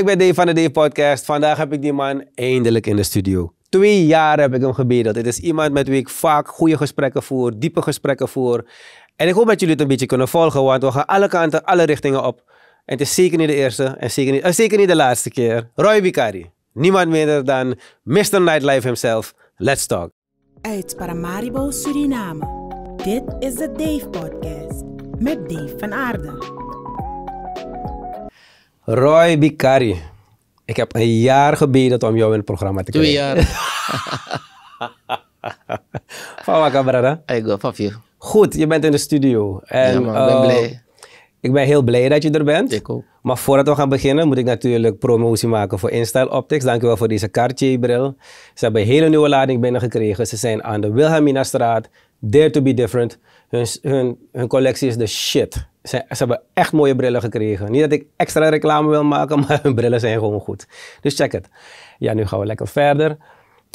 Ik ben Dave van de Dave Podcast. Vandaag heb ik die man eindelijk in de studio. Twee jaar heb ik hem gebedeld. Het is iemand met wie ik vaak goede gesprekken voer, diepe gesprekken voer. En ik hoop dat jullie het een beetje kunnen volgen, want we gaan alle kanten, alle richtingen op. En het is zeker niet de eerste en zeker niet, zeker niet de laatste keer. Roy Bikari. Niemand minder dan Mr. Nightlife himself. Let's talk. Uit Paramaribo, Suriname. Dit is de Dave Podcast met Dave van Aarden. Roy Bikari. Ik heb een jaar gebeden om jou in het programma te krijgen. Twee jaar. van wakker, Ik go, van vier. Goed, je bent in de studio. En, ja, ik ben eh, blij. Ik ben heel blij dat je er bent. Ik ook. Maar voordat we gaan beginnen, moet ik natuurlijk promotie maken voor InStyle Optics. Dankjewel voor deze Cartier-bril. Ze hebben een hele nieuwe lading binnengekregen. Ze zijn aan de Wilhelminastraat. Dare to be different. Hun, hun, hun collectie is de shit. Ze, ze, hebben echt mooie brillen gekregen. Niet dat ik extra reclame wil maken, maar hun brillen zijn gewoon goed. Dus check het. Ja, nu gaan we lekker verder.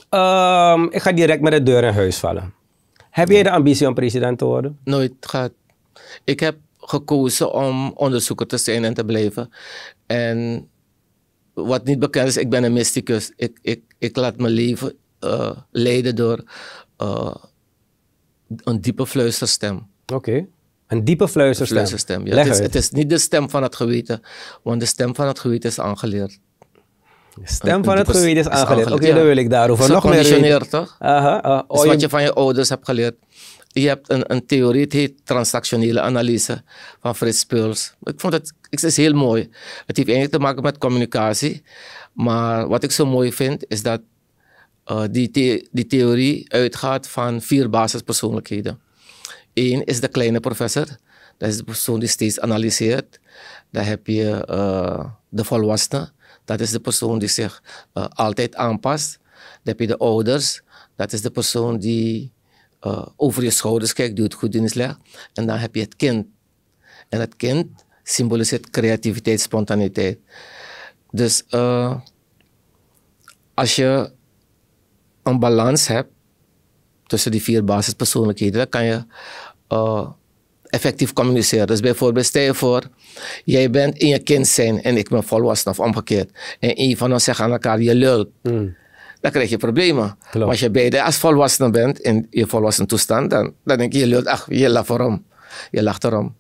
Ehm, ik ga direct met de deur in huis vallen. Heb jij de ambitie om president te worden? Nooit gaat. Ik heb gekozen om onderzoeker te zijn en te blijven. En wat niet bekend is, ik ben een mysticus. Ik, ik, ik laat mijn leven uh, leiden door eh, een diepe fluisterstem. Oké. Een diepe fluisterstem. fluisterstem ja. het, is, niet de stem van het geweten, want de stem van het geweten is aangeleerd. De stem van het geweten is aangeleerd. Oké, okay, wil ik daarover nog meer toch? Aha, ah, is wat je van je ouders hebt geleerd. Je hebt een, een theorie, het heet transactionele analyse van Frits Speuls. Ik vond het, het is heel mooi. Het heeft eigenlijk te maken met communicatie. Maar wat ik zo mooi vind, is dat eh, die, die theorie uitgaat van vier basispersoonlijkheden. Eén is de kleine professor. Dat is de persoon die steeds analyseert. Dan heb je eh, de volwassene. Dat is de persoon die zich eh, altijd aanpast. Dan heb je de ouders. Dat is de persoon die over je schouders kijkt, doet goed en slecht. En dan heb je het kind. En het kind symboliseert creativiteit, spontaniteit. Dus als je een balans hebt tussen die vier basispersoonlijkheden, dan kan je eh, effectief communiceren. Dus bijvoorbeeld, stel je voor, jij bent in je kind zijn en ik ben volwassen of omgekeerd. En een van ons zegt aan elkaar, je lult. Mm. Dan krijg je problemen. Maar als je beide als volwassenen bent, in je volwassen toestand, dan, dan denk je, je lult, ach, je lacht erom. Je lacht erom.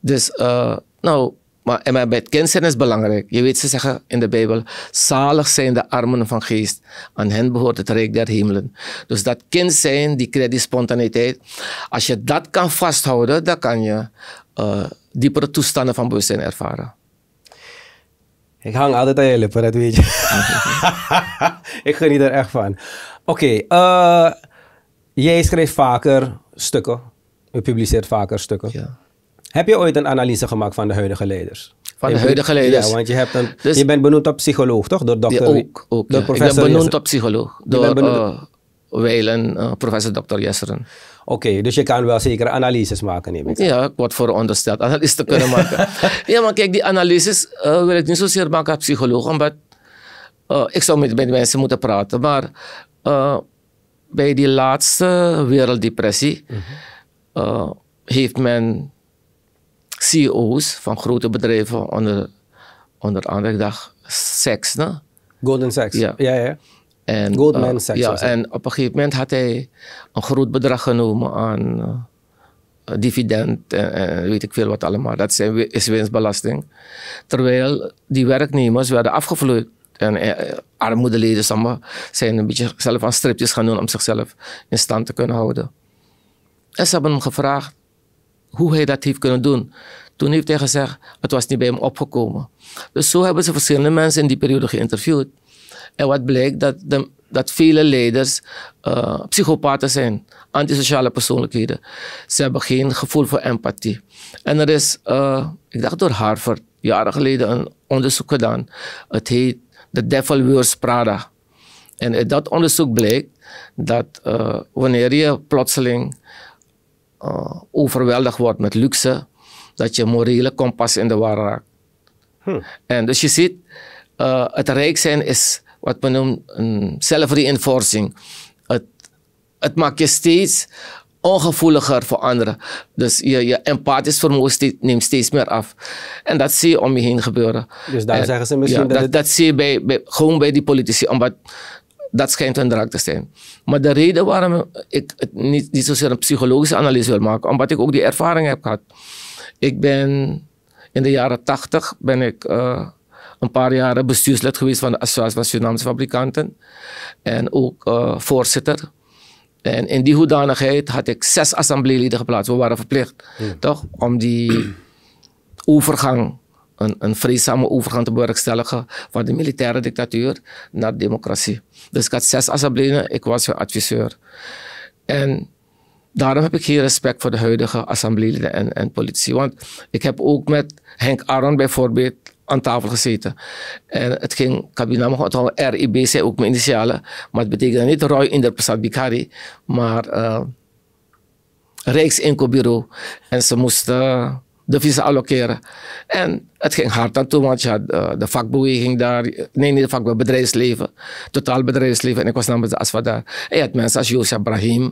Dus, eh, nou, maar, bij het kind zijn is belangrijk. Je weet, ze zeggen in de Bijbel, zalig zijn de armen van geest. Aan hen behoort het rijk der hemelen. Dus dat kind zijn, die creëert die spontaniteit. Als je dat kan vasthouden, dan kan je uh, diepere toestanden van bewustzijn ervaren. Ik hang altijd aan je lippen, dat weet je. ik geniet er echt van. Oké, eh, jij schrijft vaker stukken. Je publiceert vaker stukken. Ja. Heb je ooit een analyse gemaakt van de huidige leiders? Van de huidige leiders. Ja, want je, hebt een, dus- je bent benoemd op psycholoog, toch? Door dokter... Ja, ook, ook. ik ben benoemd op psycholoog. Door eh, eh, professor Dr. Jesseren. Oké, dus je kan wel zeker analyses maken, neem ik Ja, ik word voorondersteld analyses te kunnen maken. ja, maar kijk, die analyses eh, wil ik niet zozeer maken als psycholoog, omdat ik zou met, mensen moeten praten. Maar bij die laatste werelddepressie mhm. heeft men CEO's van grote bedrijven, onder, onder andere, ik dacht Seks. ne? ja. ja, En, Goldman uh, Sachs. Ja, en op een gegeven moment had hij een groot bedrag genomen aan eh, dividend en, weet ik veel wat allemaal. Dat zijn, is winstbelasting. Terwijl die werknemers werden afgevloeid. En eh, armoedeleden sommigen zijn een beetje zelf aan stripjes gaan doen om zichzelf in stand te kunnen houden. En ze hebben hem gevraagd hoe hij dat heeft kunnen doen. Toen heeft hij gezegd, het was niet bij hem opgekomen. Dus zo hebben ze verschillende mensen in die periode geïnterviewd. En wat blijkt, dat, de, dat vele leiders uh, psychopaten zijn, antisociale persoonlijkheden. Ze hebben geen gevoel voor empathie. En er is, eh, ik dacht door Harvard, jaren geleden een onderzoek gedaan. Het heet The Devil Wears Prada. En uit dat onderzoek bleek dat eh, wanneer je plotseling uh, overweldigd wordt met luxe, dat je morele kompas in de war raakt. Hm. En dus je ziet, eh, het rijk zijn is wat men noemt een self Het, maakt je steeds ongevoeliger voor anderen. Dus je, je empathisch vermogen neemt steeds meer af. En dat zie je om je heen gebeuren. Dus daar zeggen ze misschien dat, dat, zie je bij, gewoon bij die politici. Omdat dat schijnt een draak te zijn. Maar de reden waarom ik het niet, niet zozeer een psychologische analyse wil maken, omdat ik ook die ervaring heb gehad. Ik ben in de jaren tachtig ben ik eh, een paar jaren bestuurslid geweest van de Associatie van Fabrikanten. En ook eh, voorzitter. En in die hoedanigheid had ik zes assembleeleden geplaatst. We waren verplicht hmm. toch, om die overgang een, een vreedzame overgang te bewerkstelligen van de militaire dictatuur naar democratie. Dus ik had zes assembleën, ik was hun adviseur. En daarom heb ik geen respect voor de huidige assembleeleden en, en politici. Want ik heb ook met Henk Aron bijvoorbeeld aan tafel gezeten. En het ging kabinet mag onthouden. RIB e zei ook mijn initialen. Maar het betekende niet Roy in de Bikari. Maar uh, eh, Rijksinkoopbureau. En ze moesten de visa allokeren. En het ging hard aan toe, want je had eh, de vakbeweging daar. Nee, niet de vakbeweging, bedrijfsleven. Totaal bedrijfsleven. En ik was namens de ASFA daar. En je had mensen als Joost Brahim,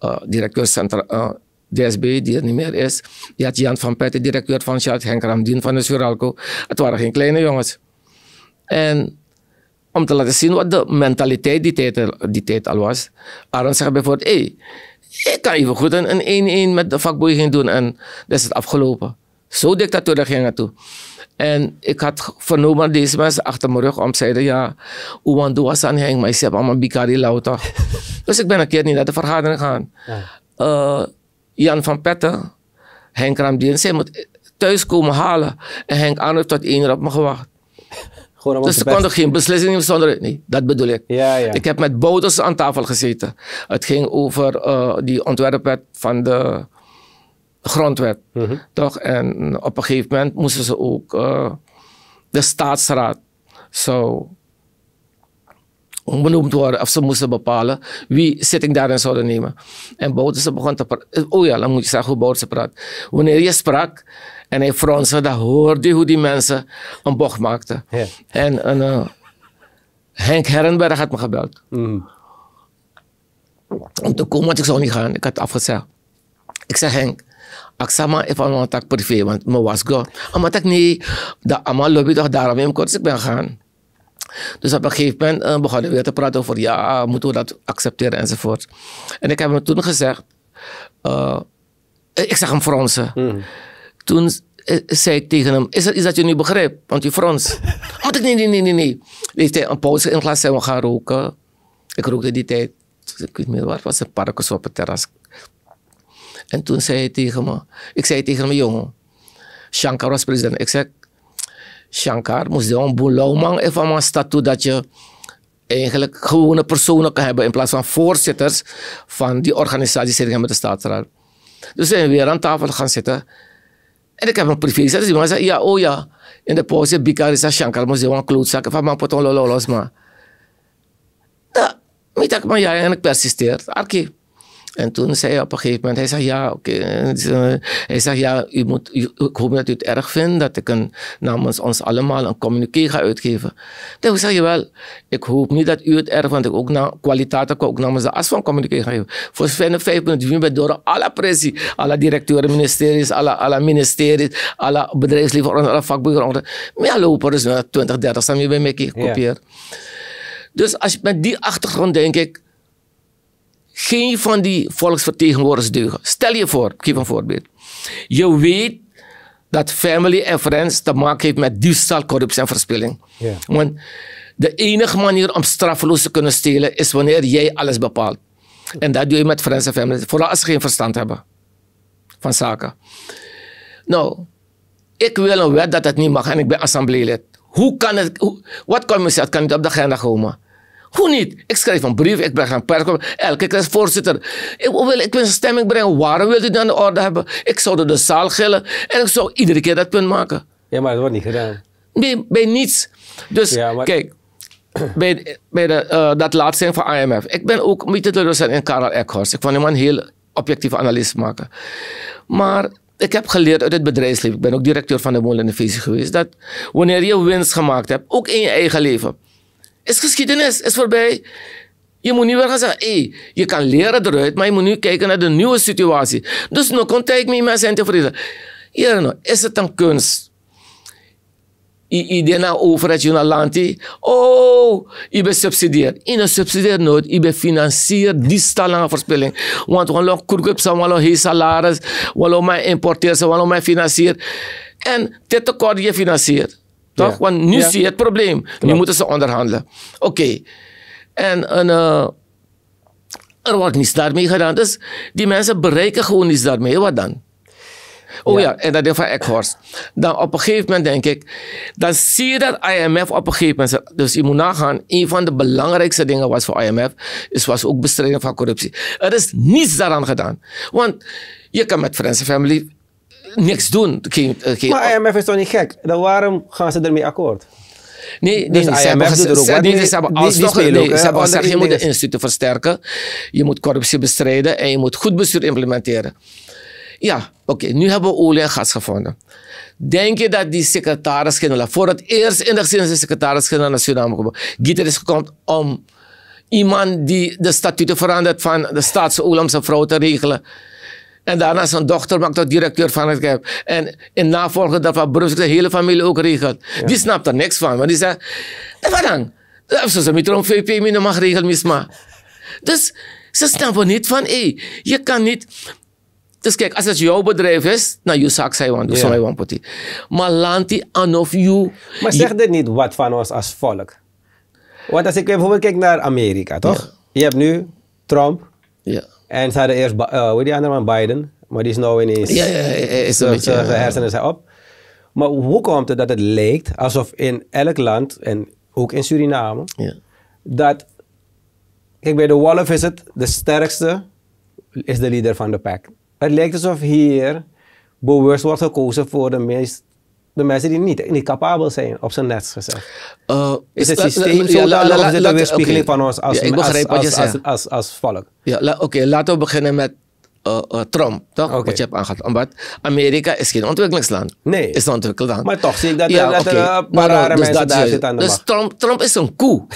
uh, eh, directeur Centra, uh, eh, DSB, die er niet meer is. Je had Jan van Petten, directeur van Charles Henk Ramdien van de Suralco. Het waren geen kleine jongens. En om te laten zien wat de mentaliteit die tijd, die tijd al was. Aaron zegt bijvoorbeeld, hé, ik kan even goed een 1-1 met de vakboei ging doen en dat is het afgelopen. Zo dictatuur ging het toe. En ik had vernomen deze mensen achter mijn rug om zeiden, ja, Oewandu was aan henk maar ze hebben allemaal Bikari louter. dus ik ben een keer niet naar de vergadering gaan. Eh, Jan van Petten, Henk Ramdien, zij moet thuis komen halen. En Henk Arnold tot één uur op me gewacht dus ze konden geen beslissingen zonder... Nee, dat bedoel ik. Ja, ja. Ik heb met Bouders aan tafel gezeten. Het ging over eh, die ontwerpwet van de grondwet. Mhm. toch? En op een gegeven moment moesten ze ook... Eh, de staatsraad zo benoemd worden. Of ze moesten bepalen wie zitting daarin zouden nemen. En Bouders begon te... Eh, oh ja, dan moet je zeggen hoe Bouders praat. Wanneer je sprak en hij fronste, dat hoorde hoe die mensen een bocht maakten. En, eh, Henk Herrenberg had me gebeld. Mm. Om te komen, want ik zou niet gaan. Ik had afgezegd. Ik zeg Henk, ik zeg maar even mijn tak privé, want me was god. Ah, maar ik niet, dat allemaal ah, lobby toch daarom in kort, dus ik ben gaan. Dus op een gegeven moment uh, begonnen we weer te praten over, ja, moeten we dat accepteren enzovoort. En ik heb hem toen gezegd, eh, ik zag hem fronsen. Mm. Toen eh, zei ik tegen hem, is dat, je nu begrijp? Want je Frans. Had ik, nee, nee, nee, nee, nee. Heeft hij een pauze in glas en we gaan roken. Ik rookte die tijd, dus ik weet niet meer waar, was een park op het terras. En toen zei hij tegen me, ik zei tegen mijn jongen, Shankar was president. Ik zeg, Shankar moest een van even stad statuut dat je eigenlijk gewone personen kan hebben in plaats van voorzitters van die organisatie zitten met de staatsraad. Dus zijn we weer aan tafel gaan zitten. En ik heb een privé gezet. Dus die zei, ja, oh ja. In de pauze, Bikar is een Shankar Museum, een klootzak. Van mijn poten lolo los, man. Ja, ik maar ja, en ik persisteer. Oké. En toen zei hij op een gegeven moment, hij zei ja, oké. Hij zei ja, u moet, ik hoop dat u het erg vindt dat ik een, namens ons allemaal een communiqué ga uitgeven. Toen zei je wel, ik hoop niet dat u het erg vindt, ik ook na, ik ook namens de as van communiqué geven. Voor vijf, vijf minuten, bent door alle pressie, alle directeuren, ministeries, alle, alle ministeries, alle bedrijfsleven, alle vakbonden. Maar lopen dus 20, 30 zijn weer bij mij gekopieerd. Dus als je met die achtergrond denk ik, geen van die volksvertegenwoordigers deugen. Stel je voor, ik geef een voorbeeld. Je weet dat family en friends te maken heeft met diefstal, corruptie en verspilling. Want de enige manier om straffeloos te kunnen stelen is wanneer jij alles bepaalt. En dat doe je met friends en family, vooral als ze geen verstand hebben van zaken. Nou, ik wil een wet dat het niet mag en ik ben assembleelid. Hoe kan het, hoe, wat het kan niet op de agenda komen? Hoe niet? Ik schrijf een brief, ik ben gaan perken. Elke keer, voorzitter, ik wil, ik wil een stemming brengen. Waarom wil u dan de orde hebben? Ik zou door de zaal gillen en ik zou iedere keer dat punt maken. Ja, maar dat wordt niet gedaan. Nee, bij niets. Dus kijk, bij, bij eh, dat laatste van IMF. Ik ben ook niet te teleurgesteld in Karel Eckhorst. Ik vond hem een heel objectieve analyse maken. Maar ik heb geleerd uit het bedrijfsleven, ik ben ook directeur van de Molen en de Visie geweest, dat wanneer je winst gemaakt hebt, ook in je eigen leven, is geschiedenis, is voorbij. Je moet nu weer gaan zeggen, hey, je kan leren eruit, maar je moet nu kijken naar de nieuwe situatie. Dus nog contact met mij tevreden. Hier nou, is het een kunst? Idee naar nou overheid, je naar land. Oh, je bent subsidieerd. Je subsidieert nooit, je bent financierd. Die stalan verspilling. Want we lopen kroepen, we lopen geen salaris, we lopen importeren, we lopen En dit tekort je financiert. Toch? Want nu zie je het probleem. Nu moeten ze onderhandelen. Oké. En, en eh, er wordt niets daarmee gedaan. Dus die mensen bereiken gewoon niets daarmee. Wat dan? Oh ja, en dat ding van Eckhorst. Dan op een gegeven moment denk ik, dan zie je dat IMF op een gegeven moment, dus je moet nagaan, een van de belangrijkste dingen was voor IMF, is was ook bestrijding van corruptie. Er is niets daaraan gedaan. Want je kan met Friends en Family niks doen. Geen, maar IMF is toch niet gek? waarom gaan ze ermee akkoord? Nee, nee, dus IMF doet er ook wat nee, Ze hebben al gezegd, je moet de instituten versterken. Je moet corruptie bestrijden en je moet goed bestuur implementeren. Ja, oké, nu hebben we olie en gas gevonden. Denk je dat die secretaris-generaal, voor het eerst in de geschiedenis de secretaris-generaal naar Suriname gekomen, Gieter is gekomen om iemand die de statuten verandert van de zijn vrouw te regelen. En daarna zijn dochter maakt tot directeur van het CAP. En in navolging daarvan Brusik de hele familie ook regelt. Ja. Die snapt er niks van. Want die zegt, wat dan? Ze met een VP, minder mag regelen, misma. Dus ze snappen niet van, hé, je kan niet... Dus kijk, als het jouw bedrijf is, nou, je zak zijn want, dus zo want poti. Maar die aan of you... Maar zeg dit niet wat van ons als volk. Want als ik bijvoorbeeld kijk naar Amerika, toch? Je hebt nu Trump. Ja. En ze hadden eerst, uh, hoe die andere man, Biden. Maar die is nou ineens... Ja, ja, is een Zijn hersenen zijn op. Maar hoe komt het dat het leek alsof in elk land, en ook in Suriname, ja. dat... Kijk, bij de wolf is het de sterkste is de leader van de pack. Het lijkt alsof hier bewust wordt gekozen voor de meest de mensen die niet, niet capabel zijn, op zijn net gezegd. Uh, is het systeem zo dat of is een weerspiegeling van ons als, als, volk? Ja, oké, laten we beginnen met eh, eh, Trump, toch? Wat je hebt aangehaald. Amerika is geen ontwikkelingsland. Nee. Is een ontwikkeld Maar toch zie ik dat, ja, er nou, een nou, dus rare mensen daar zitten aan Dus Trump, Trump is een koe.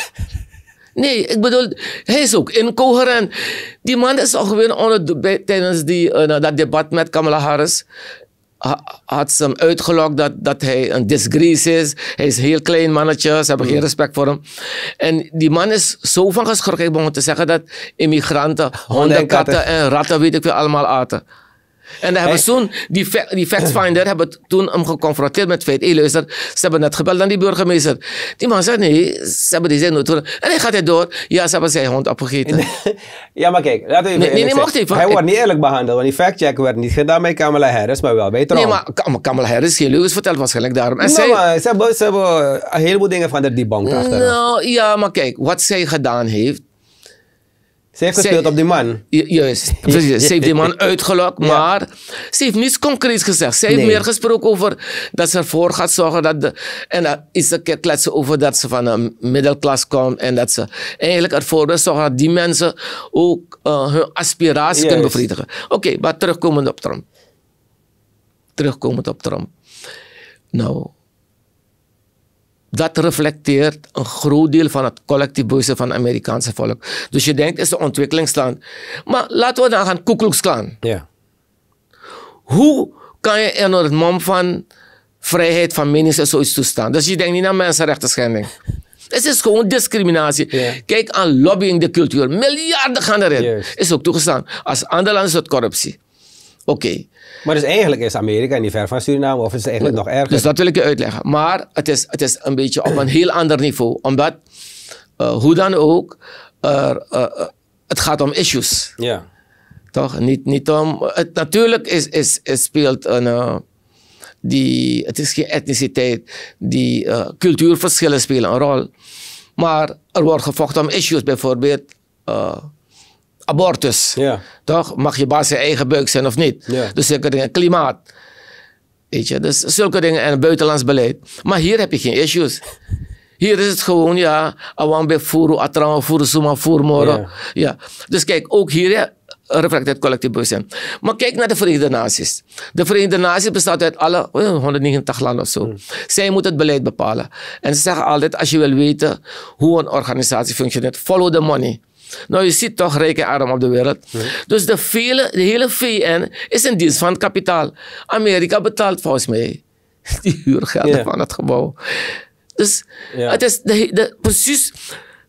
Nee, ik bedoel, hij is ook incoherent. Die man is weer onder, tijdens die, uh, dat debat met Kamala Harris had ze hem uitgelokt dat, dat hij een disgrace is. Hij is een heel klein mannetje, ze hebben geen respect voor hem. En die man is zo van geschrokken, ik begon te zeggen dat immigranten honden, katten en ratten, weet ik veel, allemaal aten. En daar hebben hey. toen, die, die factfinder hebben toen hem geconfronteerd met feit. Hé, ze hebben net gebeld aan die burgemeester. Die man zei nee, ze hebben zin noodwoorden. En hij gaat hij door. Ja, ze hebben zijn hond opgegeten. ja, maar kijk, laat even. Nee, Hij wordt niet eerlijk behandeld, want die factcheck werd niet gedaan bij Kamala Harris, maar wel bij Trump. Nee, maar Kamala Harris geen leugens vertelt waarschijnlijk daarom. En nou, zij, maar, ze, hebben, ze hebben een heleboel dingen van de bank achter. Nou ja, maar kijk, wat zij gedaan heeft ze heeft gespeeld op die man. Juist, precies. Ze heeft die man uitgelokt, maar ze heeft niets concreets gezegd. Ze heeft meer gesproken over dat ze ervoor gaat zorgen. Dat de, en dat is een keer kletsen over dat ze van een middelklas komt. En dat ze eigenlijk ervoor wil zorgen dat die mensen ook eh, hun aspiraties kunnen bevredigen. Oké, okay, maar terugkomend op Trump. Terugkomend op Trump. Nou, dat reflecteert een groot deel van het collectieve bewustzijn van het Amerikaanse volk. Dus je denkt, is een ontwikkelingsland. Maar laten we dan gaan koekeloeksklaan. Ja. Hoe kan je onder het mom van vrijheid van meningsuiting zoiets toestaan? Dus je denkt niet aan mensenrechten schending. Het is gewoon discriminatie. Kijk aan lobbying de cultuur. Miljarden gaan erin. Is ook toegestaan. Als andere landen is het corruptie. Oké. Maar dus eigenlijk is Amerika niet ver van Suriname, of is het eigenlijk nog erger? Dus dat wil ik je uitleggen. Maar het is, het is een beetje op een heel ander niveau, omdat eh, hoe dan ook, eh, eh, het gaat om issues. Ja. Toch? Niet, niet om. Het, natuurlijk is, is, is speelt een. die, het is geen etniciteit, die cultuurverschillen spelen een rol. Maar er wordt gevochten om issues, bijvoorbeeld abortus. Ja. Toch? Mag je baas zijn eigen buik zijn of niet? Dus zulke dingen. Klimaat. Weet je, dus zulke dingen en buitenlands beleid. Maar hier heb je geen issues. Hier is het gewoon, ja, awambe furu, atrama furu, suma furu, moro. Ja. Dus kijk, ook hier ja, reflecteert het collectief bewustzijn. Maar kijk naar de Verenigde Naties. De Verenigde Naties bestaat uit alle 190 landen of zo. Hmm. Zij moeten het beleid bepalen. En ze zeggen altijd, als je wil weten hoe een organisatie functioneert, follow the money. Nou, je ziet toch rijk arm op de wereld. Dus de, vele, de hele VN is in dienst van het kapitaal. Amerika betaalt volgens mij die huurgelden yeah. van het gebouw. Dus het is de, de, precies,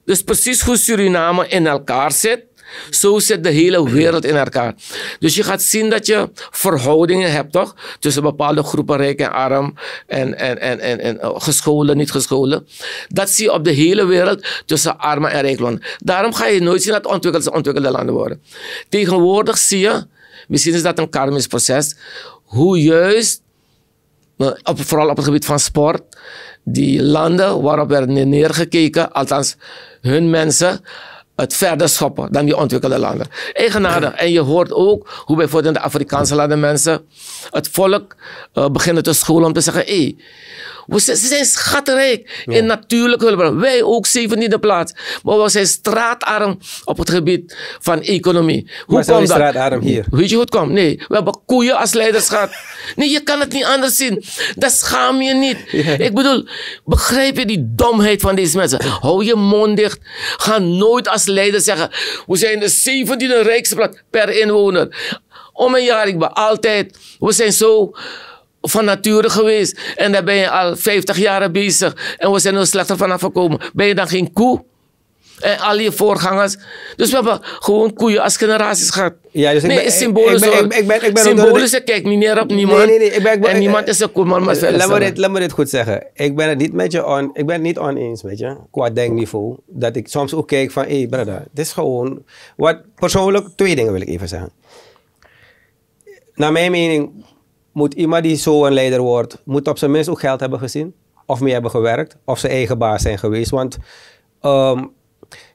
dus precies hoe Suriname in elkaar zit. Zo zit de hele wereld in elkaar. Dus je gaat zien dat je verhoudingen hebt, toch? Tussen bepaalde groepen rijk en arm. En, en, en, en, en eh, gescholen, niet gescholen. Dat zie je op de hele wereld tussen armen en rijklanden. Daarom ga je nooit zien dat ontwikkelde, ontwikkelde landen worden. Tegenwoordig zie je, misschien is dat een karmisch proces, hoe juist, eh, op, vooral op het gebied van sport, die landen waarop werd neergekeken, althans hun mensen het verder schoppen dan die ontwikkelde landen. Eigenaardig. En je hoort ook hoe bijvoorbeeld in de Afrikaanse landen mensen, het volk, eh, beginnen te scholen om te zeggen: hé, hey, we zijn, ze zijn schatterijk in natuurlijke hulpbronnen. Wij ook zevende plaats. Maar we zijn straatarm op het gebied van economie. Hoe maar komt dat? straatarm hier? Weet je hoe het komt? Nee, we hebben koeien als leiderschap. nee, je kan het niet anders zien. Dat schaam je niet. Ik bedoel, begrijp je die domheid van deze mensen? Hou je mond dicht. Ga nooit als leider zeggen, we zijn de zeventiende rijkste plaats per inwoner. Om een jaar, ik ben altijd, we zijn zo van nature geweest. En daar ben je al 50 jaar bezig. En we zijn er slechter vanaf gekomen. Ben je dan geen koe? En al je voorgangers. Dus we hebben gewoon koeien als generaties gehad. Ja, dus nee, symbolisch. Symbolisch, ik kijk niet neer op niemand. Nee, nee, nee, ik ben, ik ben, en niemand is een koe. maar eh, me, dit, goed zeggen. Ik ben het niet met je on, ik ben niet oneens met je, qua denkniveau. Dat ik soms ook kijk van, hé hey, brother, dit is gewoon... Wat, persoonlijk, twee dingen wil ik even zeggen. Naar mijn mening moet iemand die zo een leider wordt, moet op zijn minst ook geld hebben gezien. Of mee hebben gewerkt. Of zijn eigen baas zijn geweest. Want ehm,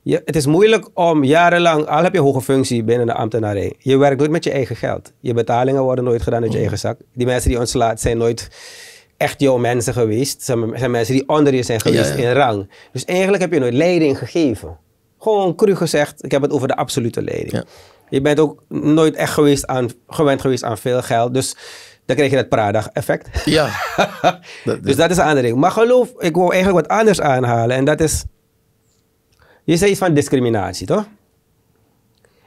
je, het is moeilijk om jarenlang, al heb je hoge functie binnen de ambtenarij, je werkt nooit met je eigen geld. Je betalingen worden nooit gedaan uit je eigen zak. Die mensen die ontslaat zijn nooit echt jouw mensen geweest. Ze zijn mensen die onder je zijn geweest in rang. Dus eigenlijk heb je nooit leiding gegeven. Gewoon cru gezegd, ik heb het over de absolute leiding. Je bent ook nooit echt geweest aan, gewend geweest aan veel geld. Dus dan krijg je dat Prada-effect. Ja. dus dat is een andere Maar geloof, ik wil eigenlijk wat anders aanhalen. En dat is, je zei iets van discriminatie, toch?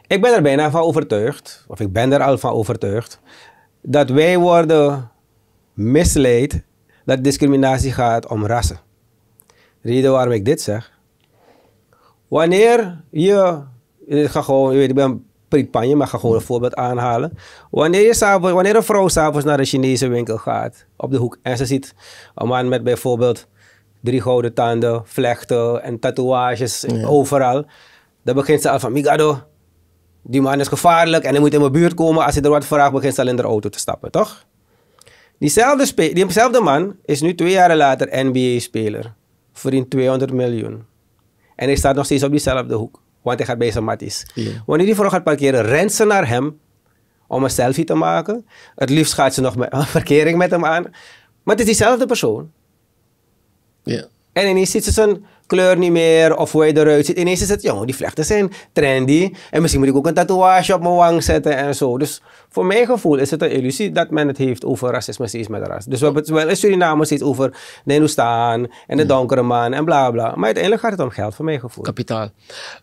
Ik ben er bijna van overtuigd, of ik ben er al van overtuigd, dat wij worden misleid dat discriminatie gaat om rassen. Reden waarom ik dit zeg. Wanneer je, ik ga gewoon, weet, ik ben Priet Panje, maar ga gewoon een voorbeeld aanhalen. Wanneer, je wanneer een vrouw s'avonds naar een Chinese winkel gaat, op de hoek, en ze ziet een man met bijvoorbeeld drie gouden tanden, vlechten en tatoeages overal, dan begint ze al van, migado, die man is gevaarlijk en hij moet in mijn buurt komen. Als hij er wat vraagt, begint ze al in de auto te stappen, toch? Diezelfde, diezelfde man is nu twee jaar later NBA-speler. Verdient 200 miljoen. En hij staat nog steeds op diezelfde hoek want hij gaat bij zijn mat is. Wanneer die voor gaat parkeren, rent ze naar hem om een selfie te maken. Het liefst gaat ze nog met, een verkering met hem aan. Maar het is diezelfde persoon. Ja. En ineens ziet ze zijn kleur niet meer of hoe hij eruit ziet. Ineens is het, jongen, die vlechten zijn trendy. En misschien moet ik ook een tatoeage op mijn wang zetten en zo. Dus voor mijn gevoel is het een illusie dat men het heeft over racisme steeds met ras. Dus we hebben het wel in Suriname steeds over Nenustaan en de mm. donkere man en bla bla. Maar uiteindelijk gaat het om geld, voor mijn gevoel. Kapitaal.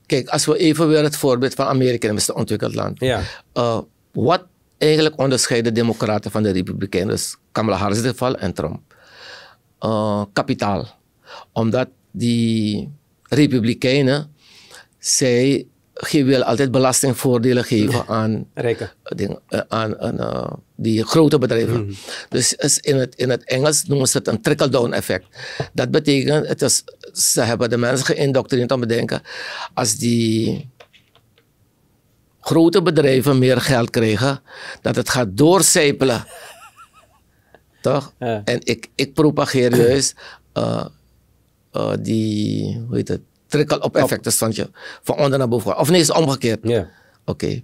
Kijk, als we even weer het voorbeeld van Amerika nemen, het ontwikkeld land. Ja. Eh, wat eigenlijk onderscheiden democraten van de republikeinen, dus Kamala Harris in dit geval en Trump? Eh, kapitaal omdat die republikeinen, zij wil altijd belastingvoordelen geven aan, eh, ding, eh, aan, aan eh, die grote bedrijven. Mhm. Dus is in, het, in het Engels noemen ze het een trickle-down effect. Dat betekent, het is, ze hebben de mensen geïndoctrineerd om te denken, als die grote bedrijven meer geld krijgen, dat het gaat doorcijpelen. Toch? En ik, ik propageer juist, eh, die, hoe heet het, trickle op effect. Dus van, je, van onder naar boven. Of nee, is omgekeerd. Ja. Oké.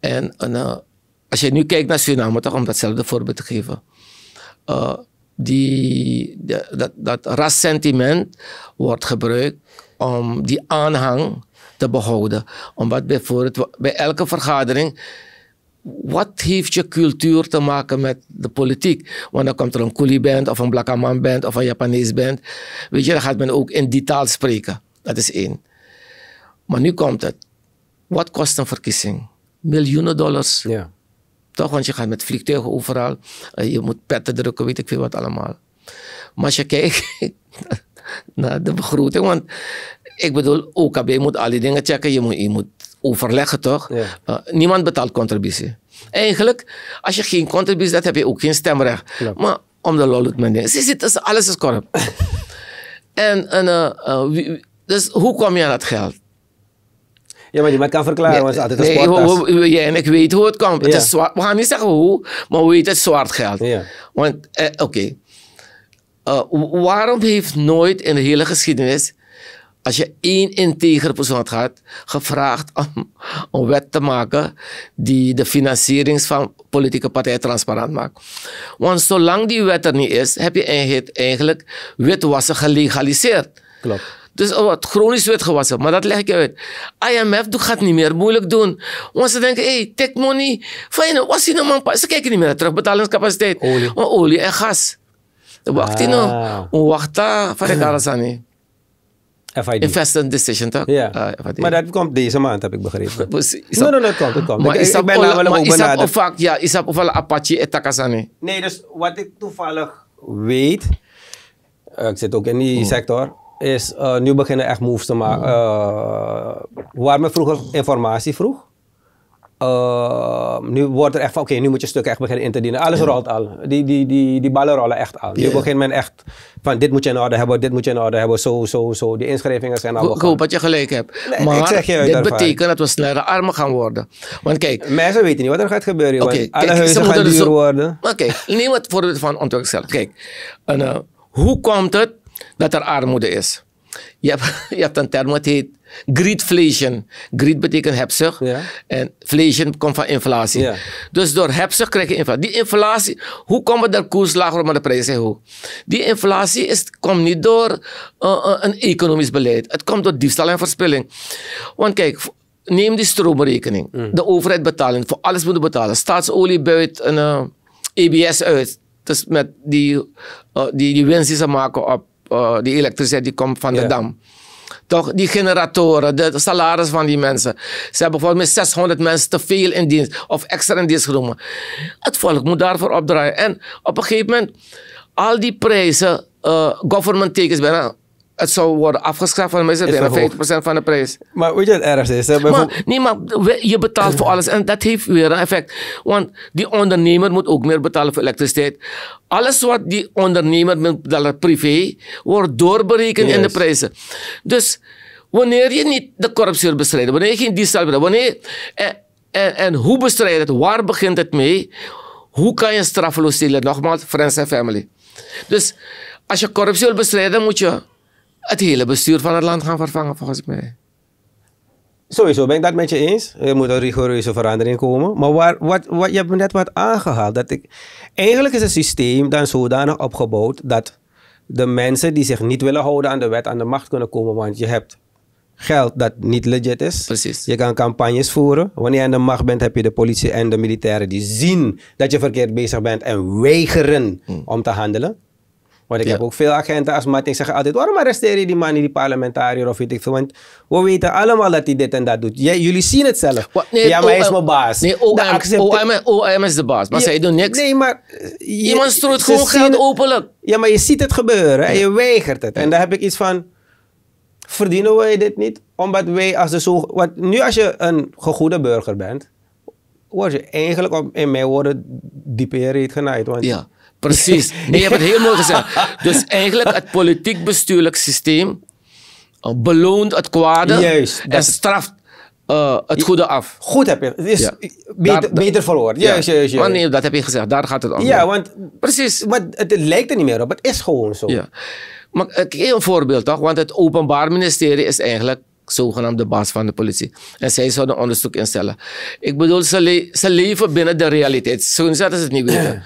En, eh, nou, als je nu kijkt naar Suriname, toch, om datzelfde voorbeeld te geven. Eh, die, dat, dat rassentiment wordt gebruikt om die aanhang te behouden. Omdat bijvoorbeeld bij elke vergadering wat heeft je cultuur te maken met de politiek? Want dan komt er een Kuli-band of een Blakaman-band of een Japanees-band. Weet je, dan gaat men ook in die taal spreken. Dat is één. Maar nu komt het. Wat kost een verkiezing? Miljoenen dollars. Ja. Toch? Want je gaat met vliegtuigen overal. Eh, je moet petten drukken, weet ik veel wat allemaal. Maar als je kijkt naar de begroting, want ik bedoel, OKB moet al die dingen checken. Je moet, je moet overleggen toch? Eh, niemand betaalt contributie. Eigenlijk, als je geen contributie hebt, heb je ook geen stemrecht. Maar om de lol doet men alles is corrupt. en, en eh, eh, dus hoe kom je aan dat geld? Ja, maar je kan verklaren, want nee, het is altijd een nee, hoe, en ik weten hoe het komt. zwart, we gaan niet zeggen hoe, maar we weten het zwart geld. Want, oké. waarom heeft nooit in de hele geschiedenis als je één integer persoon had gevraagd om een wet te maken die de financiering van politieke partijen transparant maakt. Want zolang die wet er niet is, heb je eigenlijk witwassen gelegaliseerd. Klopt. Dus wat, chronisch witgewassen, gewassen. Maar dat leg ik uit. IMF gaat niet meer moeilijk doen. Want ze denken, hé, hey, take money. fine. was hij nou man? Ze kijken niet meer naar terugbetalingscapaciteit. Olie. Oh, olie en gas. Wacht ah. nou. Wacht daar. Van ik alles aan Investment Decision, toch? Ja. Ah, maar dat komt deze maand, heb ik begrepen. Nee, nee, dat komt, komt. Maar ik, ik ben Is vaak, ja, is dat wel Apache en Nee, dus wat ik toevallig weet, eh, ik zit ook in die hmm. sector, is eh, nu beginnen echt moves te maken. Hmm. Eh, waar me vroeger informatie vroeg, Ehm, nu wordt er echt van, oké, nu moet je stukken echt beginnen in te dienen. Alles rolt al. Die, die, die, die ballen rollen echt al. Je Nu begint men echt van, dit moet je in orde hebben, dit moet je in orde hebben, zo, zo, zo. Die inschrijvingen zijn al Ik hoop dat je gelijk hebt. maar ik zeg je dit betekent dat we sneller armen gaan worden. Want kijk... Mensen weten niet wat er gaat gebeuren, okay, alle huizen gaan duur zo, worden. Oké, okay, neem het voorbeeld van ontwikkeling Kijk, en, eh, hoe komt het dat er armoede is? je hebt, een term wat heet greedflation. Greed betekent hebzig. En flation komt van inflatie. Dus door hebzig krijg je inflatie. Die inflatie, hoe komen de koers lager, maar de prijzen zijn hoog? Die inflatie is, komt niet door eh, eh, een economisch beleid. Het komt door diefstal en verspilling. Want kijk, neem die stroomrekening. Mm. De overheid betaalt. Voor alles moeten betalen. Staatsolie buit een EBS eh, uit. Dus met die, die, die winst die ze maken op eh, die elektriciteit die komt van de dam. Toch, die generatoren, de salaris van die mensen. Ze hebben bijvoorbeeld mij 600 mensen te veel in dienst of extra in dienst genomen. Het volk moet daarvoor opdraaien. En op een gegeven moment, al die prijzen, eh, government tekens bijna het zou worden afgeschaft van 50% van de prijs. Maar weet je het ergste is? Maar, nee, maar je betaalt voor alles en dat heeft weer een effect. Want die ondernemer moet ook meer betalen voor elektriciteit. Alles wat die ondernemer moet betalen privé, wordt doorberekend in de prijzen. Dus wanneer je niet de corruptie wil bestrijden, wanneer je geen diesel wil, wanneer... En, en, hoe bestrijd het? Waar begint het mee? Hoe kan je straffeloos stelen? Nogmaals, friends and family. Dus als je corruptie wil bestrijden, moet je het hele bestuur van het land gaan vervangen, volgens mij. Sowieso ben ik dat met je eens. Er moet een rigoureuze verandering komen. Maar waar, wat, wat, je hebt me net wat aangehaald. Dat ik, eigenlijk is het systeem dan zodanig opgebouwd dat de mensen die zich niet willen houden aan de wet aan de macht kunnen komen. Want je hebt geld dat niet legit is. Precies. Je kan campagnes voeren. Wanneer je aan de macht bent, heb je de politie en de militairen die zien dat je verkeerd bezig bent en weigeren hmm. om te handelen. Want ik heb ook veel agenten als Martin zeggen altijd, waarom arresteer je die man die parlementariër of weet ik veel. Want we weten allemaal dat hij dit en dat doet. jullie zien het zelf. ja, maar hij is mijn baas. Nee, OM, is de baas, maar ja, zij doen niks. Nee, maar... Eh, Iemand strooit gewoon geld openlijk. Ja, maar je ziet het gebeuren en je weigert het. En daar heb ik iets van, verdienen wij dit niet? Omdat wij als de zo... Want nu als je een gegoede burger bent, word je eigenlijk, in mijn woorden, diep genaaid. Want ja Precies. Nee, je hebt het heel mooi gezegd. Dus eigenlijk het politiek-bestuurlijk systeem eh, beloont het kwade en straft eh, het goede af. Goed heb je. Het is beter, verloren. beter verwoord. Juist, ja. juist, nee, dat heb je gezegd. Daar gaat het om. Ja, want... Precies. Maar het, lijkt er niet meer op. Het is gewoon zo. Ja. Maar ik geef een voorbeeld toch. Want het Openbaar Ministerie is eigenlijk zogenaamd de baas van de politie. En zij zouden onderzoek instellen. Ik bedoel, ze, leven binnen de realiteit. Zo zetten ze het niet weten.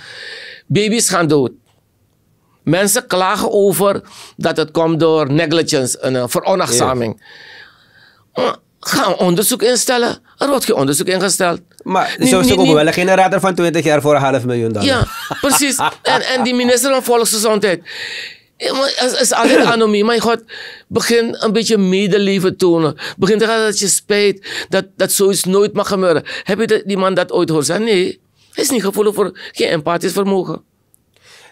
baby's gaan dood. Mensen klagen over dat het komt door negligence, een eh, veronachtzaming. Ga Gaan onderzoek instellen. Er wordt geen onderzoek ingesteld. Maar zo is ook wel een generator van 20 jaar voor een half miljoen dollar. Ja, precies. En, en die minister van Volksgezondheid. Het is alleen anomie. Maar God, begin een beetje medeleven tonen. Begin te gaan dat je spijt. Dat, dat zoiets nooit mag gebeuren. Heb je die man dat ooit gehoord? Nee is niet gevoelig voor geen empathisch vermogen.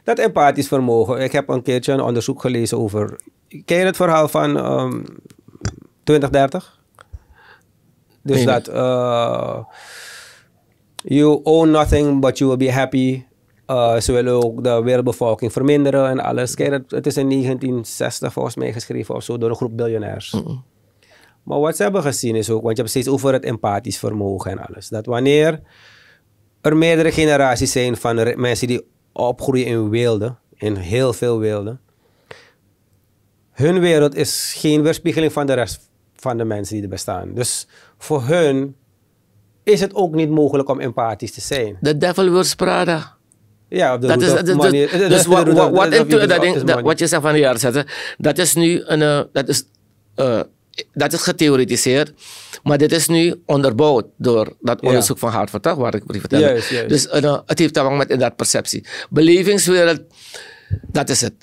Dat empathisch vermogen. Ik heb een keertje een onderzoek gelezen over. Ken je het verhaal van um, ehm, 2030? Dus dat. Eh, you own nothing, but you will be happy. Eh, ze willen ook de wereldbevolking verminderen en alles. Kijk, het, het is in 1960 volgens mij geschreven of zo door een groep biljonairs. Maar wat ze hebben gezien is ook, want je hebt steeds over het empathisch vermogen en alles. Dat wanneer er meerdere generaties zijn van mensen die opgroeien in weelde, in heel veel weelde. Hun wereld is geen weerspiegeling van de rest van de mensen die er bestaan. Dus voor hun is het ook niet mogelijk om empathisch te zijn. De devil will Prada. Ja, op de dat is, Dus, wat, wat, wat, wat je zegt van ja, dat is nu een, eh, dat is eh, dat is getheoretiseerd, maar dit is nu onderbouwd door dat onderzoek van Harvard, waar ik het vertelde. Dus eh, nou, het heeft te maken met inderdaad perceptie. Belevingswereld, dat is het.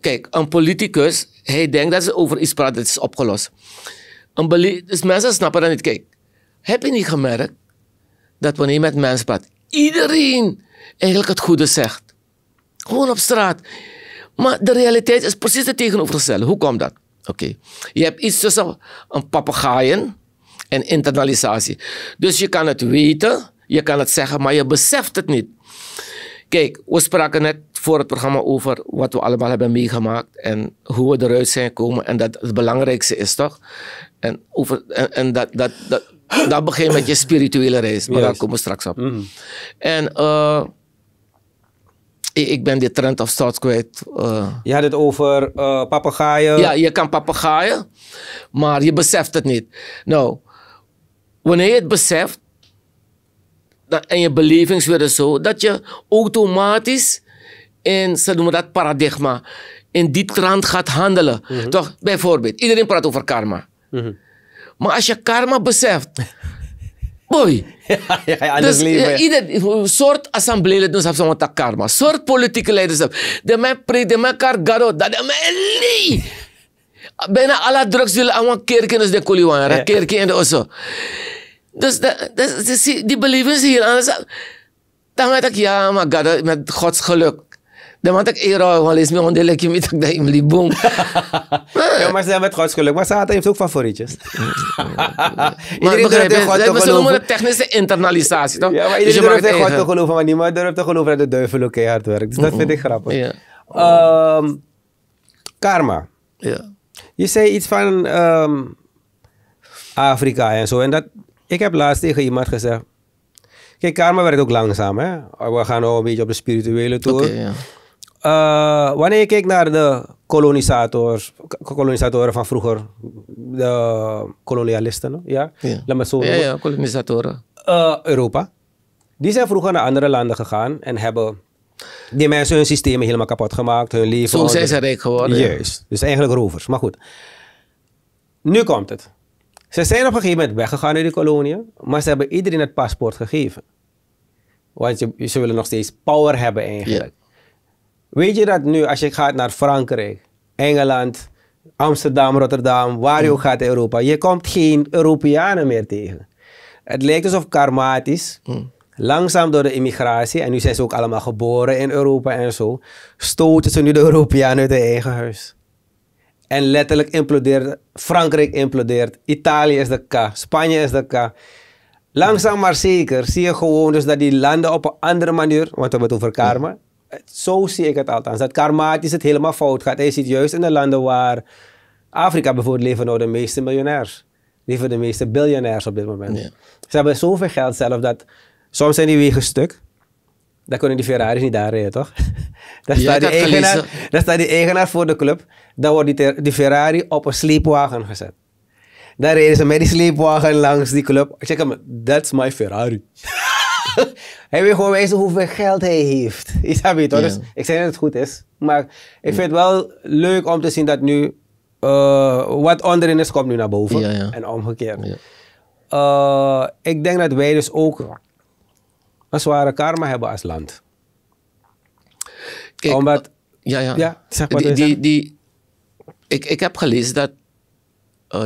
Kijk, een politicus, hij denkt dat ze over iets praten, dat is opgelost. Een dus mensen snappen dat niet. Kijk, heb je niet gemerkt dat wanneer je met mensen praat, iedereen eigenlijk het goede zegt? Gewoon op straat. Maar de realiteit is precies het tegenovergestelde. Hoe komt dat? Oké. Je hebt iets tussen een papegaaien en internalisatie. Dus je kan het weten, je kan het zeggen, maar je beseft het niet. Kijk, we spraken net voor het programma over wat we allemaal hebben meegemaakt en hoe we eruit zijn gekomen en dat het belangrijkste is, toch? En, over, en, dat, dat, dat, dat begint met je spirituele reis, maar daar komen we straks op. Mm. En eh, ik ben dit trend of sorts kwijt. Eh. Je had het over uh, papegaaien. Ja, je kan papegaaien, maar je beseft het niet. Nou, wanneer je het beseft, dat, en je is is zo, dat je automatisch in, ze noemen dat paradigma, in die trant gaat handelen. Mhm. Toch, bijvoorbeeld, iedereen praat over karma. Mhm. Maar als je karma beseft, Boy. Ja, dus, leven. Eh, ieder soort ze heeft elkaar, karma. Soort politieke leiders. De men pre de men kargado, dat de men Bijna alle drugs willen aan kerken dus de koliwan, een kerken in de osso. Dus dat, dat, die beleven ze hier anders. Dan weet ik, ja, maar God, met Gods geluk. Dhe më ik era valis eens dat kimi tek dai mli Maar ze maar ze hebben khos kollek, Maar ata heeft ook favorietjes. Iedereen durft echt te geloven. technische internalisatie, toch? Ja, maar iedereen durft echt te geloven, maar niemand durft te geloven dat de duivel ook hard werkt. Dus dat vind ik grappig. karma. Ja. Je zei iets van Afrika en zo. En dat, ik heb laatst tegen iemand gezegd. Kijk, karma werkt ook langzaam. Hè? We gaan al een beetje op de spirituele toer. ja. Eh, wanneer je kijkt naar de kolonisators, kolonisatoren van vroeger, de kolonialisten, ja? ja. ja, ja, kolonisatoren. Eh, Europa. Die zijn vroeger naar andere landen gegaan en hebben die mensen hun systemen helemaal kapot gemaakt, hun leven. Zo zijn ze rijk geworden. Juist. Dus eigenlijk rovers. Maar goed. Nu komt het. Ze zijn op een gegeven moment weggegaan uit die koloniën, maar ze hebben iedereen het paspoort gegeven. Want ze willen nog steeds power hebben eigenlijk. Weet je dat nu als je gaat naar Frankrijk, Engeland, Amsterdam, Rotterdam, waar je ook gaat in Europa, je komt geen Europeanen meer tegen. Het lijkt alsof karmatisch, mm. langzaam door de immigratie, en nu zijn ze ook allemaal geboren in Europa en zo, stoten ze nu de Europeanen uit hun eigen huis. En letterlijk implodeert, Frankrijk implodeert, Italië is de K, Spanje is de K. Langzaam maar zeker zie je gewoon dus dat die landen op een andere manier, want we hebben het over karma, zo zie ik het althans. Dat is het helemaal fout gaat. Hij je ziet juist in de landen waar Afrika bijvoorbeeld leven nou de meeste miljonairs. Leven de meeste biljonairs op dit moment. Ze hebben zoveel geld zelf dat soms zijn die wegen stuk. Dan kunnen die Ferraris niet aanrijden, toch? Dan staat, die eigenaar, voor de club. Dan wordt die, Ferrari op een sleepwagen gezet. Dan reden ze met die sleepwagen langs die club. Check hem, that's my Ferrari. hij wil gewoon wijzen hoeveel geld hij heeft. Is dat Dus ik zeg dat het goed is. Maar ik vind het wel leuk om te zien dat nu uh, wat onderin is, komt nu naar boven. En omgekeerd. Eh, ik denk dat wij dus ook een zware karma hebben als land. Kijk, eh, ja, ja. ja zeg maar die, dus, die, ik, ik heb gelezen dat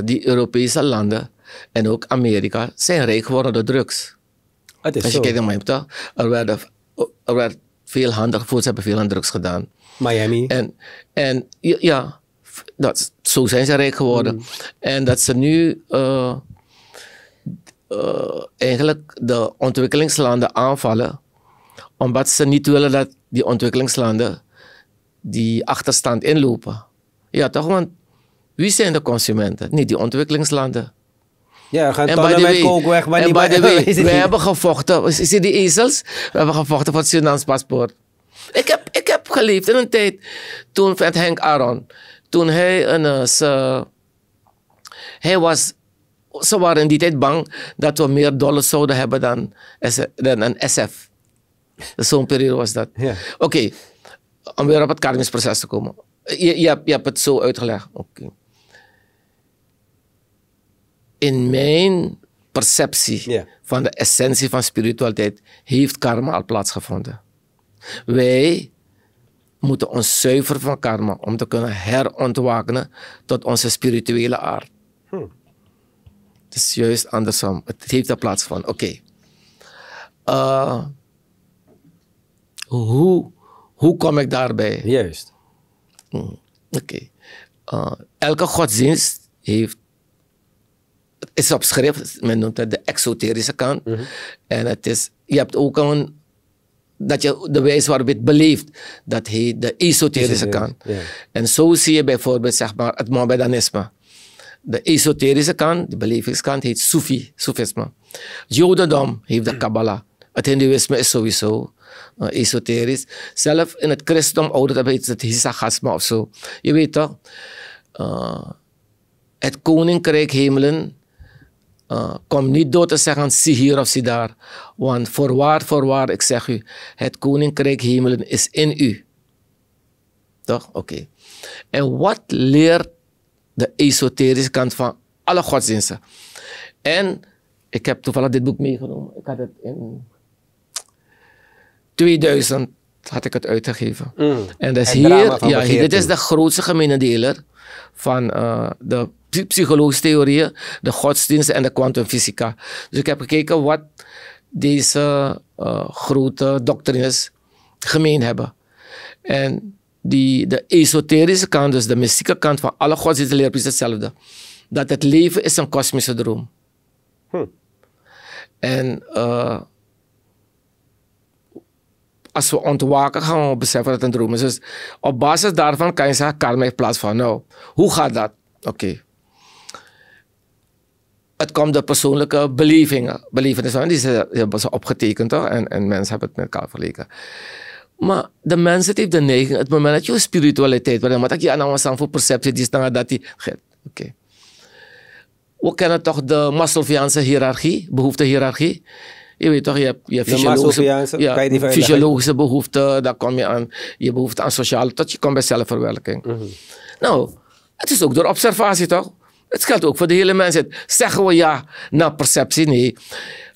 die Europese landen en ook Amerika zijn rijk geworden door drugs. Als je zo. kijkt naar Miami, toch? Er werden, er werd veel handen, ze hebben veel aan drugs gedaan. Miami. En, en ja, dat, zo zijn ze rijk geworden. Hmm. En dat ze nu eh, eh, eigenlijk de ontwikkelingslanden aanvallen, omdat ze niet willen dat die ontwikkelingslanden die achterstand inlopen. Ja, toch? Want wie zijn de consumenten? Niet die ontwikkelingslanden. Ja, gaan dan met kook weg, maar bij way, We hebben gevochten, zie die ezels? We hebben gevochten voor het Surinaams paspoort. Ik heb, ik heb geleefd in een tijd toen vent Henk Aaron. Toen hij een... Eh, ze, hij was... Ze waren in die tijd bang dat we meer dollars zouden hebben dan, dan een SF. Zo'n periode was dat. Oké, om weer op het karmisch proces te komen. Je, hebt, het zo uitgelegd. Oké in mijn perceptie van de essentie van spiritualiteit heeft karma al plaatsgevonden. Wij moeten ons zuiveren van karma om te kunnen herontwaken tot onze spirituele aard. Hmm. Het is juist andersom. Het heeft al plaatsgevonden. Oké. Eh, hoe, hoe kom ik daarbij? Juist. Hmm. Oké. Eh, elke godsdienst heeft is op schrift, men noemt het de exoterische kant. Mhm. En het is, je hebt ook een, dat je de wijze waarop je het beleeft, dat heet de esoterische kant. En zo zie je bijvoorbeeld zeg maar, het Mohammedanisme. De esoterische kant, de belevingskant, heet Sufi, Soefisme. Jodendom heeft de Kabbalah. Het Hindoeïsme is sowieso uh, esoterisch. Zelf in het christendom, ouder, oh, dat heet het Hisagasma of zo. Je weet toch? Uh, het koninkrijk hemelen eh, kom niet door te zeggen, zie hier of zie daar. Want voorwaar, voorwaar, ik zeg u, het koninkrijk hemelen is in u. Toch? Oké. En wat leert de esoterische kant van alle godsdiensten? En ik heb toevallig dit boek meegenomen. Ik had het in 2000 had ik het uitgegeven. Mm. En dat is hier, ja, dit is de grootste gemene van eh, de psychologische theorieën, de godsdiensten en de kwantumfysica. Dus ik heb gekeken wat deze eh, grote doctrines gemeen hebben. En die, de esoterische kant, dus de mystieke kant van alle godsdienstleer is hetzelfde. Dat het leven is een kosmische droom. Hm. En eh, als we ontwaken, gaan we beseffen dat het een droom is. Dus op basis daarvan kan je zeggen, karma heeft van. Nou, hoe gaat dat? Oké, het komt de persoonlijke belevingen. Belevenissen, die, hebben ze opgetekend toch? En, en mensen hebben het met elkaar verleken. Maar de mens heeft de neiging, het moment dat je spiritualiteit brengt, maar dat je nou aan ons voor perceptie die staat dat die. Oké. We kennen toch de Maslowiaanse hiërarchie, behoeftehiërarchie. Je weet toch, je hebt, je fysiologische, ja, fysiologische behoeften, daar kom je aan. Je behoefte aan sociale, tot je komt bij zelfverwerking. Mhm. Nou, het is ook door observatie toch? Het geldt ook voor de hele mensheid. Zeggen we ja naar perceptie? Nee.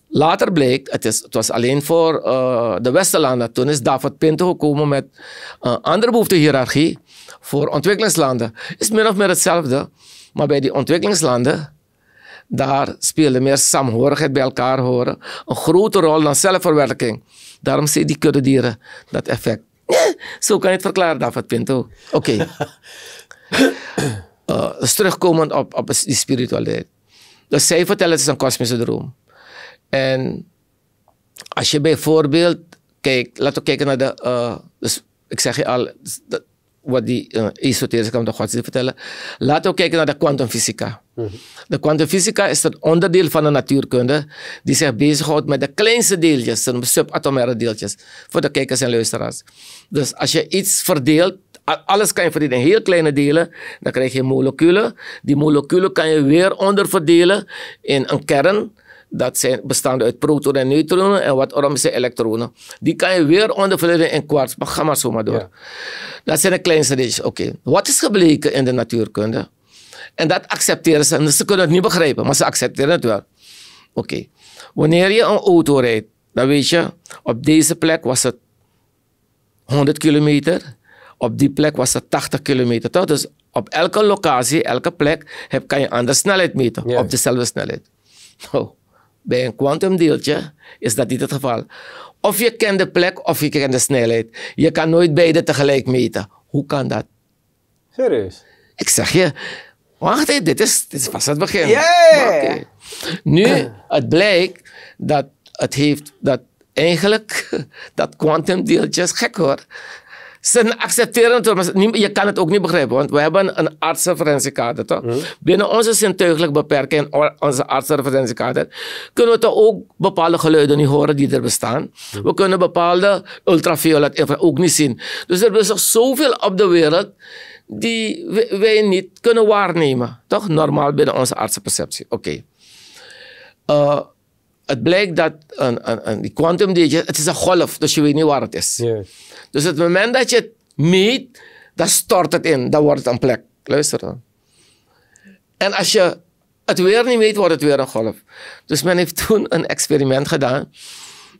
Later bleek, het, is, het was alleen voor uh, de Westerlanden. Toen is David Pinto gekomen met een uh, andere hiërarchie voor ontwikkelingslanden. is min of meer hetzelfde. Maar bij die ontwikkelingslanden, daar speelde meer samenhorigheid bij elkaar horen. Een grote rol dan zelfverwerking. Daarom zie je die kuddedieren, dat effect. Eh, zo kan je het verklaren, David Pinto. Oké. Uh, terugkomend op, op die spiritualiteit. Dus zij vertellen het is een kosmische droom. En als je bijvoorbeeld kijkt, laten we kijken naar de, eh, dus ik zeg je al, wat die uh, esoterische kant van vertellen. Laten we kijken naar de kwantumfysica. Mhm. De kwantumfysica is het onderdeel van de natuurkunde die zich bezighoudt met de kleinste deeltjes, de subatomaire deeltjes, voor de kijkers en luisteraars. Dus als je iets verdeelt, alles kan je verdelen in heel kleine delen. Dan krijg je moleculen. Die moleculen kan je weer onderverdelen in een kern. Dat zijn uit protonen en neutronen en wat waarom zijn elektronen. Die kan je weer onderverdelen in kwarts. Maar ga maar zo maar door. Dat zijn de kleinste delen. Oké. Wat is gebleken in de natuurkunde? En dat accepteren ze. ze kunnen het niet begrijpen, maar ze accepteren het wel. Oké. Wanneer je een auto rijdt, dan weet je, op deze plek was het 100 kilometer. Op die plek was het 80 kilometer. Toch? Dus op elke locatie, elke plek, heb, kan je andere snelheid meten. Op dezelfde snelheid. Nou, bij een kwantumdeeltje is dat niet het geval. Of je kent de plek of je kent de snelheid. Je kan nooit beide tegelijk meten. Hoe kan dat? Serieus? Ik zeg je, wacht even, dit is, dit is pas het begin. Yeah! Nu, het blijkt dat het heeft, dat eigenlijk, dat is gek hoor, ze accepteren je kan het ook niet begrijpen. Want we hebben een artsreferentiekader, toch? Mhm. Binnen onze zintuigelijk beperking onze artsreferentiekader, kunnen we toch ook bepaalde geluiden niet horen die er bestaan. Mhm. We kunnen bepaalde ultraviolet ook niet zien. Dus er is zoveel op de wereld die wij niet kunnen waarnemen. Toch? Normaal binnen onze artsenperceptie. Oké. Okay. Eh, het blijkt dat een, een, een die quantum deeltje, het is een golf, dus je weet niet waar het is. Dus het moment dat je het meet, dan stort het in, dan wordt het een plek. Luister dan. En als je het weer niet meet, wordt het weer een golf. Dus men heeft toen een experiment gedaan.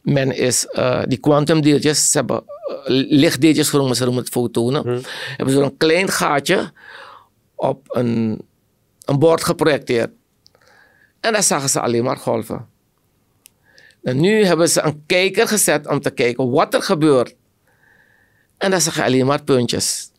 Men is uh, die deeltjes, ze hebben eh, lichtdeeltjes genoemd, ze noemen het fotonen. Hmm. Hebben ze een klein gaatje op een, een bord geprojecteerd. En daar zagen ze alleen maar golven. En nu hebben ze een kijker gezet om te kijken wat er gebeurt. En dat zijn alleen maar puntjes.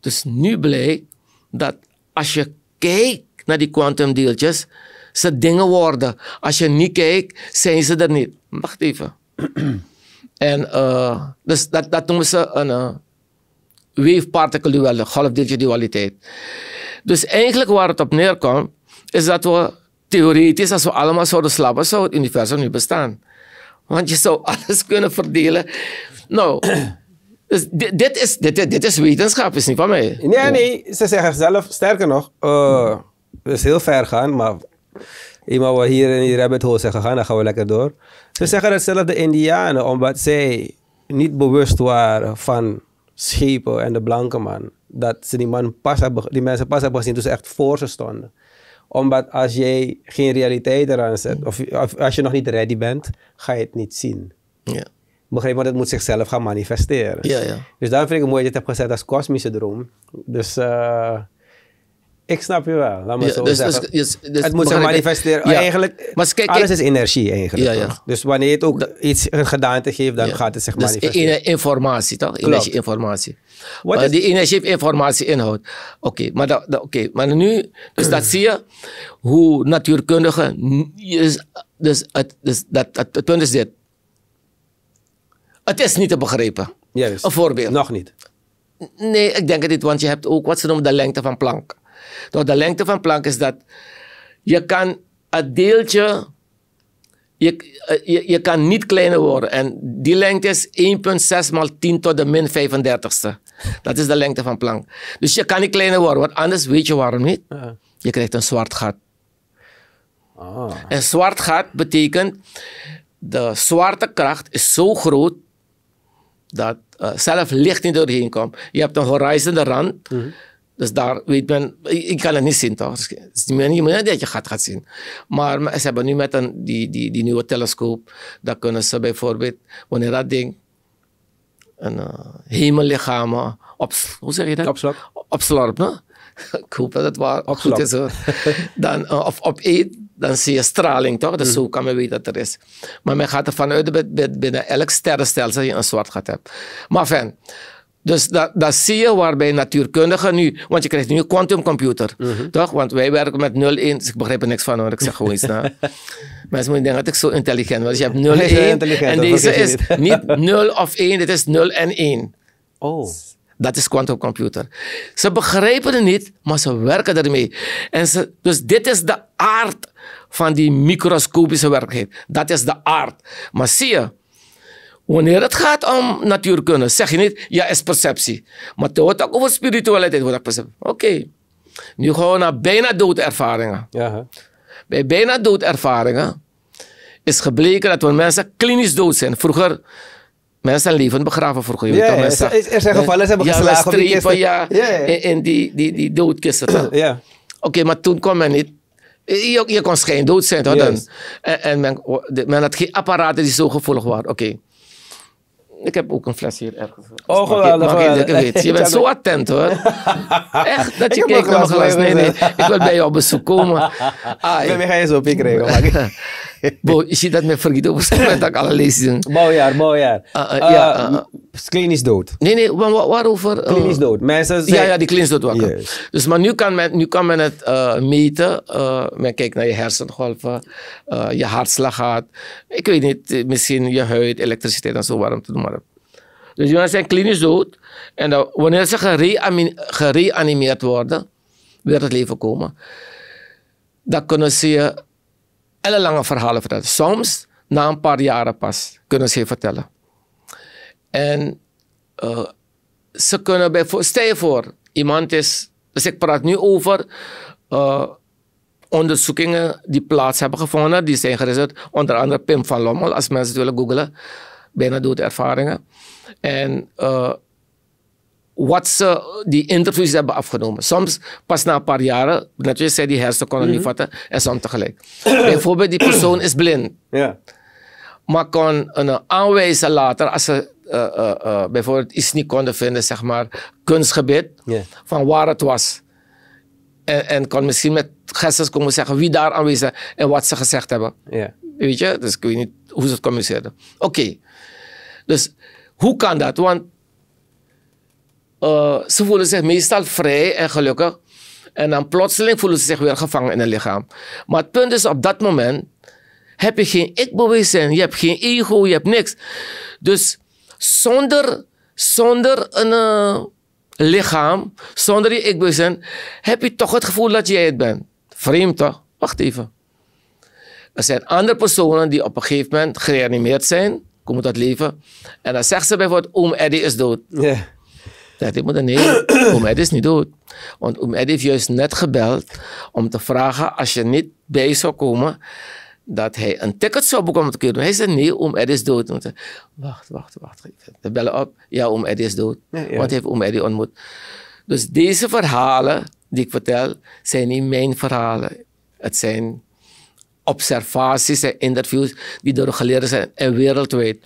Dus nu blijkt dat als je kijkt naar die kwantumdeeltjes, ze dingen worden. Als je niet kijkt, zijn ze er niet. Wacht even. en eh, dus dat, dat noemen ze een uh, eh, wave-particle golfdeeltje dualiteit. Dus eigenlijk waar het op neerkomt, is dat we theoretisch, als we allemaal zouden slapen, zou het universum niet bestaan. Want je zou alles kunnen verdelen. Nou, dus dit, dit, is, dit, is wetenschap, is niet van mij. Nee, nee, ze zeggen zelf, sterker nog, uh, het is heel ver gaan, maar eenmaal we hier in die rabbit hole zijn gegaan, dan gaan we lekker door. Ze zeggen hetzelfde: de Indianen, omdat zij niet bewust waren van schepen en de blanke man, dat ze die, man pas die mensen pas hebben gezien toen ze echt voor ze stonden omdat als jij geen realiteit eraan zet, mm. of, als je nog niet ready bent, ga je het niet zien. Ja. Begrijp, want het moet zichzelf gaan manifesteren. Ja, ja. Dus daarom vind ik het mooi dat je het hebt gezet als kosmische droom. Dus eh, ik snap je wel, laat maar zo dus- dus- dus- het moet zich manifesteren. Eigenlijk, maar alles is energie eigenlijk. Ja, dus wanneer je het ook iets een gedaante geeft, dan gaat het zich manifesteren. informatie, toch? Energie, informatie. Die energie heeft informatie inhoud. Oké, maar, maar nu, dus dat zie je, hoe natuurkundige, dus, dus, het, dat, punt is dit. Het is niet te begrijpen. Een voorbeeld. Nog niet. Nee, ik denk het niet, want je hebt ook wat ze noemen de lengte van plank. Nou, de lengte van plank is dat je kan het deeltje, je, eh, je, je kan niet kleiner worden. En die lengte is 1,6 x 10 tot de min 35ste. Dat is de lengte van plank. Dus je kan niet kleiner worden, want anders weet je waarom niet. Je krijgt een zwart gat. Ah. Een zwart gat betekent, de zwarte kracht is zo groot dat eh, zelf licht niet doorheen komt. Je hebt een horizon, de rand. Mhm. Dus daar weet men, ik, kan het niet zien toch? Dus het is niet meer dat je gaat gaat zien. Maar ze hebben nu met een, die, die, die nieuwe telescoop, dat kunnen ze bijvoorbeeld, wanneer dat ding, een uh, hemellichamen op, hoe zeg je dat? Opslorp. Opslorp, ne? ik hoop dat het waar is hoor. Dan, uh, of eet, dan zie je straling toch? Dus zo mm. kan men weten dat er is. Maar men gaat er vanuit dat binnen elk sterrenstelsel je een zwart gat hebt. Maar fijn. Dus dat, dat zie je waarbij natuurkundigen nu, want je krijgt nu een quantumcomputer, mm toch? Want wij werken met 0,1, dus ik begrijp er niks van hoor, ik zeg gewoon iets na. Mensen moeten denken dat ik zo intelligent dus Je hebt 0,1 en deze is niet. 0 of 1, dit is 0 en 1. Oh. Dat is quantumcomputer. Ze begrijpen het niet, maar ze werken ermee. En ze, dus dit is de aard van die microscopische werkelijkheid. Dat is de aard. Maar zie je, Wanneer het gaat om natuurkunde, zeg je niet, ja, is perceptie. Maar het wordt ook over spiritualiteit, wordt ook Oké. Nu gaan we naar bijna doodervaringen. Ja, Bij bijna doodervaringen is gebleken dat we mensen klinisch dood zijn. Vroeger mensen leven begraven vroeger. Ja, ja, mensen, er zijn gevallen, ze hebben ja, geslagen. ja, ja, ja. In, die, die, die doodkisten. ja. Oké, maar toen kwam men niet. Je, je kon geen dood zijn. Hoor, En, en men, men, had geen apparaten die zo gevoelig waren. Oké. Ik heb ook een fles hier ergens. Oh, geweldig. Mag ik, weet. Je bent zo attent hoor. Echt, dat je keek. naar Nee, nee. Ik wil bij jou op bezoek komen. Ik ben weer geen zo op Bo, je ziet dat met vergeten ik alle lezen. Bouwjaar, bouwjaar. Uh, uh, ja, uh, dood. Nee, nee, maar waarover? Klinisch dood. Mensen zijn... Ja, ja, die klinisch dood wakker. Dus, maar nu kan men, nu kan men het meten. men kijkt naar je hersengolven, je hartslag gaat. Ik weet niet, misschien je huid, elektriciteit en zo, Waarom te maar Dus jongens zijn klinisch dood. En dan, wanneer ze gereanimeerd worden, weer het leven komen. Dan kunnen ze je lange verhalen vertellen. Soms na een paar jaren pas kunnen ze je vertellen. En eh, ze kunnen bijvoorbeeld, stel je voor, iemand is, dus ik praat nu over uh, onderzoekingen die plaats hebben gevonden, die zijn geresult onder andere Pim van Lommel, als mensen het willen googelen, bijna doet ervaringen. En eh, wat ze, die interviews hebben afgenomen. Soms pas na een paar jaren, je zei die hersenen kon niet mhm. vatten, en soms tegelijk. Bijvoorbeeld die persoon is blind. Ja. Maar kon een aanwijzen later, als ze eh, eh, eh, bijvoorbeeld iets niet konden vinden, zeg maar, kunstgebied, van waar het was. En, kon misschien met gesters komen zeggen wie daar aanwezig en wat ze gezegd hebben. Yeah. Weet je, dus ik weet niet hoe ze het communiceerden. Oké, dus hoe kan dat? Want eh, ze voelen zich meestal vrij en gelukkig. En dan plotseling voelen ze zich weer gevangen in een lichaam. Maar het punt is, op dat moment heb je geen ik-bewustzijn. Je hebt geen ego, je hebt niks. Dus zonder, zonder een eh, lichaam, zonder je ik-bewustzijn, heb je toch het gevoel dat jij het bent. Vreemd toch? Wacht even. Er zijn andere personen die op een gegeven moment gereanimeerd zijn, komen tot leven. En dan zeggen ze bijvoorbeeld, oom Eddie is dood. Ja zegt die moeder, nee, oom Ed is niet dood. Want oom Ed heeft juist net gebeld om te vragen als je niet bij zou komen, dat hij een ticket zou bekomen om te kunnen. Hij zei, nee, oom Ed is dood. Eh, wacht, wacht, wacht. Ze bellen op, ja, oom Ed is dood. Wat Want hij heeft oom ontmoet. Dus deze verhalen die ik vertel, zijn niet mijn verhalen. Het zijn observaties en interviews die door geleerden zijn en wereldwijd.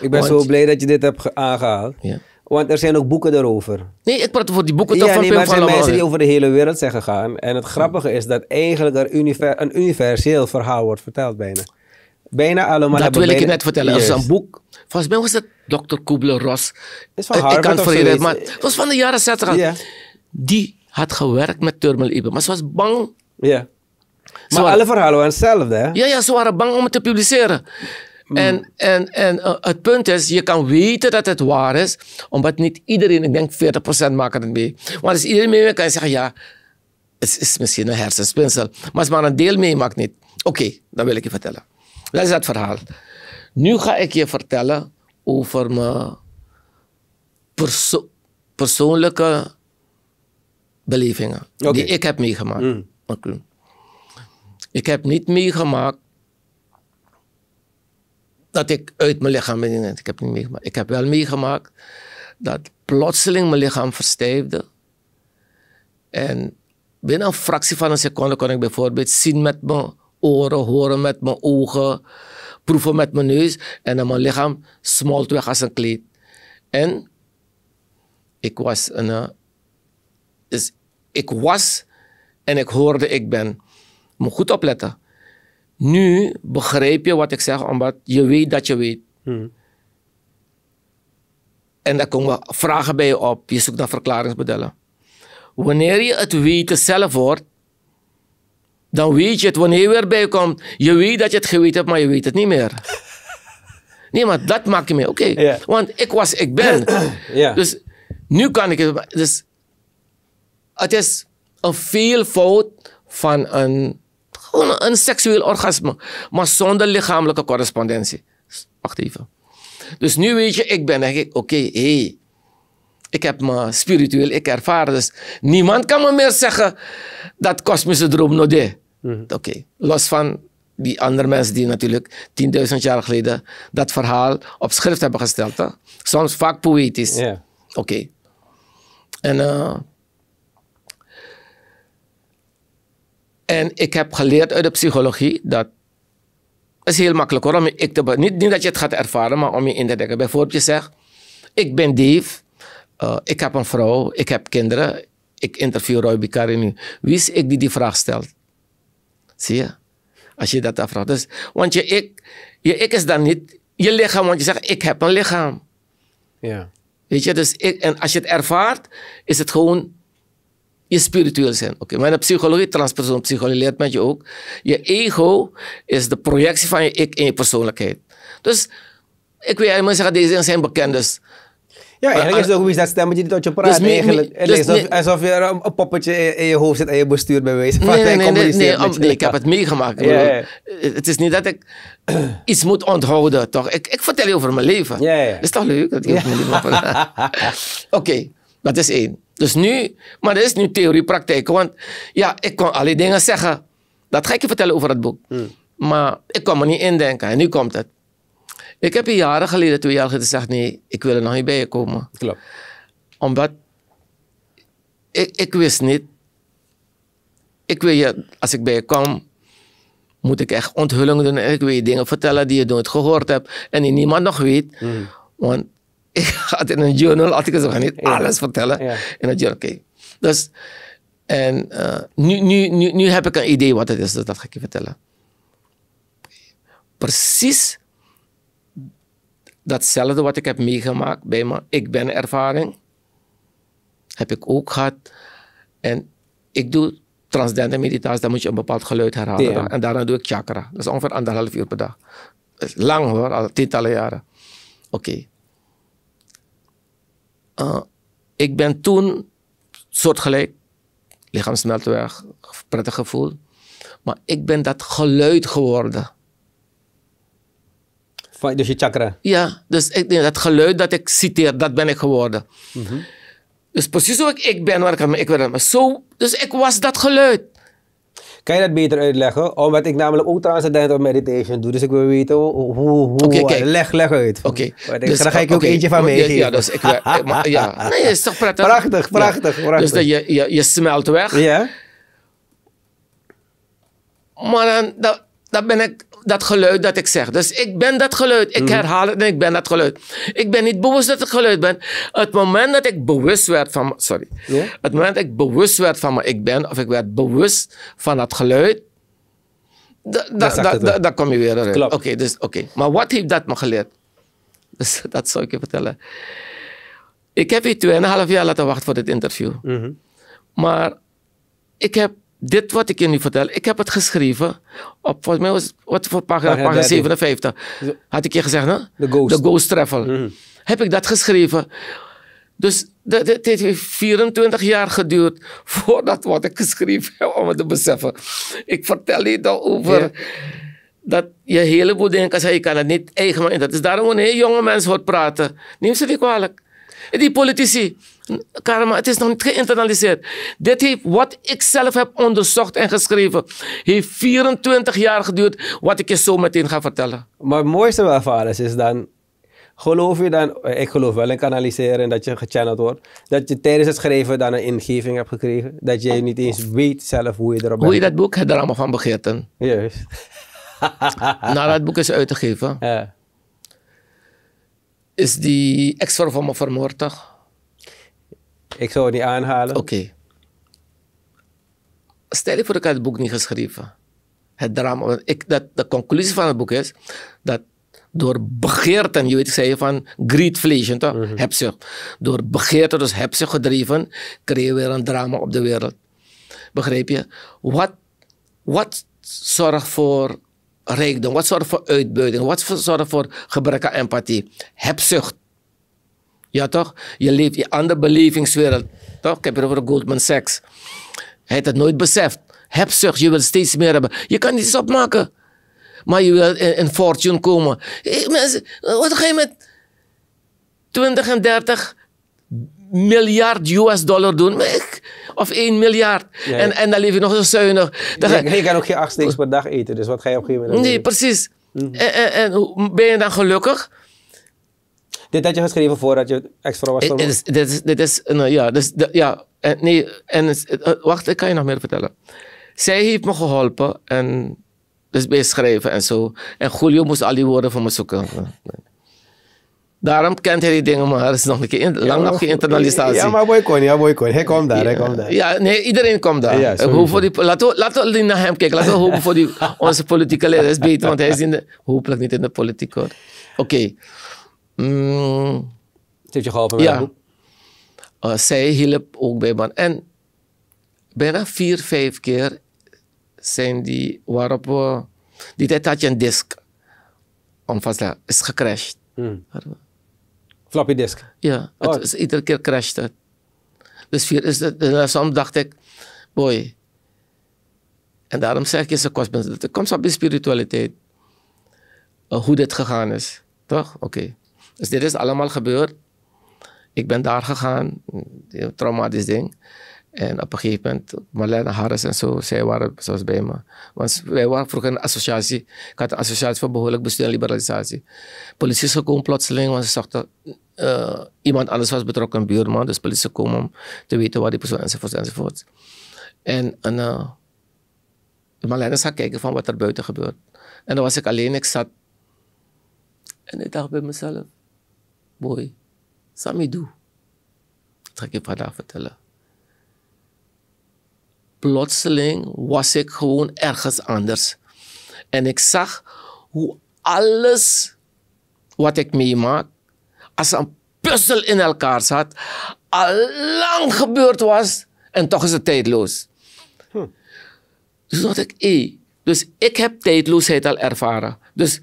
Ik ben zo blij dat je dit hebt aangehaald. Ja. Want er zijn ook boeken daarover. Nee, ik praat voor die boeken toch van maar er zijn mensen die over de hele wereld zijn gegaan. En het grappige is dat eigenlijk er een universeel verhaal wordt verteld bijna. Bijna allemaal. Dat wil ik je net vertellen. Als een boek. Volgens mij was dat Dr. Kubler-Ross. Is van eh, ik kan het was van de jaren 70. Die had gewerkt met Turmel Ibe, maar ze was bang. Ja. Maar waren, alle verhalen waren hetzelfde, hè? Ja, ja, ze waren bang om het te publiceren. Mm. En, en, en eh, het punt is, je kan weten dat het waar is, omdat niet iedereen, ik denk 40% maken het mee. Want als iedereen mee kan je zeggen, ja, het is misschien een hersenspinsel. Maar als maar een deel meemaakt niet. Oké, okay, dan wil ik je vertellen. Dat is dat verhaal. Nu ga ik je vertellen over mijn persoonlijke belevingen. Die ik heb meegemaakt. Mm. Ik heb niet meegemaakt dat ik uit mijn lichaam ben. Ik heb niet meegemaakt. Ik heb wel meegemaakt dat plotseling mijn lichaam verstijfde. En binnen een fractie van een seconde kon ik bijvoorbeeld zien met mijn oren, horen met mijn ogen, proeven met mijn neus. En dan mijn lichaam smolt weg als een kleed. En ik was een. Eh, dus ik was en ik hoorde ik ben. Moet goed opletten. Nu begrijp je wat ik zeg, omdat je weet dat je weet. Hmm. En daar komen vragen bij je op. Je zoekt naar verklaringsmodellen. Wanneer je het weten zelf wordt, dan weet je het. Wanneer je weer bij je komt, je weet dat je het geweten hebt, maar je weet het niet meer. Nee, maar dat maakt je mee. Oké, want ik was, ik ben. Dus nu kan ik het. Dus het is een veelvoud van een gewoon een, seksueel orgasme, maar zonder lichamelijke correspondentie. Wacht even. Dus nu weet je, ik ben eigenlijk, oké, okay, hey, ik heb me spiritueel ik ervaren. Dus niemand kan me meer zeggen dat kosmische droom deed. Mhm. Oké, los van die andere mensen die natuurlijk 10.000 jaar geleden dat verhaal op schrift hebben gesteld. Hè? Soms vaak poëtisch. Oké. En uh, En ik heb geleerd uit de psychologie dat het is heel makkelijk hoor, om je ik te niet, niet dat je het gaat ervaren, maar om je in te denken. Bijvoorbeeld je zegt, ik ben dief, eh, ik heb een vrouw, ik heb kinderen, ik interview Roy Bicari nu. Wie is ik die die vraag stelt? Zie je? Als je dat afvraagt. Dus, want je ik, je ik is dan niet je lichaam, want je zegt, ik heb een lichaam. Ja. Weet je, dus ik, en als je het ervaart, is het gewoon je spiritueel zijn. Oké, maar de psychologie, transpersoon psychologie leert met je ook. Je ego is de projectie van je ik en je persoonlijkheid. Dus ik wil mensen zeggen, deze zijn bekend dus. Ja, eigenlijk maar, is het ook dat stemmetje die tot je praat. Dus dus alsof, je een, poppetje in, je hoofd zit en je bestuurt bij wijze van. Nee, nee, nee, nee, ik heb het meegemaakt. Het is niet dat ik iets moet onthouden, toch? Ik, ik vertel je over mijn leven. Ja, is toch leuk? Dat ik over mijn leven Oké, dat is één. Dus nu, maar dat is nu theorie, praktijk. Want ja, ik kon alle dingen zeggen. Dat ga ik je vertellen over het boek. Hmm. Maar ik kon me niet indenken. En nu komt het. Ik heb je jaren geleden, twee jaar geleden, gezegd: nee, ik wil er nog niet bij je komen. Klopt. Omdat ik, ik wist niet. Ik wil je, als ik bij je kom, moet ik echt onthullingen doen. Ik wil je dingen vertellen die je nooit gehoord hebt en die niemand nog weet. Hmm. Want ik had in een journal artikel, we gaan niet alles vertellen in een journal. Dus, en eh, nu, nu, nu, nu heb ik een idee wat het is, dus dat ga ik je vertellen. Precies datzelfde wat ik heb meegemaakt bij mijn Ik ben ervaring. Heb ik ook gehad. En ik doe transcendente meditatie, dan moet je een bepaald geluid herhalen. En daarna doe ik chakra. Dat is ongeveer anderhalf uur per dag. lang hoor, al tientallen jaren. Oké. Eh, ik ben toen soortgelijk, weg, prettig gevoel. Maar ik ben dat geluid geworden. dus je chakra? Ja, dus ik, dat geluid dat ik citeer, dat ben ik geworden. Mhm. Dus precies zo ik, ik ben, waar ik, ik ben. Zo, dus ik was dat geluid. Kan je dat beter uitleggen? Omdat oh, ik namelijk ook transcendental meditation doe. Dus ik wil weten hoe. hoe eh, Leg, leg uit. Oké. Dus, daar ga ik ook eentje van meegeven. Ja, dus ik, eh, ja. Nee, is toch Prachtig, prachtig. prachtig. Dus dat je, je, je smelt weg. Ja. Maar dan, dat, dat ben ik dat geluid dat ik zeg. Dus ik ben dat geluid. Ik mhm. herhaal het en ik ben dat geluid. Ik ben niet bewust dat ik geluid ben. Het moment dat ik bewust werd van, sorry. Het moment dat ik bewust werd van mijn ik ben, of ik werd bewust van dat geluid, dat dat kom je weer Oké, dus, oké. maar wat heeft dat me geleerd? Dus dat zou ik je vertellen. Ik heb je 2,5 jaar laten wachten voor dit interview. Mhm. Maar ik heb dit wat ik je nu vertel, ik heb het geschreven op, volgens mij was wat voor pagina, 57. Had ik je gezegd, hè? De Ghost. The Ghost Travel. Mhm. Heb ik dat geschreven. Dus het heeft 24 jaar geduurd voordat wat ik geschreven heb, om het te beseffen. Ik vertel je dan over dat je een heleboel dingen kan zeggen, je kan het niet eigen maken. Dat is daarom hele jonge mensen hoort praten. Neem ze niet kwalijk. Die politici. Karma, het is nog niet geïnternaliseerd. Dit heeft, wat ik zelf heb onderzocht en geschreven, heeft 24 jaar geduurd, wat ik je zo meteen ga vertellen. Maar het mooiste van alles is dan, geloof je dan, eh, ik geloof wel in kanaliseren en dat je gechanneld wordt, dat je tijdens het schrijven dan een ingeving hebt gekregen, dat je niet eens weet zelf hoe je erop bent. Hoe je dat boek, Het Drama van Begeerten. Juist. Nadat nou, het boek is uitgegeven, ja. is die ex-vrouw van me vermoord, ik zou het niet aanhalen. Oké. Stel je voor, ik had het boek niet geschreven. Het drama. Ik, dat, de conclusie van het boek is dat door begeerten, je weet, ik zei van greed vleesend, mm hebzucht. Door begeerten, dus hebzucht gedreven, creëer weer een drama op de wereld. Begrijp je? Wat, wat zorgt voor rijkdom? Wat zorgt voor uitbuiting? Wat zorgt voor gebrek aan empathie? Hebzucht. Ja, toch? Je leeft in een andere belevingswereld. Toch? Ik heb er over Goldman Sachs. Hij heeft het nooit beseft. Hebzucht, je wil steeds meer hebben. Je kan iets opmaken. Maar je wil in, fortune komen. Hey, mensen, wat ga je met 20 en 30 miljard US dollar doen? Of 1 miljard. En, en dan leef je nog zo zuinig. Dan je, je kan ook geen acht steeks per dag eten. Dus wat ga je op een gegeven moment Nee, precies. Mhm. en, en, en ben je dan gelukkig? Dit had je geschreven voordat je extra was? Dit is, dit is, dit is eh, ja, dus, ja en, nee, en, eh, eh, wacht, ik kan je nog meer vertellen. Zij heeft me geholpen en dus bij schrijven en zo. En Julio moest al die woorden voor me zoeken. Daarom kent hij die dingen, maar dat is nog een keer lang nog Ja, maar mooi ja, Hij komt daar, ja, hij komt daar. Ja, nee, iedereen komt daar. Ja, voor die, laten, we, laten naar hem kijken. Laten we hopen voor die, onze politieke leider. is beter, want hij is in de, hopelijk niet in de politiek hoor. Oké. Mm. Het heeft je geholpen ja. Eh, zij hielp ook bij man. En bijna vier, vijf keer zijn die waarop we... Die tijd had je een disk. Onvastleggen. Is gecrashed. Hmm. Floppy disk? Ja. Oh. is, iedere keer crashed het. Dus vier is het. Dus soms dacht ik... Boy. En daarom zeg ik je, ze kost komt op je spiritualiteit. Eh, hoe dit gegaan is. Toch? Oké. Dus dit is allemaal gebeurd. Ik ben daar gegaan, een traumatisch ding. En op een gegeven moment, Marlene Harris en zo, zij waren zoals bij me. Want wij waren vroeger een associatie. Ik had een associatie voor behoorlijk bestuur en liberalisatie. Politie is gekomen plotseling, want ze zochten uh, iemand anders was betrokken, een buurman. Dus politie kwam om te weten waar die persoon enzovoort enzovoort. En, en uh, eh, Marlene kijken van wat er buiten gebeurt. En dan was ik alleen, ik zat en ik dacht bij mezelf, Boy, zal me doen. Dat ga ik je vandaag vertellen. Plotseling was ik gewoon ergens anders. En ik zag hoe alles wat ik meemaak, als een puzzel in elkaar zat, al lang gebeurd was en toch is het tijdloos. Hm. Dus dacht ik, hé, eh, dus ik heb tijdloosheid al ervaren. Dus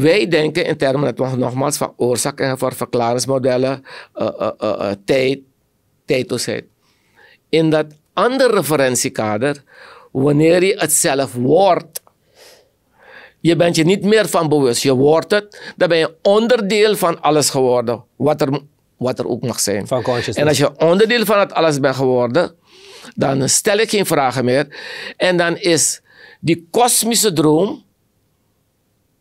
wij denken in termen, dat nogmaals, van oorzaak en voor verklaringsmodellen, uh, tijd, tijdloosheid. In dat andere referentiekader, wanneer je het zelf wordt, je bent je niet meer van bewust. Je wordt het, dan ben je onderdeel van alles geworden, wat er, wat er ook mag zijn. Van en als je onderdeel van het alles bent geworden, dan stel ik geen vragen meer. En dan is die kosmische droom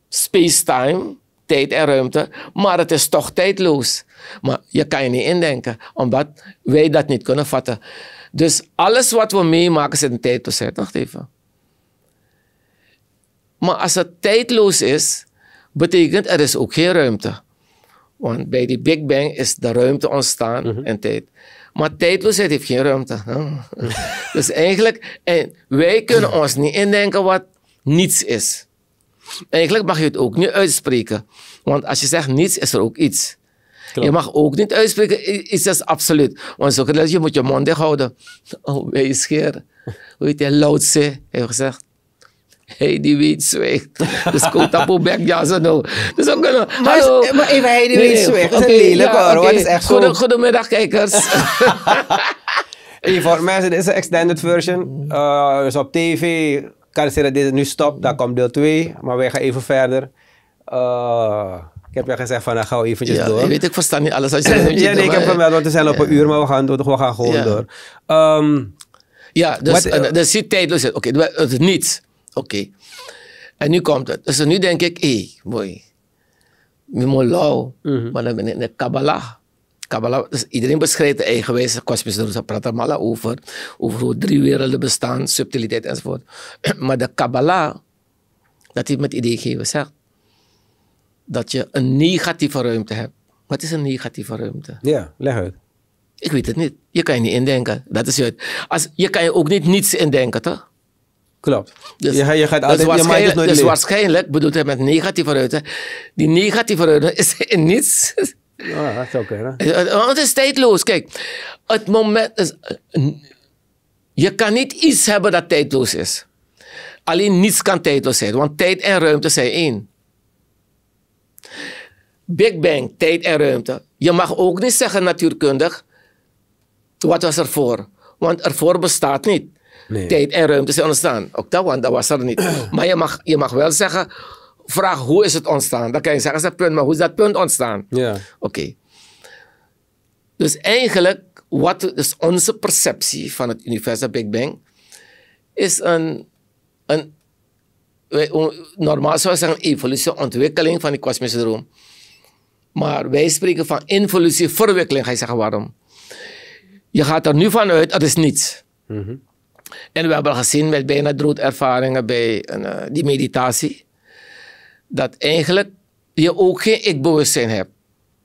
space-time, tijd en ruimte, maar het is toch tijdloos. Maar je kan je niet indenken, omdat wij dat niet kunnen vatten. Dus alles wat we meemaken zit een tijdloosheid. Wacht even. Maar als het tijdloos is, betekent er is ook geen ruimte. Want bij die Big Bang is de ruimte ontstaan en mhm. tijd. Maar tijdloosheid heeft geen ruimte. dus eigenlijk, en wij kunnen ons niet indenken wat niets is. Eigenlijk mag je het ook niet uitspreken. Want als je zegt niets, is er ook iets. Je mag ook niet uitspreken, iets is absoluut. Want zo dat je moet je mond dicht houden. Oh, ben je scheer. Hoe heet hij? Loutse, heeft gezegd. Hey, die weet zwijgt. Dus komt dat op ja, zo nou. Dus ook kunnen. Hallo. Maar, maar even Heidi nee, weet zwijgt. Dat is okay, hoor, okay. is echt Goedemiddag, kijkers. voor mensen, dit is een extended version. Uh, dus op tv dat dit nu stopt, daar komt deel 2. Maar wij gaan even verder. Eh, ik heb je gezegd van, nou, gaan we eventjes ja, door. Ik weet, ik versta niet alles als je zegt. ja, nee, ik heb gemeld, want we zijn ja. op een uur, maar we gaan, we gaan gewoon door. Ehm, ja, dus er uh, zit Oké, het is niets. Oké. En nu komt het. Dus nu denk ik, hé, hey, mooi. Mimolao, mm maar dan ben ik een Kabbalah. Kabbalah, dus iedereen beschrijft de eigenwijze kosmische Ze praten allemaal over. Over hoe drie werelden bestaan, subtiliteit enzovoort. maar de Kabbalah, dat heeft met idee geven zegt dat je een negatieve ruimte hebt. Wat is een negatieve ruimte? Ja, leg uit. Ik weet het niet. Je kan je niet indenken. Dat is het. Als, je kan je ook niet niets indenken, toch? Klopt. Dus, je, je gaat dus altijd, dus waarschijnlijk, je dus waarschijnlijk bedoelt hij met negatieve ruimte. Die negatieve ruimte is in niets dat zou kunnen. het is tijdloos. Kijk, het moment is... Je kan niet iets hebben dat tijdloos is. Alleen niets kan tijdloos zijn, want tijd en ruimte zijn één. Big Bang, tijd en ruimte. Je mag ook niet zeggen natuurkundig, wat was voor? Want ervoor bestaat niet. Tijd en ruimte zijn ontstaan. Ook dat, want dat was er niet. Maar je mag, je mag wel zeggen, vraag hoe is het ontstaan. Dan kan je zeggen, is dat punt, maar hoe is dat punt ontstaan? Ja. Oké. Dus eigenlijk, wat is onze perceptie van het universum Big Bang, is een, een normaal zou je zeggen evolutie, ontwikkeling van die kosmische droom. Maar wij spreken van involutie, verwikkeling. Ga je zeggen waarom? Je gaat er nu vanuit, het is niets. Mhm. En we hebben al gezien met bijna ervaringen bij een, eh, die meditatie dat eigenlijk je ook geen ik-bewustzijn hebt.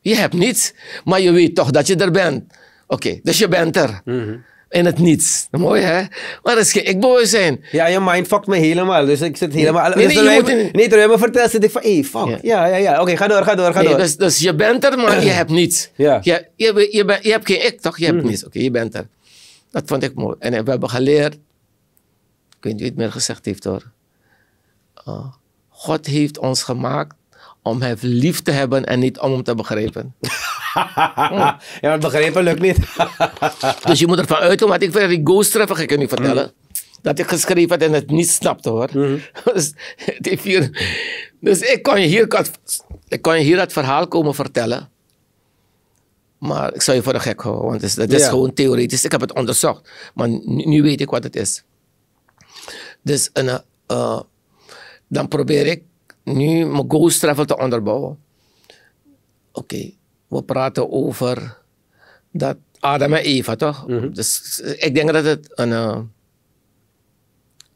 Je hebt niets, maar je weet toch dat je er bent. Oké, dus je bent er. Mm In het niets. Mooi hè? Maar dat is geen ik-bewustzijn. Ja, je mind fuckt me helemaal. Dus ik zit helemaal... Nee, nee, dus nee, je me vertelt zit ik van... Hé, fuck. Ja, ja, ja. Oké, ga door, ga door, ga door. Dus, dus je bent er, maar je hebt niets. Ja. Je, je, je, je hebt geen ik toch? Je hebt mhm. niets. Oké, je bent er. Dat vond ik mooi. En we hebben geleerd... Ik weet niet wie het meer gezegd heeft hoor. Ah. God heeft ons gemaakt om hem lief te hebben en niet om hem te begrijpen. ja, maar begrijpen lukt niet. dus je moet ervan uitkomen, Had ik vind die ghost ik kan niet vertellen. Mm. Dat ik geschreven had en het niet snapte hoor. Mm. dus, die dus ik kon je hier, ik hier dat verhaal komen vertellen. Maar ik zou je voor de gek houden, want het is, gewoon theoretisch. Ik heb het onderzocht, maar nu, weet ik wat het is. Dus een, eh, eh, dan probeer ik nu mijn ghost travel te onderbouwen. Oké, we praten over dat Adam en Eva, toch? Mhm. Dus ik denk dat het een eh,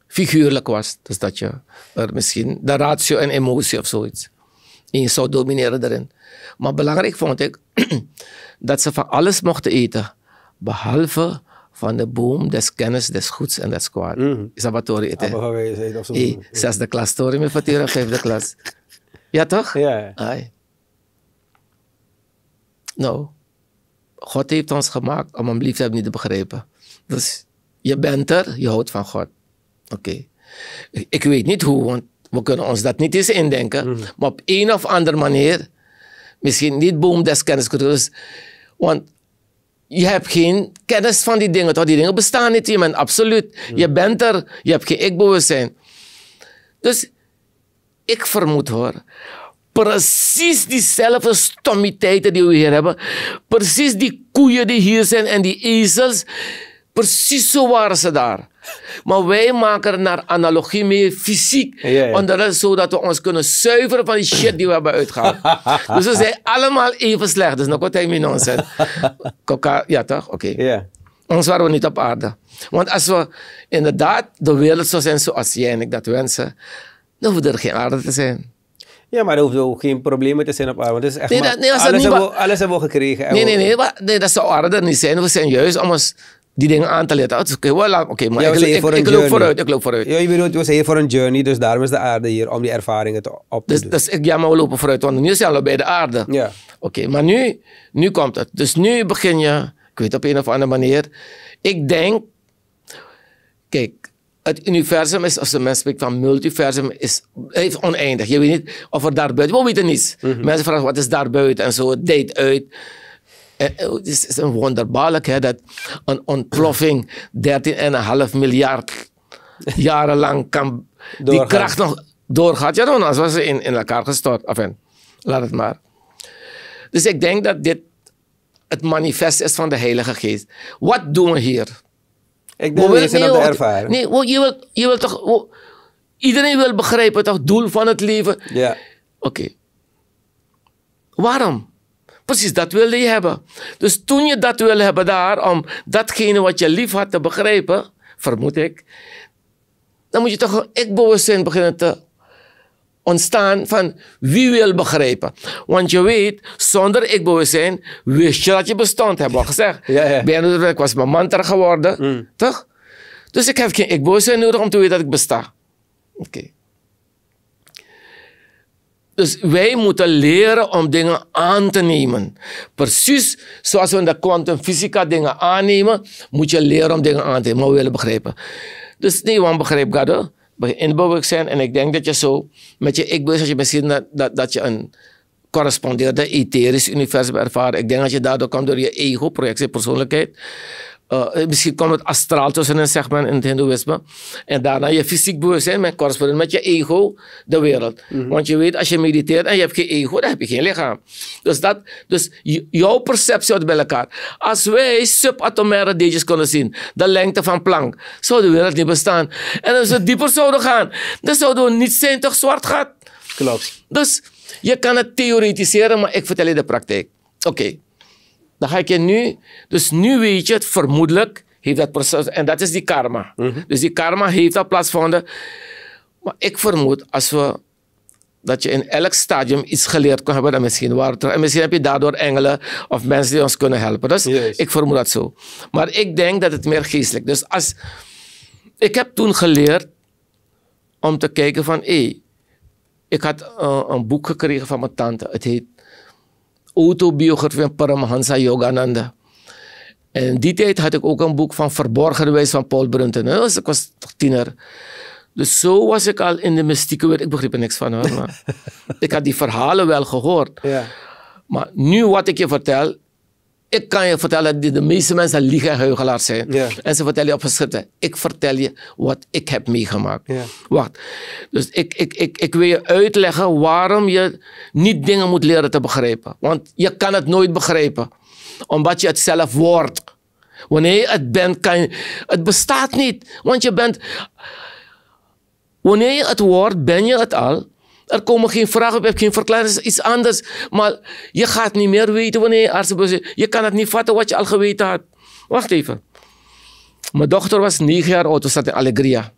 figuurlijk was. Dus dat je er misschien de ratio en emotie of zoiets in zou domineren daarin. Maar belangrijk vond ik dat ze van alles mochten eten, behalve van de boom des kennis, des goeds en des kwaad. Mm. Isabatori het. Ah, e, zesde klas, story me vijfde klas. Ja, toch? Ja. Ai. Nou, God heeft ons gemaakt om hem hebben niet te begrijpen. Dus je bent er, je houdt van God. Oké. Ik weet niet hoe, want we kunnen ons dat niet eens indenken. Mhm. Maar op een of andere manier, misschien niet boom des kennis, dus, want je hebt geen kennis van die dingen, Dat Die dingen bestaan niet, je bent absoluut. Je bent er, je hebt geen ik-bewustzijn. Dus ik vermoed hoor, precies diezelfde stommiteiten die we hier hebben, precies die koeien die hier zijn en die ezels, precies zo waren ze daar. Maar wij maken er naar analogie mee fysiek. zodat we ons kunnen zuiveren van die shit die we hebben uitgehaald. dus we zijn allemaal even slecht. Dus nog wat hij mee nonsens. Ja, toch? Oké. Anders waren we niet op aarde. Want als we inderdaad de wereld zo zijn zoals jij en ik dat wensen, dan hoeven er geen aarde te zijn. Ja, maar er hoeft ook geen problemen te zijn op aarde. Want het is echt alles, hebben we, gekregen. Nee, nee, nee, dat zou aarde niet zijn. We zijn juist om ons die dingen aan te letten. Oké, okay, oké, maar ik, loop vooruit, ik loop vooruit. Ja, je bedoelt, we zijn hier voor een journey, dus daarom is de aarde hier, om die ervaringen te op te dus, doen. Dus ja, maar we lopen vooruit, want nu zijn we bij de aarde. Ja. Oké, maar nu, nu komt het. Dus nu begin je, ik weet op een of andere manier, ik denk, kijk, het universum is, als de mens spreekt van multiversum, is, oneindig. Je weet niet of er daarbuiten, we weten niets. Mhm. Mensen vragen wat is daarbuiten en zo, het deed uit. En eh, eh, het is, een wonderbaarlijk hè, dat een ontploffing 13,5 miljard jarenlang kan die kracht nog doorgaat. Ja, dan was ze in, in elkaar gestort. Enfin, laat het maar. Dus ik denk dat dit het manifest is van de Heilige Geest. Wat doen we hier? Ik denk dat je zin op de ervaring. Nee, je, wil, je toch... iedereen wil begrijpen toch, doel van het leven. Ja. Oké. Waarom? Precies, dat wilde je hebben. Dus toen je dat wilde hebben daar, om datgene wat je lief had te begrijpen, vermoed ik, dan moet je toch een ik-bewustzijn beginnen te ontstaan van wie wil begrijpen. Want je weet, zonder ik bewustzijn wist je dat je bestond, heb ik al gezegd. ja, ja. ik was mijn mantra geworden, mm. toch? Dus ik heb geen ik bewustzijn nodig om te weten dat ik besta. Oké. Dus wij moeten leren om dingen aan te nemen. Precies zoals we in de kwantumfysica dingen aannemen, moet je leren om dingen aan te nemen, maar we willen begrijpen. Dus nee, want begrijp God, inbouwwerk zijn. En ik denk dat je zo met je ikbeurs, dat je misschien dat, dat, je een correspondeerde etherisch universum ervaart. Ik denk dat je daardoor kan door je ego, projectie, persoonlijkheid. Eh, misschien komt het astraal tussen zeg maar, in het Hindoeïsme. En daarna je fysiek bewustzijn met met je ego de wereld. Mhm. Want je weet, als je mediteert en je hebt geen ego, dan heb je geen lichaam. Dus, dat, dus jouw perceptie wordt bij elkaar. Als wij subatomaire deeltjes kunnen zien, de lengte van plank, zou de wereld niet bestaan. En als we dieper zouden gaan, dan zouden we niet zijn toch zwart gat. Klopt. Dus je kan het theoretiseren, maar ik vertel je de praktijk. Oké. Dan ga ik je nu, dus nu weet je het vermoedelijk, heeft dat proces, en dat is die karma. Mhm. Dus die karma heeft dat plaatsvonden. Maar ik vermoed, als we dat je in elk stadium iets geleerd kon hebben. En misschien, water, en misschien heb je daardoor engelen of mensen die ons kunnen helpen. Dus ik vermoed dat zo. Maar ik denk dat het meer geestelijk Dus als, ik heb toen geleerd om te kijken van... ik had eh, een boek gekregen van mijn tante. Het heet autobiografie van Paramahansa Yogananda. En die tijd had ik ook een boek van Verborgen Wijs van Paul Brunten. Nou, dus ik was toch tiener. Dus zo was ik al in de mystieke wereld. Ik begreep er niks van hoor. Maar ik had die verhalen wel gehoord. Ja. Maar nu wat ik je vertel, ik kan je vertellen, dat de meeste mensen liegen en zijn. En ze vertellen je op verschillende. Ik vertel je wat ik heb meegemaakt. Ja. Wacht. Dus ik, ik, ik, ik wil je uitleggen waarom je niet dingen moet leren te begrijpen. Want je kan het nooit begrijpen. Omdat je het zelf wordt. Wanneer je het bent, kan je... Het bestaat niet. Want je bent... Wanneer je het wordt, ben je het al. Er komen geen vragen op, je hebt geen verklaring, is iets anders. Maar je gaat niet meer weten wanneer je arts Je kan het niet vatten wat je al geweten had. Wacht even. Mijn dochter was negen jaar oud, we zaten in Allegria.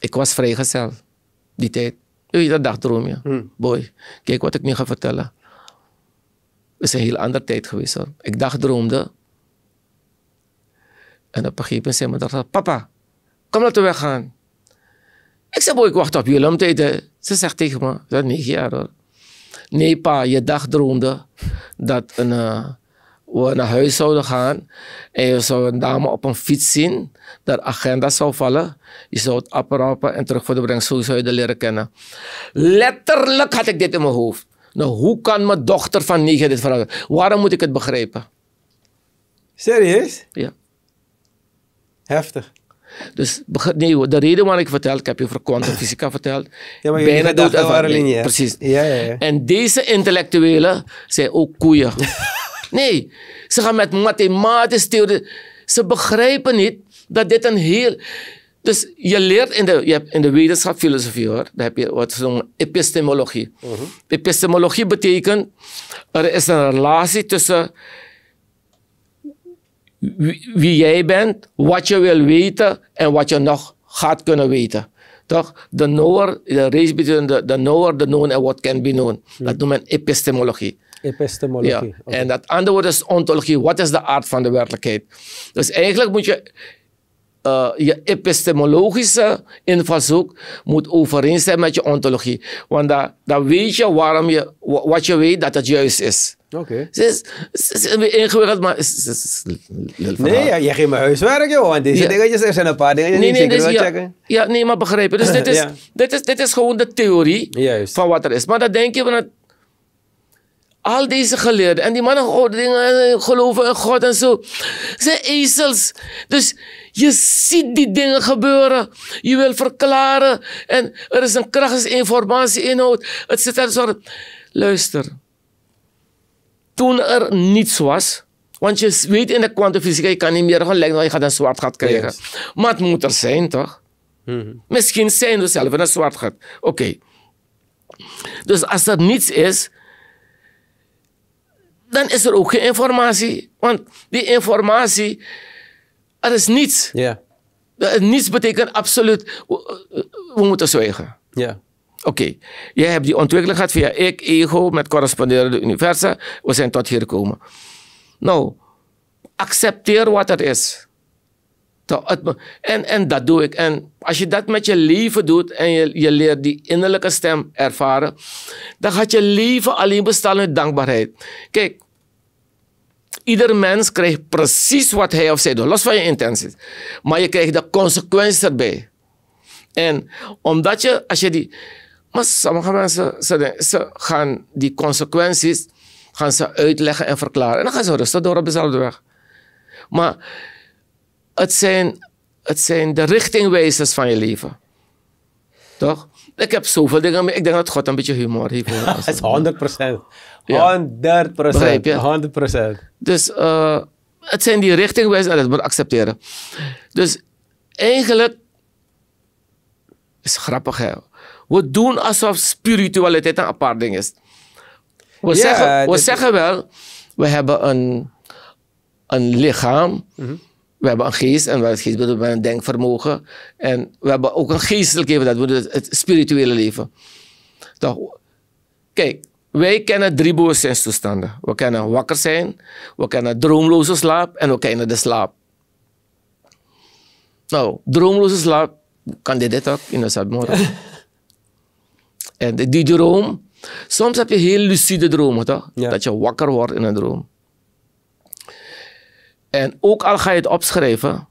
Ik was vrijgezel, die tijd. Weet dacht dat dagdroom, je. Hmm. Boy, kijk wat ik nu ga vertellen. Het is een heel andere tijd geweest hoor. Ik dagdroomde. En op een gegeven moment zei mijn dochter, papa, kom laten we weggaan. Ik zei, boy, ik wacht op jullie om te eten. Ze zegt tegen me, dat is negen jaar hoor. Nee pa, je dagdroomde dat een, eh, we naar huis zouden gaan. En je zou een dame op een fiets zien. Dat agenda zou vallen. Je zou het apparappen en terug voor de breng. Zo zou je de leren kennen. Letterlijk had ik dit in mijn hoofd. Nou, hoe kan mijn dochter van negen dit veranderen? Waarom moet ik het begrijpen? Serieus? Ja. Heftig. Dus nee, de reden waarom ik vertel, ik heb je over kwantumfysica verteld. Ja, maar bijna dood Precies. Ja, ja, En deze intellectuelen zijn ook koeien. nee, ze gaan met mathematische theorie. Ze begrijpen niet dat dit een heel... Dus je leert in de, je in de wetenschap filosofie hoor, daar heb je wat ze epistemologie. Mhm. Epistemologie betekent, er is een relatie tussen wie jij bent, wat je wil weten en wat je nog gaat kunnen weten. Toch? De knower, de race between the, knower, the known en what can be known. Dat noemt men epistemologie. Epistemologie. Ja. En dat andere woord is ontologie. Wat is de aard van de werkelijkheid? Dus eigenlijk moet je eh, je epistemologische invalshoek moet overeenstemmen met je ontologie. Want dan weet je waarom je, wat je weet dat het juist is. Oké. Het is een beetje ingewikkeld, maar het is, Nee, ja, je geeft me huiswerk, joh. Want deze dingetjes, er zijn een paar dingen die nee, nee, dus checken. Ja, nee, maar begrijpen. Dus dit is, dit is, dit is gewoon de theorie van wat er is. Maar dan denk je, van al deze geleerden en die mannen oh, dingen, eh, geloven in God en zo, zijn ezels. Dus je ziet die dingen gebeuren. Je wil verklaren en er is een kracht, is informatie, inhoud. Het zit er zo. Luister toen er niets was. Want je weet in de kwantumfysica, je kan niet meer gelijk, want je gaat een zwart gat krijgen. Maar het moet er zijn, toch? Mhm. Misschien zijn we zelf een zwart gat. Oké. Dus als er niets is, dan is er ook geen informatie. Want die informatie, er is niets. Yeah. Niets betekent absoluut, we, we moeten zwijgen. Ja. Oké, okay. jij hebt die ontwikkeling gehad via ik, ego, met corresponderende universa. We zijn tot hier gekomen. Nou, accepteer wat er is. En, en dat doe ik. En als je dat met je leven doet en je, je leert die innerlijke stem ervaren, dan gaat je leven alleen bestaan uit dankbaarheid. Kijk, ieder mens krijgt precies wat hij of zij doet, los van je intenties. Maar je krijgt de consequenties erbij. En omdat je, als je die. Maar sommige mensen ze, ze gaan die consequenties gaan ze uitleggen en verklaren. En dan gaan ze rustig door op dezelfde weg. Maar het zijn, het zijn de richtingwijzers van je leven. Toch? Ik heb zoveel dingen, maar ik denk dat God een beetje humor heeft. Het is 100 procent. 100 procent. 100 Dus eh, het zijn die richtingwijzers en dat moet accepteren. Dus eigenlijk is grappig hè. We doen alsof spiritualiteit een apart ding is. We, zeggen, we wel, we hebben een, een lichaam, mhm. we hebben een geest en wat geest bedoelt een denkvermogen. En we hebben ook een geestelijk leven, dat bedoelt het spirituele leven. Toch? Kijk, wij kennen drie bewustzijnstoestanden. We kennen wakker zijn, we kennen droomloze slaap en we kennen de slaap. Nou, droomloze slaap kan dit ook in de sabmora. En die droom, soms heb je heel lucide dromen, toch? Dat je wakker wordt in een droom. En ook al ga je het opschrijven,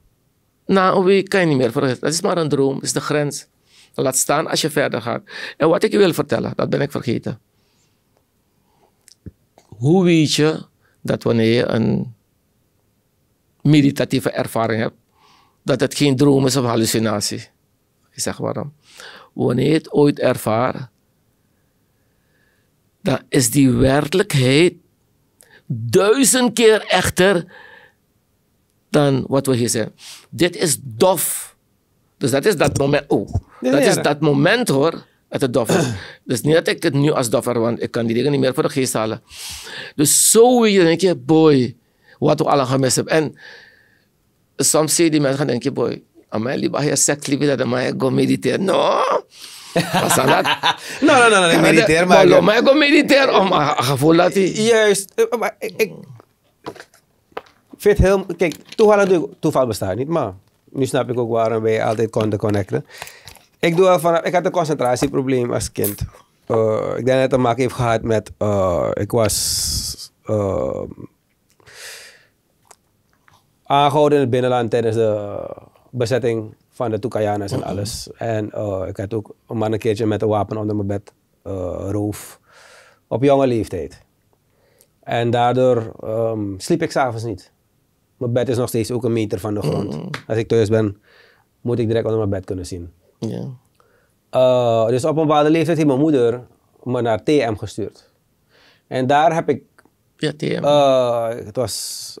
na een week kan je niet meer vergeten. Dat is maar een droom, dat is de grens. Laat staan als je verder gaat. En wat ik je wil vertellen, dat ben ik vergeten. Hoe weet je dat wanneer je een meditatieve ervaring hebt, dat het geen droom is of hallucinatie? Ik zeg waarom. Wanneer je het ooit ervaart, dan is die werkelijkheid duizend keer echter dan wat we hier zeggen. Dit is dof. Dus dat is dat moment. Oh, dat is dat moment hoor, dat het dof dus niet dat ik het nu als dof er, want ik kan die dingen niet meer voor de geest halen. Dus zo weer denk je, boy, wat we allemaal gemist hebben. En soms zie je die mensen gaan denken, boy, aan mij hier je seks liep, dat mij go mediteren. No! Was dat? Nou, nou, nou, nou, Nee, nee, militair maar. Maar ik ook militair om gevoel dat hij. Juist. Maar ik. Vind heel. Kijk, toeval, toeval bestaat niet, maar nu snap ik ook waarom wij altijd konden connecten. Ik, doe al vanaf, ik had een concentratieprobleem als kind. Eh, ik denk dat het te maken heeft gehad met. Eh, ik was. Uh, aangehouden in het binnenland tijdens de bezetting van de Tucayanas en alles. En eh, ik had ook een man een keertje met een wapen onder mijn bed, uh, roof, op jonge leeftijd. En daardoor um, sliep ik s'avonds niet. Mijn bed is nog steeds ook een meter van de grond. Als ik thuis ben, moet ik direct onder mijn bed kunnen zien. Yeah. dus op een bepaalde leeftijd heeft mijn moeder me naar TM gestuurd. En daar heb ik... Ja, TM. Eh, het was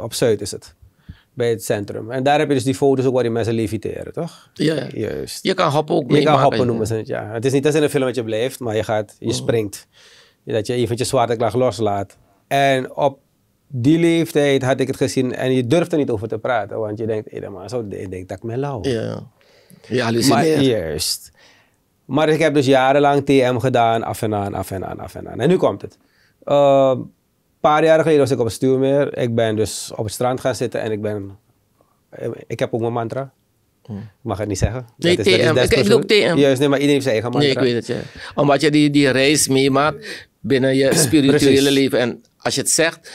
op Zuid is het bij het centrum. En daar heb je dus die foto's ook waar die mensen leviteren, toch? Ja, ja. juist. Je kan hoppen ook mee. Je kan hoppen noemen ze het, ja. Het is niet als in een film dat je blijft, maar je gaat, je oh. springt. Dat je eventjes zwaartekracht loslaat. En op die leeftijd had ik het gezien en je durft er niet over te praten, want je denkt, helemaal maar zo, ik dat ik me lauw. Ja, ja maar juist. Maar ik heb dus jarenlang TM gedaan, af en aan, af en aan, af en aan. En nu komt het. Ehm, paar jaar geleden was ik op het meer. Ik ben dus op het strand gaan zitten en ik ben... Ik heb ook mijn mantra. Hmm. Ik mag het niet zeggen. Nee, dat is, Dat is ik ook TM. Juist, nee, maar iedereen heeft zijn eigen mantra. Nee, ik weet het, Omdat je die, die reis meemaakt binnen je spirituele leven. En als je het zegt,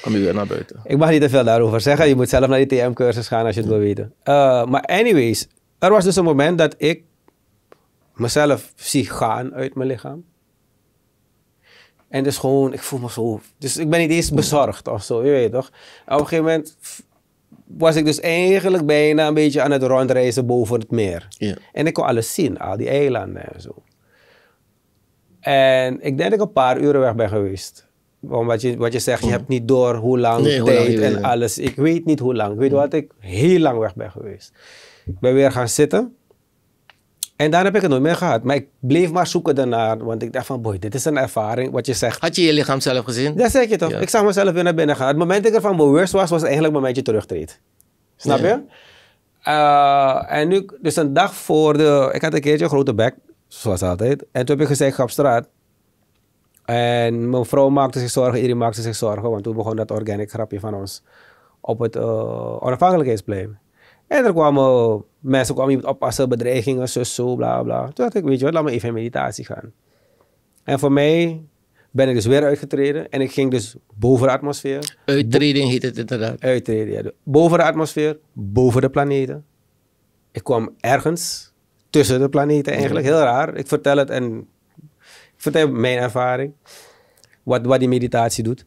Kom je weer naar buiten. Ik mag niet te veel daarover zeggen. Je moet zelf naar die TM-cursus gaan als je het wil weten. Eh, maar anyways, er was dus een moment dat ik mezelf zie gaan uit mijn lichaam. En dus gewoon, ik voel me zo. Dus ik ben niet eens bezorgd of zo, je weet toch? op een gegeven moment was ik dus eigenlijk bijna een beetje aan het rondreizen boven het meer. En ik kon alles zien, al die eilanden en zo. En ik denk dat ik een paar uren weg ben geweest. Want wat je, wat je zegt, je hebt niet door hoe lang nee, tijd en alles. Ik weet niet hoe lang. Ik weet wat ik heel lang weg ben geweest. Ik ben weer gaan zitten. En daar heb ik het nooit meer gehad. Maar ik bleef maar zoeken daarnaar. Want ik dacht van, boy, dit is een ervaring, wat je zegt. Had je je lichaam zelf gezien? Ja, zeg toch. Ik zag mezelf weer naar binnen gaan. Het moment dat ik ervan bewust was, was eigenlijk het moment dat je terugtreedt. Eh, Snap je? en nu, dus een dag voor de... Ik had een keertje een grote bek, zoals altijd. En toen heb ik gezegd, ga op straat. En mijn vrouw maakte zich zorgen, iedereen maakte zich zorgen. Want toen begon dat organic grapje van ons op het eh, onafhankelijkheidsplein. En er kwamen mensen, kwamen iemand oppassen, bedreigingen, zo, zo, bla, bla. Toen dacht ik, weet je wat, laat me even in meditatie gaan. En voor mij ben ik dus weer uitgetreden. En ik ging dus boven de atmosfeer. Uittreding heet het inderdaad. Uittreden, ja. Boven de atmosfeer, boven de planeten. Ik kwam ergens tussen de planeten eigenlijk. Heel raar. Ik vertel het en ik vertel mijn ervaring. Wat, wat die meditatie doet.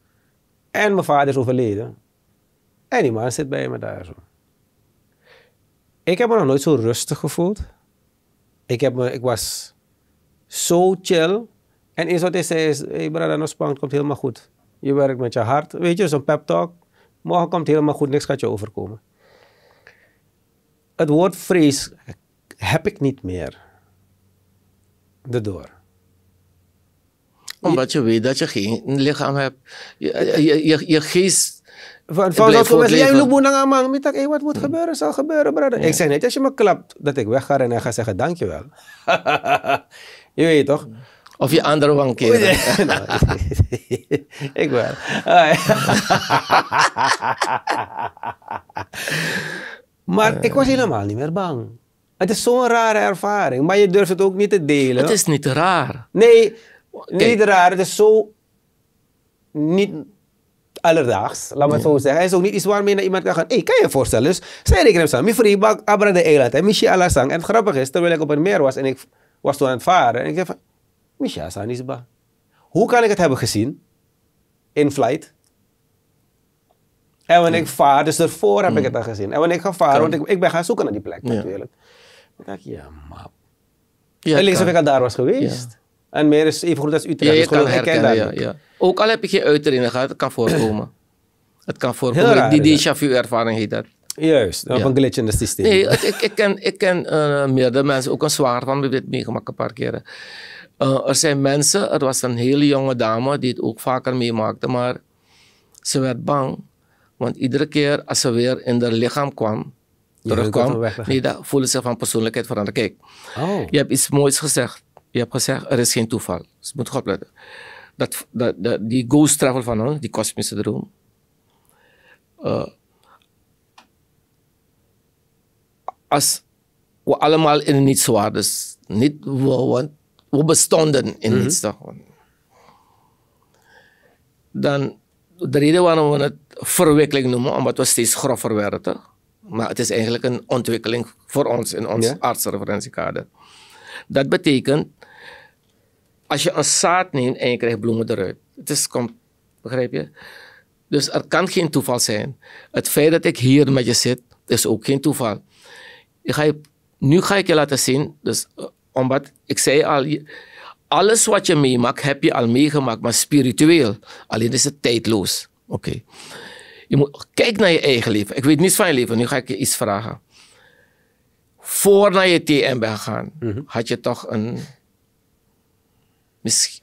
En mijn vader is overleden. En die man zit bij me daar zo. Ik heb me nog nooit zo rustig gevoeld. Ik, heb me, ik was zo chill. En eens wat hij zei is, hey broer, no span, het komt helemaal goed. Je werkt met je hart. Weet je, zo'n pep talk. Morgen komt het helemaal goed, niks gaat je overkomen. Het woord vrees heb ik niet meer. Daardoor omdat je weet dat je geen lichaam hebt. Je, je, je, je geest van, van zoals mensen, jij loopt naar man. Ik wat moet gebeuren, zal gebeuren, brother. Ik zei net, als je me klapt, dat ik weg ga en hij gaat zeggen, dankjewel. je weet toch? Of je andere wang keren. Nou, ik wel. maar eh. ik was helemaal niet meer bang. Het is zo'n rare ervaring, maar je durft het ook niet te delen. Het is niet raar. Nee, niet raar. Het is zo niet alledaags, laat me het zo zeggen. Hij is ook niet iets waarmee naar iemand kan gaan. Hé, hey, kan je je voorstellen? Dus zij rekenen op Mijn vriend bak Abra de Eilat en Michi Alassang. En het grappige is, terwijl ik op het meer was en ik was toen aan het varen. En ik zei van, Michi Alassang is ba. Hoe kan ik het hebben gezien? In flight. En wanneer ik vaar, dus daarvoor heb ik het dan mm. gezien. En wanneer ik ga varen, want ik, ik ben gaan zoeken naar die plek natuurlijk. Ik dacht, ja, maar. Ja, het leek ik al daar was geweest. En meer is even goed als Utrecht. Ja, dus herkennen, ja, Ook al heb je geen uiteringen gehad, het kan voorkomen. het kan voorkomen. die déjà vu ervaring heet dat. Juist, op een glitch in het systeem. Nee, ik, ken, ik ken eh, meerdere mensen, ook een zwaar van, ik heb dit meegemaakt een paar keren. Eh, er zijn mensen, er was een hele jonge dame die het ook vaker meemaakte, maar ze werd bang. Want iedere keer als ze weer in haar lichaam kwam, terugkwam, nee, voelde ze van persoonlijkheid veranderen. Kijk, oh. je hebt iets moois gezegd. Je hebt gezegd, er is geen toeval. Dus je moet goed opletten. Dat, dat, die ghost travel van ons, nou, die kosmische droom. Uh, als we allemaal in niets waren, dus niet we, we bestonden in mhm. niets. Dan, de reden waarom we het verwikkeling noemen, omdat we steeds grover werden. Maar het is eigenlijk een ontwikkeling voor ons in ons ja? artsreferentiekader. Dat betekent, als je een zaad neemt en je krijgt bloemen eruit. Het is, begrijp je? Dus er kan geen toeval zijn. Het feit dat ik hier met je zit, is ook geen toeval. Ik ga nu ga ik je laten zien, dus, eh, omdat ik zei al, alles wat je meemaakt, heb je al meegemaakt, maar spiritueel. Alleen is het tijdloos. Oké. Je moet, kijk naar je eigen leven. Ik weet niets van je leven, nu ga ik je iets vragen naar je TM ben gaan, mhm. had je toch een.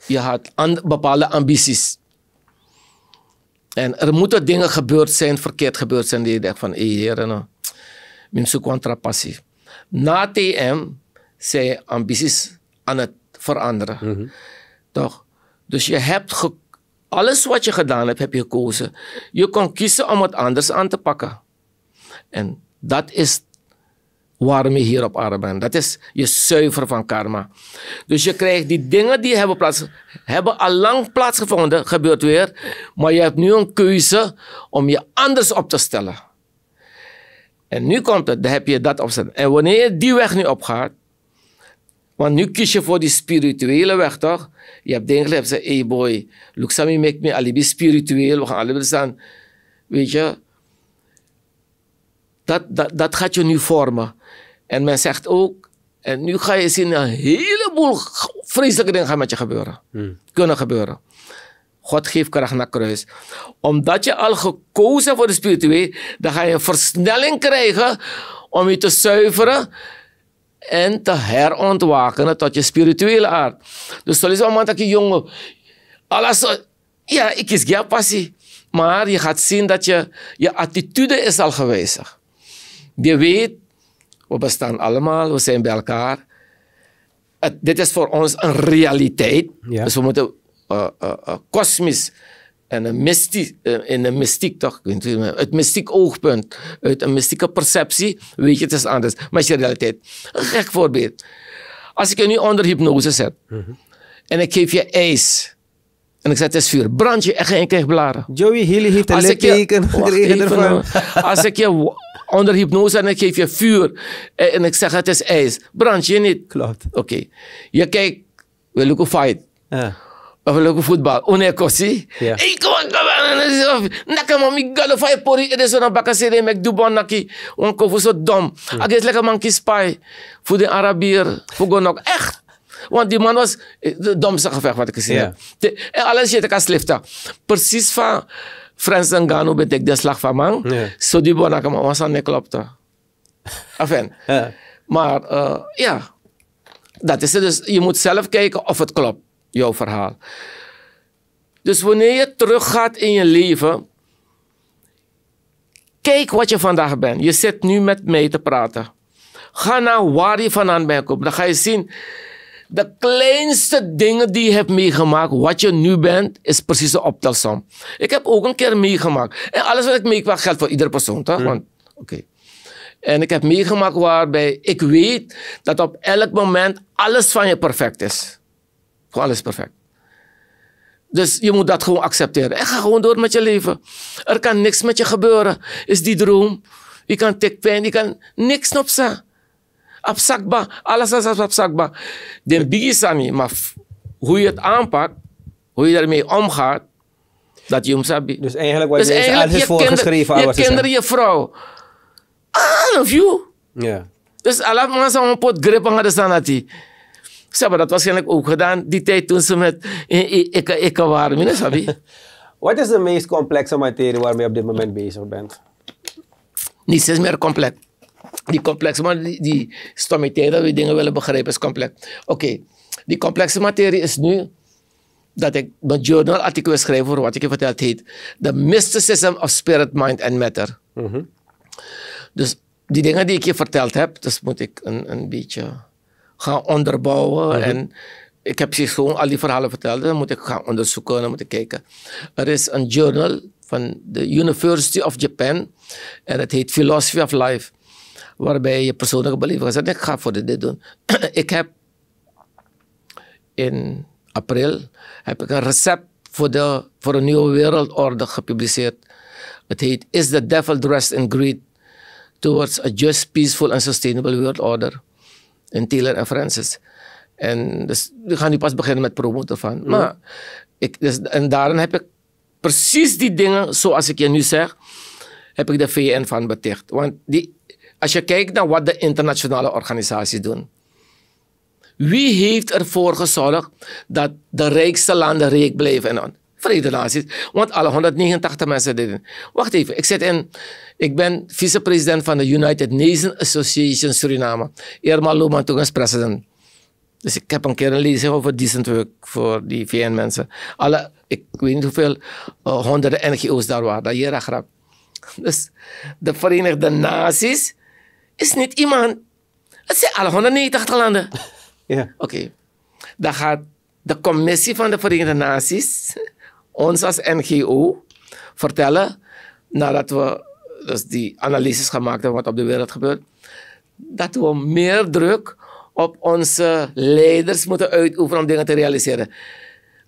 Je had an, bepaalde ambities. En er moeten dingen gebeurd zijn, verkeerd gebeurd zijn, die je denkt van, hé hey, heren, nou, mensen contrapassie. Na TM zijn ambities aan het veranderen. Mhm. Toch? Dus je hebt alles wat je gedaan hebt, heb je gekozen. Je kon kiezen om het anders aan te pakken. En dat is waarom je hier op aarde bent. Dat is je zuiver van karma. Dus je krijgt die dingen die hebben, plaats, hebben al lang plaatsgevonden, gebeurt weer. Maar je hebt nu een keuze om je anders op te stellen. En nu komt het, dan heb je dat opzetten. En wanneer je die weg nu opgaat, want nu kies je voor die spirituele weg, toch? Je hebt dingen gezegd, hey boy, Luxami maakt me alibi spiritueel, we gaan alibi staan. Weet je, dat, dat, dat gaat je nu vormen. En men zegt ook, en nu ga je zien, een heleboel vreselijke dingen gaan met je gebeuren. Hmm. Kunnen gebeuren. God geeft kracht naar kruis. Omdat je al gekozen hebt voor de spiritueel, dan ga je een versnelling krijgen om je te zuiveren en te herontwaken tot je spirituele aard. Dus zo is het moment dat je jongen, alles, ja, ik is geen passie. Maar je gaat zien dat je, je attitude is al gewijzigd. Je weet we bestaan allemaal, we zijn bij elkaar. dit is voor ons een realiteit. Dus we moeten uh, kosmisch en een mystiek, in een mystiek toch, het mystiek oogpunt, uit een mystieke perceptie, weet je, het is anders. Maar je realiteit. Een gek voorbeeld. Als ik je nu onder hypnose zet mhm. en ik geef je ijs. En ik zet het is vuur. Brand je echt en ik krijg blaren. Joey Healy heeft een gekregen ervan. als ik je onder hypnose en ik geef je vuur eh, en ik zeg het is ijs. Brand je niet. Klopt. Oké. Je kijkt, we look fight. Ja. Of we look voetbal. Onekosi. Ja. Ik kom, naka mami galo fai pori ede so na baka sere mek du bon naki on ko fu dom Ik lekker man ki spy de arabier fu go echt want die man was eh, de domste gevecht wat ik gezien heb. en eh, alles je te kan sliften. Precies van Frans Gano ik de slag van man. Zo die bonakama was aan de klopte. Enfin. Ja. Maar eh, ja, dat is het. Dus je moet zelf kijken of het klopt, jouw verhaal. Dus wanneer je teruggaat in je leven, kijk wat je vandaag bent. Je zit nu met mij te praten. Ga naar waar je vandaan bent Dan ga je zien de kleinste dingen die je hebt meegemaakt, wat je nu bent, is precies de optelsom. Ik heb ook een keer meegemaakt. En alles wat ik meegemaakt geldt voor iedere persoon, toch? Oké. En ik heb meegemaakt waarbij ik weet dat op elk moment alles van je perfect is. Gewoon alles perfect. Dus je moet dat gewoon accepteren. En ga gewoon door met je leven. Er kan niks met je gebeuren, is die droom. Je kan tikpijn, je kan niks op op zakba. Alles is op zakba. is aan maar hoe je het aanpakt, hoe je daarmee omgaat, dat je hem Dus eigenlijk wat dus je alles is voorgeschreven. Je kinderen, je vrouw. All of you. Ja. Dus alle mensen om een pot grip aan de sanati. Ze hebben dat waarschijnlijk ook gedaan, die tijd toen ze met ik waren. Wat is de meest complexe materie waarmee je op dit moment bezig bent? Niets is meer complex. Die complexe materie, die is dat we dingen willen begrijpen, is complex. Oké, die complexe materie is nu dat ik mijn journalartikel artikel schrijven voor wat ik je verteld heet. The Mysticism of Spirit, Mind and Matter. Mhm. Dus die dingen die ik je verteld heb, dus moet ik een, een beetje gaan onderbouwen. Mhm. En ik heb je gewoon al die verhalen verteld, dan dus moet ik gaan onderzoeken, dan moet ik kijken. Er is een journal van de University of Japan en het heet Philosophy of Life waarbij je persoonlijke beleving zegt, ik ga voor dit doen. ik heb in april heb ik een recept voor, de, voor een nieuwe wereldorde gepubliceerd. Het heet Is the Devil Dressed in Greed Towards a Just, Peaceful and Sustainable World Order? In Taylor en Francis. En dus, we gaan nu pas beginnen met promoten van. Mhm. Maar ik, dus, en daarin heb ik precies die dingen, zoals ik je nu zeg, heb ik de VN van beticht. Want die als je kijkt naar wat de internationale organisaties doen. Wie heeft ervoor gezorgd dat de rijkste landen rijk blijven? En Verenigde Naties. Want alle 189 mensen deden. Wacht even, ik zit in. Ik ben vicepresident van de United Nations Association Suriname. Irma Loman toen president. Dus ik heb een keer een lezing over decent work voor die VN-mensen. Alle, ik weet niet hoeveel, uh, honderden NGO's daar waren. Dat hier Dus de Verenigde Naties is niet iemand. Het zijn alle 190 landen. Ja. Oké. Okay. Dan gaat de commissie van de Verenigde Naties, ons als NGO, vertellen, nadat we dus die analyses gemaakt hebben wat op de wereld gebeurt, dat we meer druk op onze leiders moeten uitoefenen om dingen te realiseren.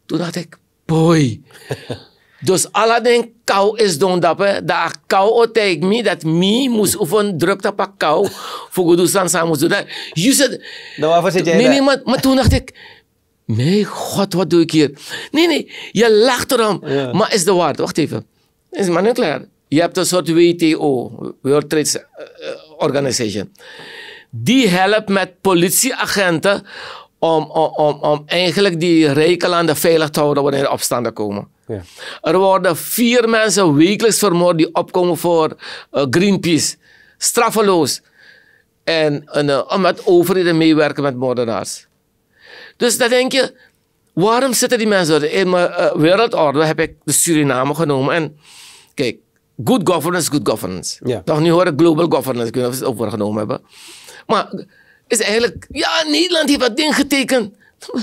Toen dacht ik, boy, Dus Aladdin kou is doen dappen. Daar kou o teik mi, dat mi moest oefen druk op pak kou, voor goed san samen moest doen. Nou, you said, nou, waarvoor zit jij nee, nee, maar, maar toen dacht ik, nee god, wat doe ik hier? Nee, nee, je lacht erom, ja. maar is de waarde, wacht even. Is maar nu klaar. Je hebt een soort WTO, World Trade eh, eh, Organization. Die helpt met politieagenten om, om, om, eigenlijk die aan veilig te houden wanneer er opstanden komen. Ja. Er worden vier mensen wekelijks vermoord die opkomen voor eh, Greenpeace. Straffeloos. En, en uh, eh, met overheden meewerken met moordenaars. Dus dan denk je, waarom zitten die mensen in mijn eh, wereldorde? Heb ik de Suriname genomen. En kijk, good governance, good governance. Toch niet hoor global governance, ik weet niet of ze het overgenomen hebben. Maar is eigenlijk, ja, Nederland heeft dat ding getekend.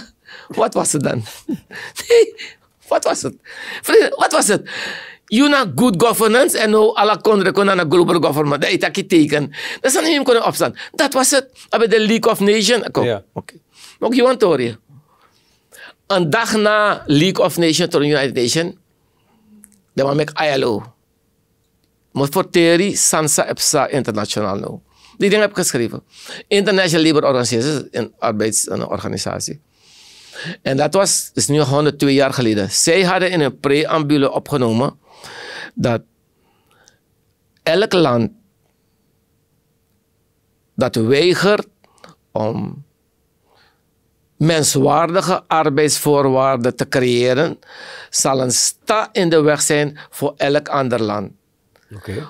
wat was het dan? nee, wat was het? Wat was het? You know good governance en no alle konden konden global government. Dat is dat teken. Dat is niet kunnen opstaan. Dat was het. Bij de League of Nations. Kom, ja. oké. Mag je want horen? Een dag na League of Nations tot de United Nations, dan maak ik ILO. Maar voor theorie, Sansa EPSA internationaal nou. Die dingen heb ik geschreven. International Labour Organization, een arbeidsorganisatie. En dat was, is nu 102 jaar geleden. Zij hadden in een preambule opgenomen dat elk land dat weigert om menswaardige arbeidsvoorwaarden te creëren, zal een sta in de weg zijn voor elk ander land. Oké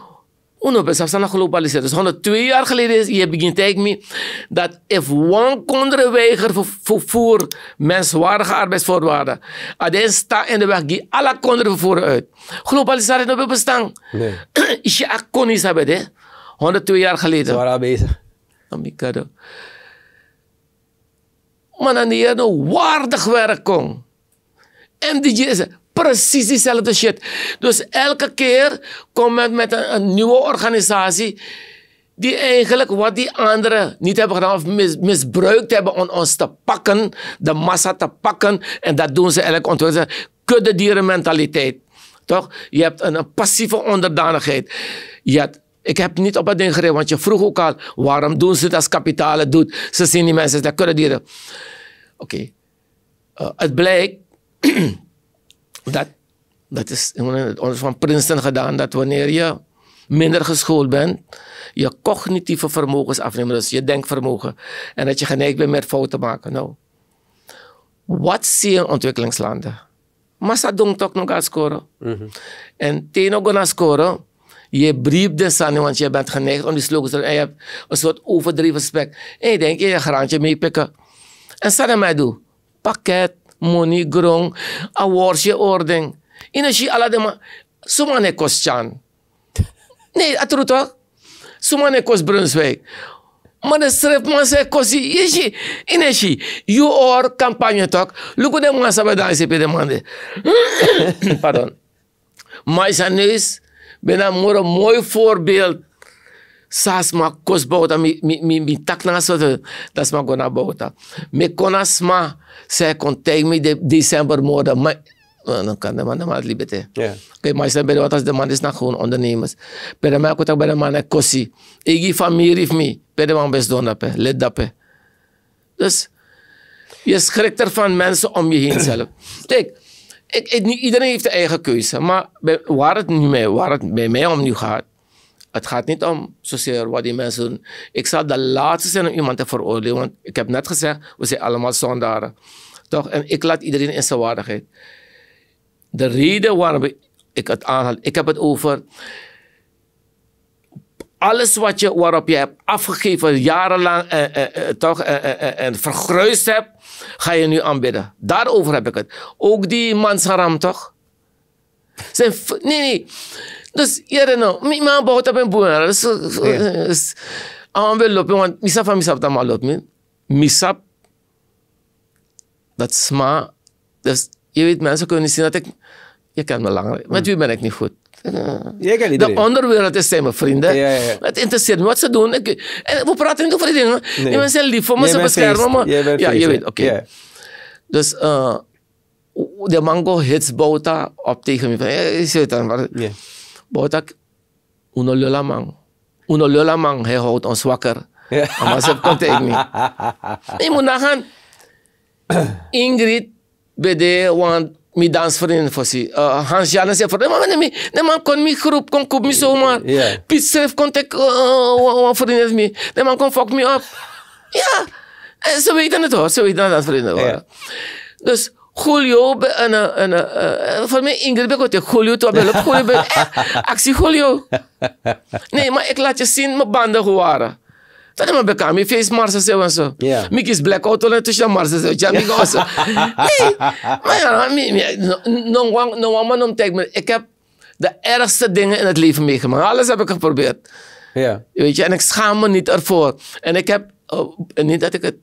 uno be zelfstandig globaliseren. Dus 102 jaar geleden is, je begint me, dat if one kondre weiger vervoer menswaardige arbeidsvoorwaarden, aden sta in de weg, die alle kondre vervoeren uit. Globalisering op bestaan. Nee. Is je kon is hebben, hè? 102 jaar geleden. Ze waren al bezig. Amikado. Maar dan die waardig werk kon. MDG is Precies diezelfde shit. Dus elke keer komt men met een, nieuwe organisatie die eigenlijk wat die anderen niet hebben gedaan of misbruikt hebben om ons te pakken, de massa te pakken. En dat doen ze eigenlijk ontwikkelen. Kudde dierenmentaliteit. Toch? Je hebt een, passieve onderdanigheid. Je hebt ik heb niet op het ding gereden, want je vroeg ook al, waarom doen ze dat als kapitaal doet? Ze zien die mensen, dat kunnen dieren. Oké. Eh, het blijkt Dat, dat is ons van Princeton gedaan, dat wanneer je minder geschoold bent, je cognitieve vermogens afnemen, dus je denkvermogen. En dat je geneigd bent meer fouten te maken. Nou, wat zie je in ontwikkelingslanden? Massa doen toch nog gaan scoren. Mm -hmm. En gaan scoren, je brief de aan, want je bent geneigd om die slogans te En je hebt een soort overdreven spek. En je denkt, je gaat je meepikken. En sani mij doe, pakket. moni grong a warshe orden. ina și ala de sumane Suma ne Mă sumane kos mă se cosi. E și, ine și. you or campanie toc. Lucru de masa ba danse pe demande pardon Mai nu-i anis bena mora mooi voorbeeld sas ma kos bauta mi, mi, mi, mi tak na sote, das ma gona bauta. Me kona sma, se kon teg mi de, december moda, ma, dan kan de man de man libete. Yeah. Oké, maar zijn bij wat de man is na gewoon ondernemers. Per de mij contact bij de man en kosi. Igi geef familie of me, per de man bes dona pe, let pe. Dus, je schrikt er van mensen om je heen zelf. Kijk, ik, ik, iedereen heeft de eigen keuze, maar bij, waar het nu mee, waar het bij mij om nu gaat, het gaat niet om zozeer wat die mensen doen. Ik zal de laatste zijn om iemand te veroordelen. Want ik heb net gezegd, we zijn allemaal zondaren. Toch? En ik laat iedereen in zijn waardigheid. De reden waarom ik het aanhaal, ik heb het over alles wat je, waarop je hebt afgegeven jarenlang en, eh, eh, eh, toch, eh, en, vergruisd hebt, ga je nu aanbidden. Daarover heb ik het. Ook die mansaram, toch? Zijn, nee, nee. Dus, ja, dan nou. Mi man bouwt op een boer. Dus, Aan wil lopen, want misap van misap dan maar lopen. Misap. Dat sma. Dus, je weet, mensen kunnen zien dat ik... Je kent me langer. Hmm. Met wie ben ik niet goed? De onderwereld zijn mijn vrienden. Ja, ja, ja. Het interesseert me wat ze doen. Ik, eh, we praten niet over die dingen. Nee. Die mensen zijn lief voor me, ze beschermen me. Ja, je weet, oké. Okay. Yeah. Dus uh, de mango hits Bouta op tegen me. Eh, je ziet dan. Yeah. Botak, uno lula man. Uno lula man, hij houdt ons wakker. Ja. Anders komt hij niet. Je moet nagaan. Ingrid, bede, want mijn dansvrienden voor ze. Uh, Hans Jannes zei voor nee, maar nee, nee, maar kon mijn groep, kon koop mi zo maar, Piet Schrift kon ik, uh, vrienden mi, Nee, maar kon fuck mi op. Ja, en eh, ze weten het hoor, ze weten dat vrienden hoor. Dus Julio, en, en, eh, en, eh, eh, voor mij Ingrid Bekotte, Julio, toen ben ik Julio, ben, eh, actie Julio. Nee, maar ik laat je zien mijn banden hoe waren. Dat is mijn bekam, mijn face Marse zo en zo. Yeah. Mik is black out, en tussen en zo, ja, zo. Nee, maar ja, nou, man Ik heb de ergste dingen in het leven meegemaakt. Alles heb ik geprobeerd. Ja. Weet je, en ik schaam me niet ervoor. En ik heb, oh, niet dat ik het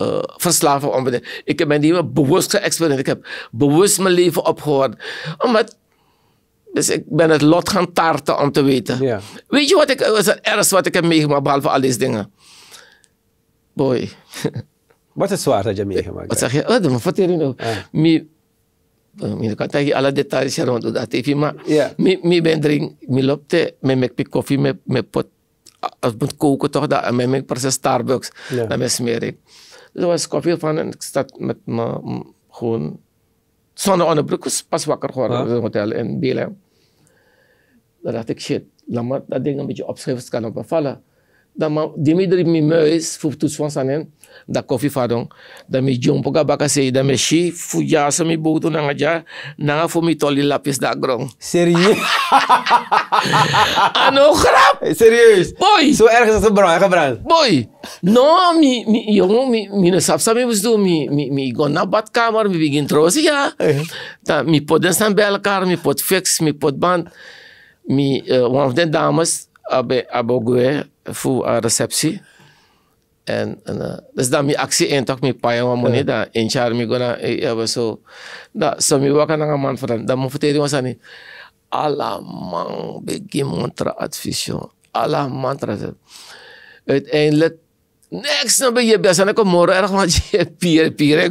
uh, eh, verslaven om. Ik ben niet bewust geëxperimenteerd. Ik heb bewust mijn leven opgehoord. Omdat, dus ik ben het lot gaan tarten om te weten. Weet je wat ik, eh, is het ergste wat ik heb meegemaakt, behalve al deze dingen? Boy. wat is zwaar dat je meegemaakt Wat zeg je? Wat oh, vertel je nou? Ah. Eh, ik kan tegen alle details rond dat maar ik ben drink, ik loop te, ik maak koffie met pot, als moet koken toch, dat, en ik proces Starbucks, ja. dan meer smerig. Dus er was van en ik zat met me gewoon zonder onderbroek, pas wakker geworden in het hotel in Belem. Dan dacht ik, shit, laat maar dat ding een beetje opschrijven, het kan op me dan ma dimitri mi meus fu tu swan sanen da kofi fadon da mi jom poka baka se da me shi fu ja sa mi boto na ja na fu mi toli lapis da grong serieus ano grap eh, serieus boy so erg se gebruik gebruik boy no mi mi yo mi mi ne sap sa mi bus do mi mi mi go na bad kamar mi begin trosi ja da eh. mi poden san bij elkaar mi pot fix mi pod band mi uh, eh, one of the dames abe abogue een receptie. En, en uh, dus dan mijn actie in toch mijn pijn wa moni da in char mi gona e eh, zo so da so mi man moet da mo was aan die alle man begin advies advision alle mantra uiteindelijk Next nou ben je best. En ik kom morgen erg, want je pier, pier,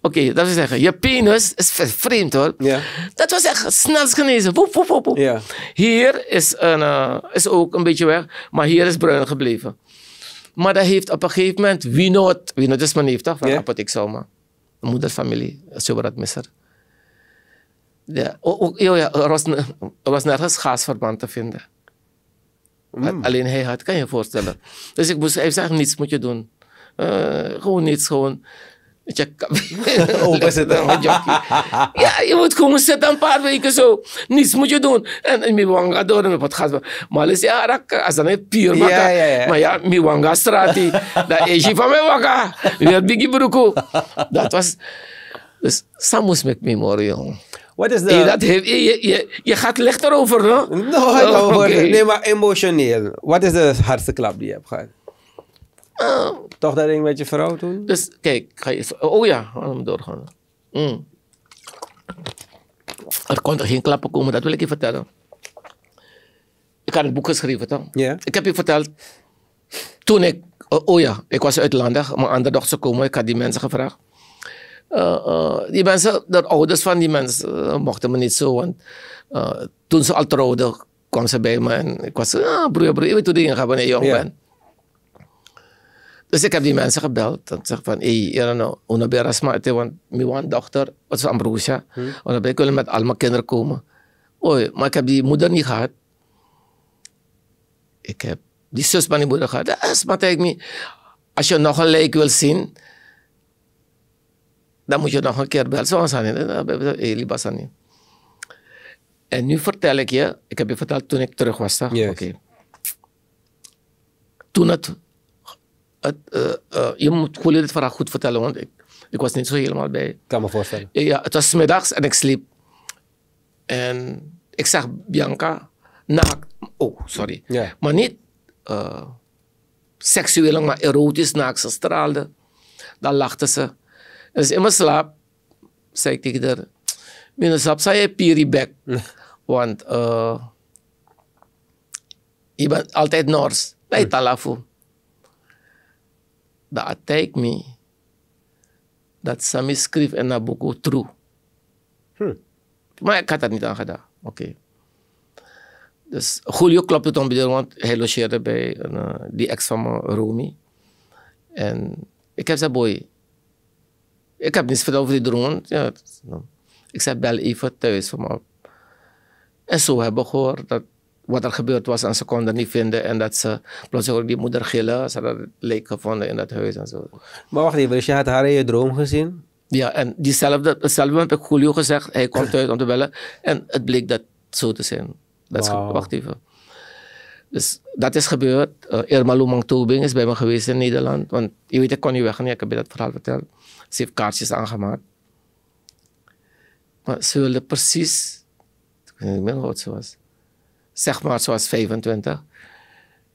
Oké, dat wil zeggen, je penis is vreemd hoor. Ja. Dat was echt snel genezen. Woep, woep, woep, woep. Ja. Hier is, een, uh, is ook een beetje weg, maar hier is bruin gebleven. Maar dat heeft op een gegeven moment, wie not, wie not is mijn neef toch, van yeah. Apotheek Salma. Moederfamilie, Soberat Misser. Ja, ook, ja, er was, er was nergens gaasverband te vinden. Mm. Alleen hij had, kan je je voorstellen. Dus ik moest, hij zei niets moet je doen. Uh, gewoon niets, gewoon je openzetten. ja, je moet gewoon zitten een paar weken zo. Niets moet je doen. En, en miwanga door en wat gaat. Maar is ja, als dan het puur ja, ja, ja. Maar ja, miwanga straat. dat is je van mij wakker. Weer biggie broeko. Dat was... Dus Samus met memorial. Wat is dat je, gaat licht erover, hè? No, Nee, maar emotioneel. Wat is de hardste klap die je hebt gehad? Ah. Toch dat ding met je vrouw toen? Dus kijk, ga je, oh ja, laten we doorgaan. Mm. Er kon geen klappen komen, dat wil ik je vertellen. Ik had een boek geschreven, toch? Ja. Ik heb je verteld, toen ik, oh, oh ja, ik was uitlandig, mijn andere dochter komen, ik had die mensen gevraagd. Eh, eh, die mensen, de ouders van die mensen eh, mochten me niet zo. Want toen ze al trouwden, kwam ze bij me en ik was, ah, broer, broer, je weet hoe dingen gaan wanneer je jong bent. Dus ik heb die mensen gebeld en zeg van, hey, you know, nou want mijn dochter, wat is Ambrosia, hmm. Nou ik wil met allemaal kinderen komen. Oei, maar ik heb die moeder niet gehad. Ik heb die zus van die moeder gehad. Dat is wat ik me. Als je nog een lijk wil zien, dan moet je nog een keer Belgisch was Sani. En nu vertel ik je, ik heb je verteld toen ik terug was, Oké. Toen het, eh, eh, je moet Jullie dit verhaal goed vertellen, want ik, ik was niet zo helemaal bij. Ik kan me voorstellen. Ja, het was middags en ik sliep. En ik zag Bianca naakt. Oh, sorry. Maar niet eh, seksueel, maar erotisch naakt. Ze straalde. Dan lachte ze. Dus in mijn slaap zei ik tegen haar, mijn slaap zei je Want uh, eh, je bent altijd Noors. Dat italafu, hmm. talafu. Dat ik me dat Sami schreef en dat boek true. Hmm. Maar ik had dat niet aan gedaan. Oké. Okay. Dus Julio klopte het bij want hij logeerde bij eh, die ex van me, En ik heb zijn boy, ik heb niets verteld over die drone. Ja, nou, ik zei, bel even thuis. Maar. En zo hebben we gehoord dat wat er gebeurd was en ze konden niet vinden. En dat ze plots die moeder gillen. Ze hadden het leek gevonden in dat huis en zo. Maar wacht even, dus je had haar in je droom gezien? Ja, en diezelfde, hetzelfde heb ik Julio gezegd. Hij komt uit om te bellen. En het bleek dat zo te zijn. Dat is, wacht even. Dus dat is gebeurd. Uh, Irma Lumang Tobing is bij me geweest in Nederland. Want je weet, ik kon niet weggaan. Ik heb je dat verhaal verteld. Ze heeft kaartjes aangemaakt. Maar ze wilde precies, ik weet niet meer hoe oud ze was, zeg maar zoals was 25,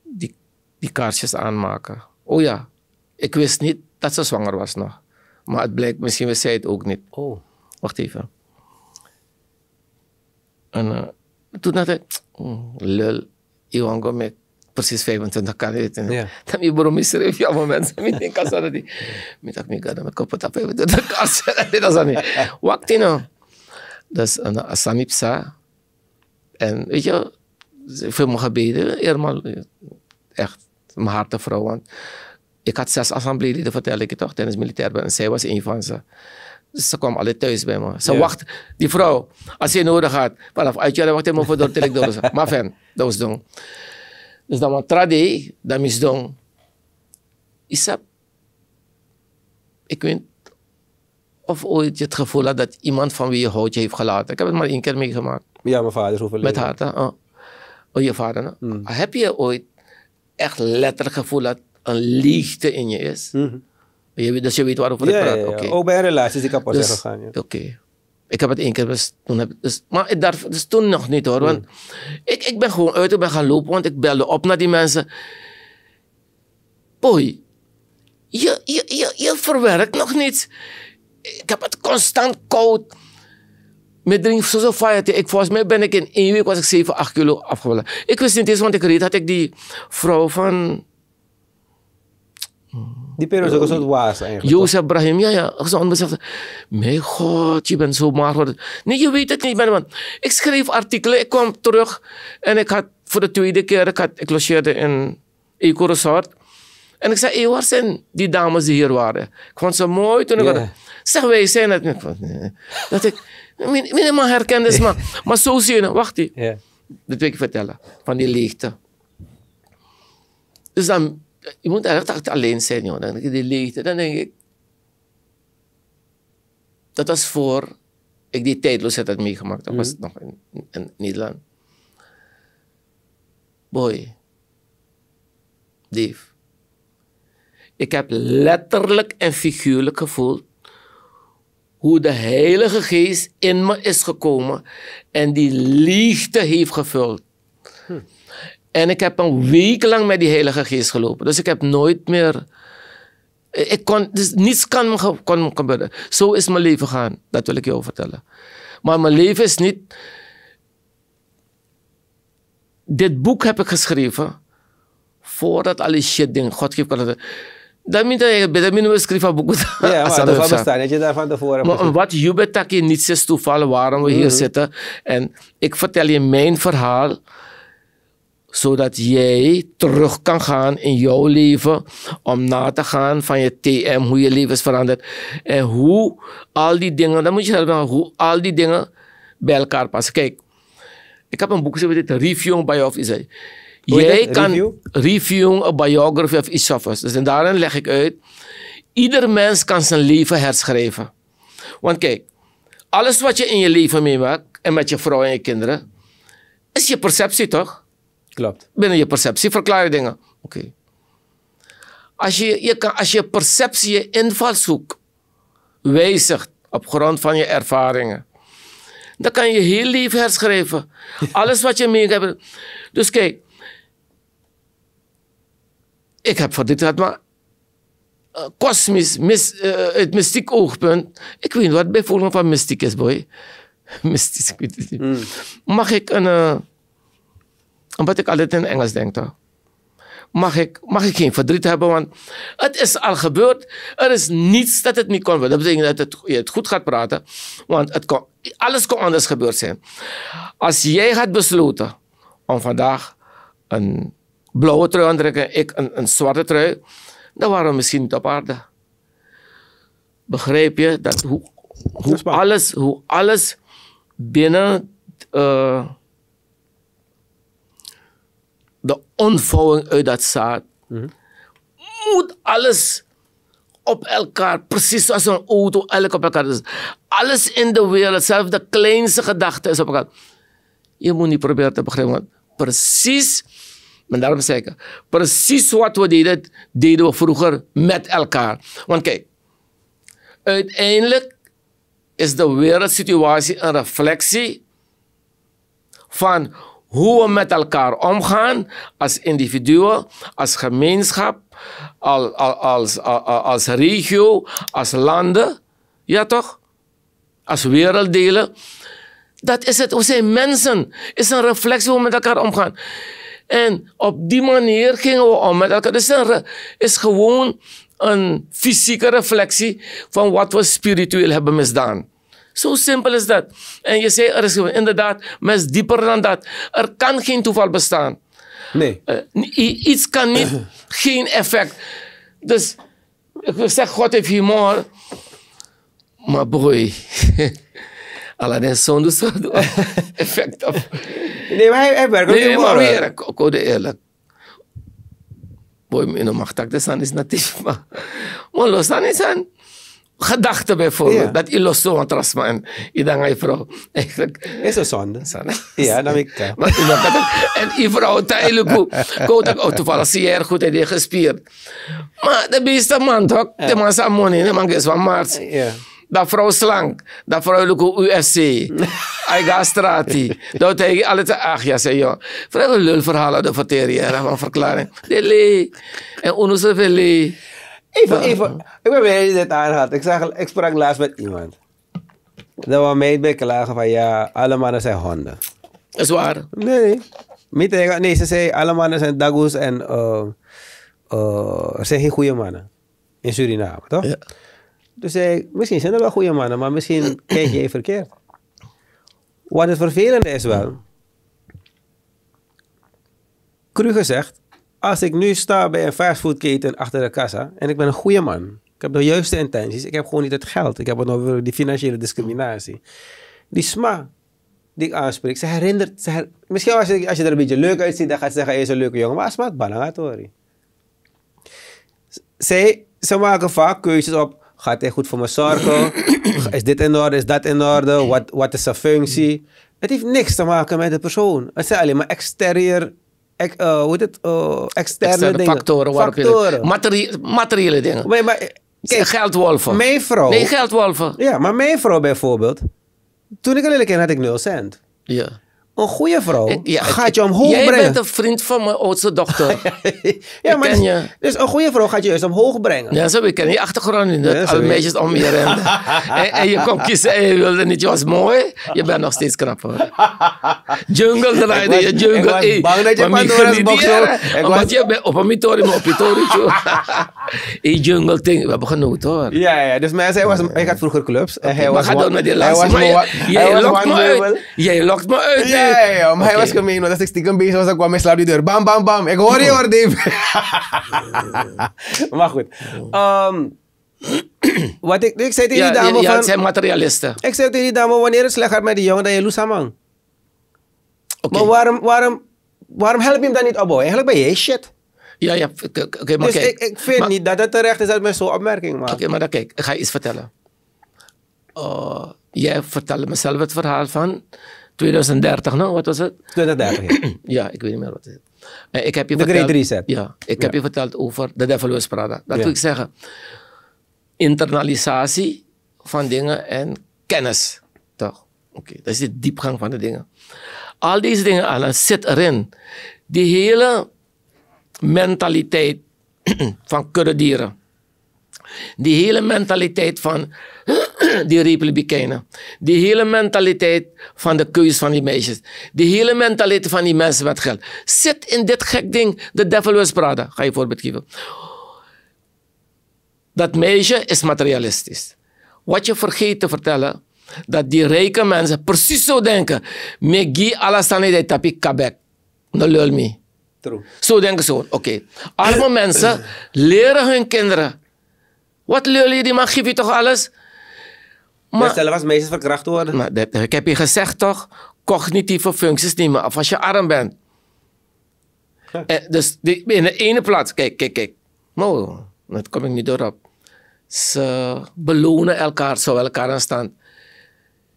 die, die kaartjes aanmaken. Oh ja, ik wist niet dat ze zwanger was nog. Maar het blijkt, misschien we zij het ook niet. Oh. Wacht even. En uh, toen dacht ik, mm, lul, Iwan Gomek precies 25 kan niet. Ja. Dan je broer misreef je allemaal mensen. Ik denk, als dat die... Ik dacht, ik ga dan met koppen tappen. Ik dacht, als dat niet. Wacht, die nou? Dus een asamipsa. En weet je, veel mijn gebeden. Helemaal echt mijn harte vrouw. Want ik had zes assembleeleden, vertel ik je toch, tijdens militair ben. En zij was een van ze. Dus ze kwam alle thuis bij me. Ze ja. wacht, die vrouw, als je nodig had, vanaf uit jullie wacht helemaal voor door, til ik door. Maar fijn, dat was doen. Dus dan wat traditie, dat is dan. Is dat. Ik weet of ooit je het gevoel had dat iemand van wie je houdt je heeft gelaten. Ik heb het maar één keer meegemaakt. Ja, mijn vader is overleden. Met haar, oh. oh. je vader. Hè? Mm. Heb je ooit echt letterlijk gevoel dat een liefde in je is? Mm -hmm. je, dus je weet waarover ja, ik praat. Ja, ja. Okay. Ook bij relaties die kapot dus, zijn Oké. Ik heb het één keer, dus toen heb, dus, maar ik durf, dus toen nog niet hoor. Want hmm. ik, ik ben gewoon uit, ik ben gaan lopen, want ik belde op naar die mensen. Boy, je, je, je, je verwerkt nog niet. Ik heb het constant koud. Met drink zo variety. Ik, volgens mij ben ik in één week was ik 7, 8 kilo afgevallen. Ik wist niet eens, want ik reed, had ik die vrouw van... Hmm, die periode is ook een soort waas eigenlijk. Jozef Brahim, ja, ja. Zo'n besef. Mijn god, je bent zo maar. Nee, je weet het niet, man. Ik schreef artikelen, ik kwam terug. En ik had voor de tweede keer, ik, had, ik logeerde in Eco Resort. En ik zei, waar zijn die dames die hier waren? Ik vond ze mooi toen ik... Zeg, wij zijn het. Dat ik... Mijn ik herkende ze, maar, maar zo zie je Wacht even. Dat wil ik vertellen. Van die leegte. Dus dan je moet eigenlijk alleen zijn, joh. Dan denk ik, die leegte, dan denk ik... Dat was voor ik die tijdloosheid had meegemaakt. Dat was mhm. nog in, in, Nederland. Boy. Dave. Ik heb letterlijk en figuurlijk gevoeld hoe de Heilige Geest in me is gekomen en die liefde heeft gevuld. Hm. En ik heb een week lang met die Heilige Geest gelopen. Dus ik heb nooit meer. Eh, ik kon, dus niets kan me, kon gebeuren. Zo is mijn leven gaan. Dat wil ik jou vertellen. Maar mijn leven is niet. Dit boek heb ik geschreven. Voordat al die shit ding. God geeft kan Dat moet je beter minuut schrijven boeken. Ja, maar dat bestaan. Dat je daar van tevoren Maar wat je betekent, niets is toeval waarom we hier mhm. zitten. En ik vertel je mijn verhaal zodat jij terug kan gaan in jouw leven om na te gaan van je TM, hoe je leven is veranderd en hoe al die dingen, dan moet je zelf hoe al die dingen bij elkaar passen. Kijk, ik heb een boek geschreven, Reviewing Biography. of Israel. Jij kan reviewing a biography of Isophus. Dus en daarin leg ik uit, ieder mens kan zijn leven herschrijven. Want kijk, alles wat je in je leven meemaakt, en met je vrouw en je kinderen, is je perceptie toch? Klopt. Binnen je perceptie verklaar je dingen. Oké. Als, je, je als je perceptie, je invalshoek wijzigt op grond van je ervaringen, dan kan je heel lief herschrijven. Alles wat je mee hebt. Dus kijk, ik heb voor dit maar eh, kosmisch, mis, eh, het mystiek oogpunt. Ik weet niet wat bijvoorbeeld van mystiek is, boy. mystiek ik weet het niet. Hmm. Mag ik een. Eh, omdat ik altijd in Engels denk Mag ik, ik geen verdriet hebben, want het is al gebeurd. Er is niets dat het niet kon worden. Dat betekent dat het, je het goed gaat praten, want het kon, alles kon anders gebeurd zijn. Als jij had besloten om vandaag een blauwe trui aan te trekken, ik een, een zwarte trui, dan waren we misschien niet op aarde. Begrijp je dat hoe, hoe alles, hoe alles binnen. Eh, ontvouwing uit dat zaad. Mhm. Moet alles op elkaar, precies zoals een auto, elk op elkaar. alles in de wereld, zelfs de kleinste gedachte is op elkaar. Je moet niet proberen te begrijpen, precies, met daarom zeg ik, precies wat we deden, deden we vroeger met elkaar. Want kijk, uiteindelijk is de wereldsituatie een reflectie van hoe we met elkaar omgaan als individuen, als gemeenschap, als, als, als, als regio, als landen. Ja toch? Als werelddelen. Dat is het. We zijn mensen. is een reflectie hoe we met elkaar omgaan. En op die manier gingen we om met elkaar. Het is, is gewoon een fysieke reflectie van wat we spiritueel hebben misdaan. Zo simpel is dat. En je zei, er is inderdaad, mes dieper dan dat. Er kan geen toeval bestaan. Nee. Uh, iets kan niet, geen effect. Dus ik zeg, God heeft humor. Maar boy, Aladdin zoon doet zo effect op. Nee, maar hij, hij werkt nee, humor. Nee, maar ik word eerlijk. Boy, mijn machtak, is natief, maar... Maar los dan is aan gedachten bijvoorbeeld. Ja. Dat ilo zo aan trasman. Ik denk aan je vrouw. Eigenlijk. Is een zonde. zonde. Ja, dat ik dat. en je vrouw tijdelijk goed. Koud ook oh, toevallig zie je er goed in je gespierd. Maar de beste man toch. Ja. De man zijn money. De man is van maart. Ja. Dat vrouw slank. Dat vrouw lukt UFC. Hij gaat strati. Dat hij alles... Ach ja, zei joh. Vraag een lulverhaal uit de verterie. Van verklaring. De lee. En onus veel lee. Even, nou. even. Ik ben niet dat dit aangehad. Ik, zag, ik sprak laatst met iemand. Dat was mij bij klagen van ja, alle mannen zijn honden. Is waar? Nee. Niet, nee, ze zei alle mannen zijn dagoes en uh, eh, er eh, zijn geen goede mannen. In Suriname, toch? Ja. Dus zei misschien zijn er wel goede mannen, maar misschien kijk je verkeerd. Wat het vervelende is wel. Kruger zegt, als ik nu sta bij een fastfoodketen achter de kassa en ik ben een goede man. Ik heb de juiste intenties. Ik heb gewoon niet het geld. Ik heb het over die financiële discriminatie. Die sma die ik aanspreek, ze herinnert... Misschien als je, als je er een beetje leuk uitziet, dan gaat ze zeggen, je is een leuke jongen. Maar smaakt banana, Tori. Zij, ze maken vaak keuzes op gaat hij goed voor me zorgen? is dit in orde? Is dat in orde? Wat, wat is zijn functie? Het heeft niks te maken met de persoon. Het zijn alleen maar exterieur uh, hoe het, uh, externe, externe dingen. factoren. factoren. Materie materiële dingen. Maar, maar, kijk, geldwolven. Mijn vrouw. Nee, geldwolven. Ja, maar mijn vrouw bijvoorbeeld. Toen ik een kind had ik 0 cent. Ja. Een goede vrouw eh, ja, gaat je omhoog jij brengen. Jij bent een vriend van mijn oudste dochter. ja, maar dus, je. dus een goede vrouw gaat je juist omhoog brengen. Ja, zo, ik ken je achtergrond in dat ja, alle meisjes om je rennen. en, en, je kon kiezen en eh, je wilde niet, je was mooi. Je bent nog steeds knap hoor. jungle rijden, je jungle. Ik was eh, bang dat je Pandora's box hoor. Omdat je bent op een mitori, maar op je toren. Die jungle ding, we hebben genoten hoor. Ja, ja, dus mensen, hij, was, hij had vroeger clubs. En hij was, maar ga met die laatste. Hij was, maar, jij, lokt me uit. Jij lokt me uit. Hey, oh maar hij was gemeen, want als ik stiekem bezig was, dan kwam mijn slaap die deur. Bam, bam, bam. Ik hoor je hoor, Dave. maar um, goed. wat ik, ik zei tegen die dame ja, zijn materialisten. Ik zei tegen die dame, wanneer het slecht met die jongen, dan je loes Oké. Maar waarom, waarom, waarom help je hem dan niet opbouwen? Eigenlijk ben je shit. Ja, ja, oké, okay, maar Ik, ik vind niet dat het terecht is dat men zo'n opmerking maakt. Oké, maar dan kijk, ik ga je iets vertellen. Uh, ja jij vertelde mezelf het verhaal van 2030, no, wat was het? 2030, ja. ik weet niet meer wat het is. Eh, ik heb je de verteld, Great Reset. Ja, ik heb je verteld over de Devil Prada. Dat wil ik zeggen. Internalisatie van dingen en kennis. Toch? Oké, dat is de diepgang van de dingen. Al deze dingen, allen zit erin. Die hele mentaliteit van kudde dieren. Die hele mentaliteit van die republikeinen. Die hele mentaliteit van de keus van die meisjes. Die hele mentaliteit van die mensen met geld. Zit in dit gek ding, de devil is Prada. Ga je voorbeeld geven. Dat meisje is materialistisch. Wat je vergeet te vertellen, dat die rijke mensen precies zo denken. Megi alasane de tapi kabek. No lul me. True. Zo denken ze. Oké. Okay. Arme mensen leren hun kinderen. Wat lul je, die man geeft je toch alles? Maar, ja, was meestal verkracht worden. Maar ik heb je gezegd toch, cognitieve functies nemen af als je arm bent. Eh, dus in de ene plaats, kijk, kijk, kijk. Nou, dat kom ik niet door op. Ze belonen elkaar, zo elkaar aan staan.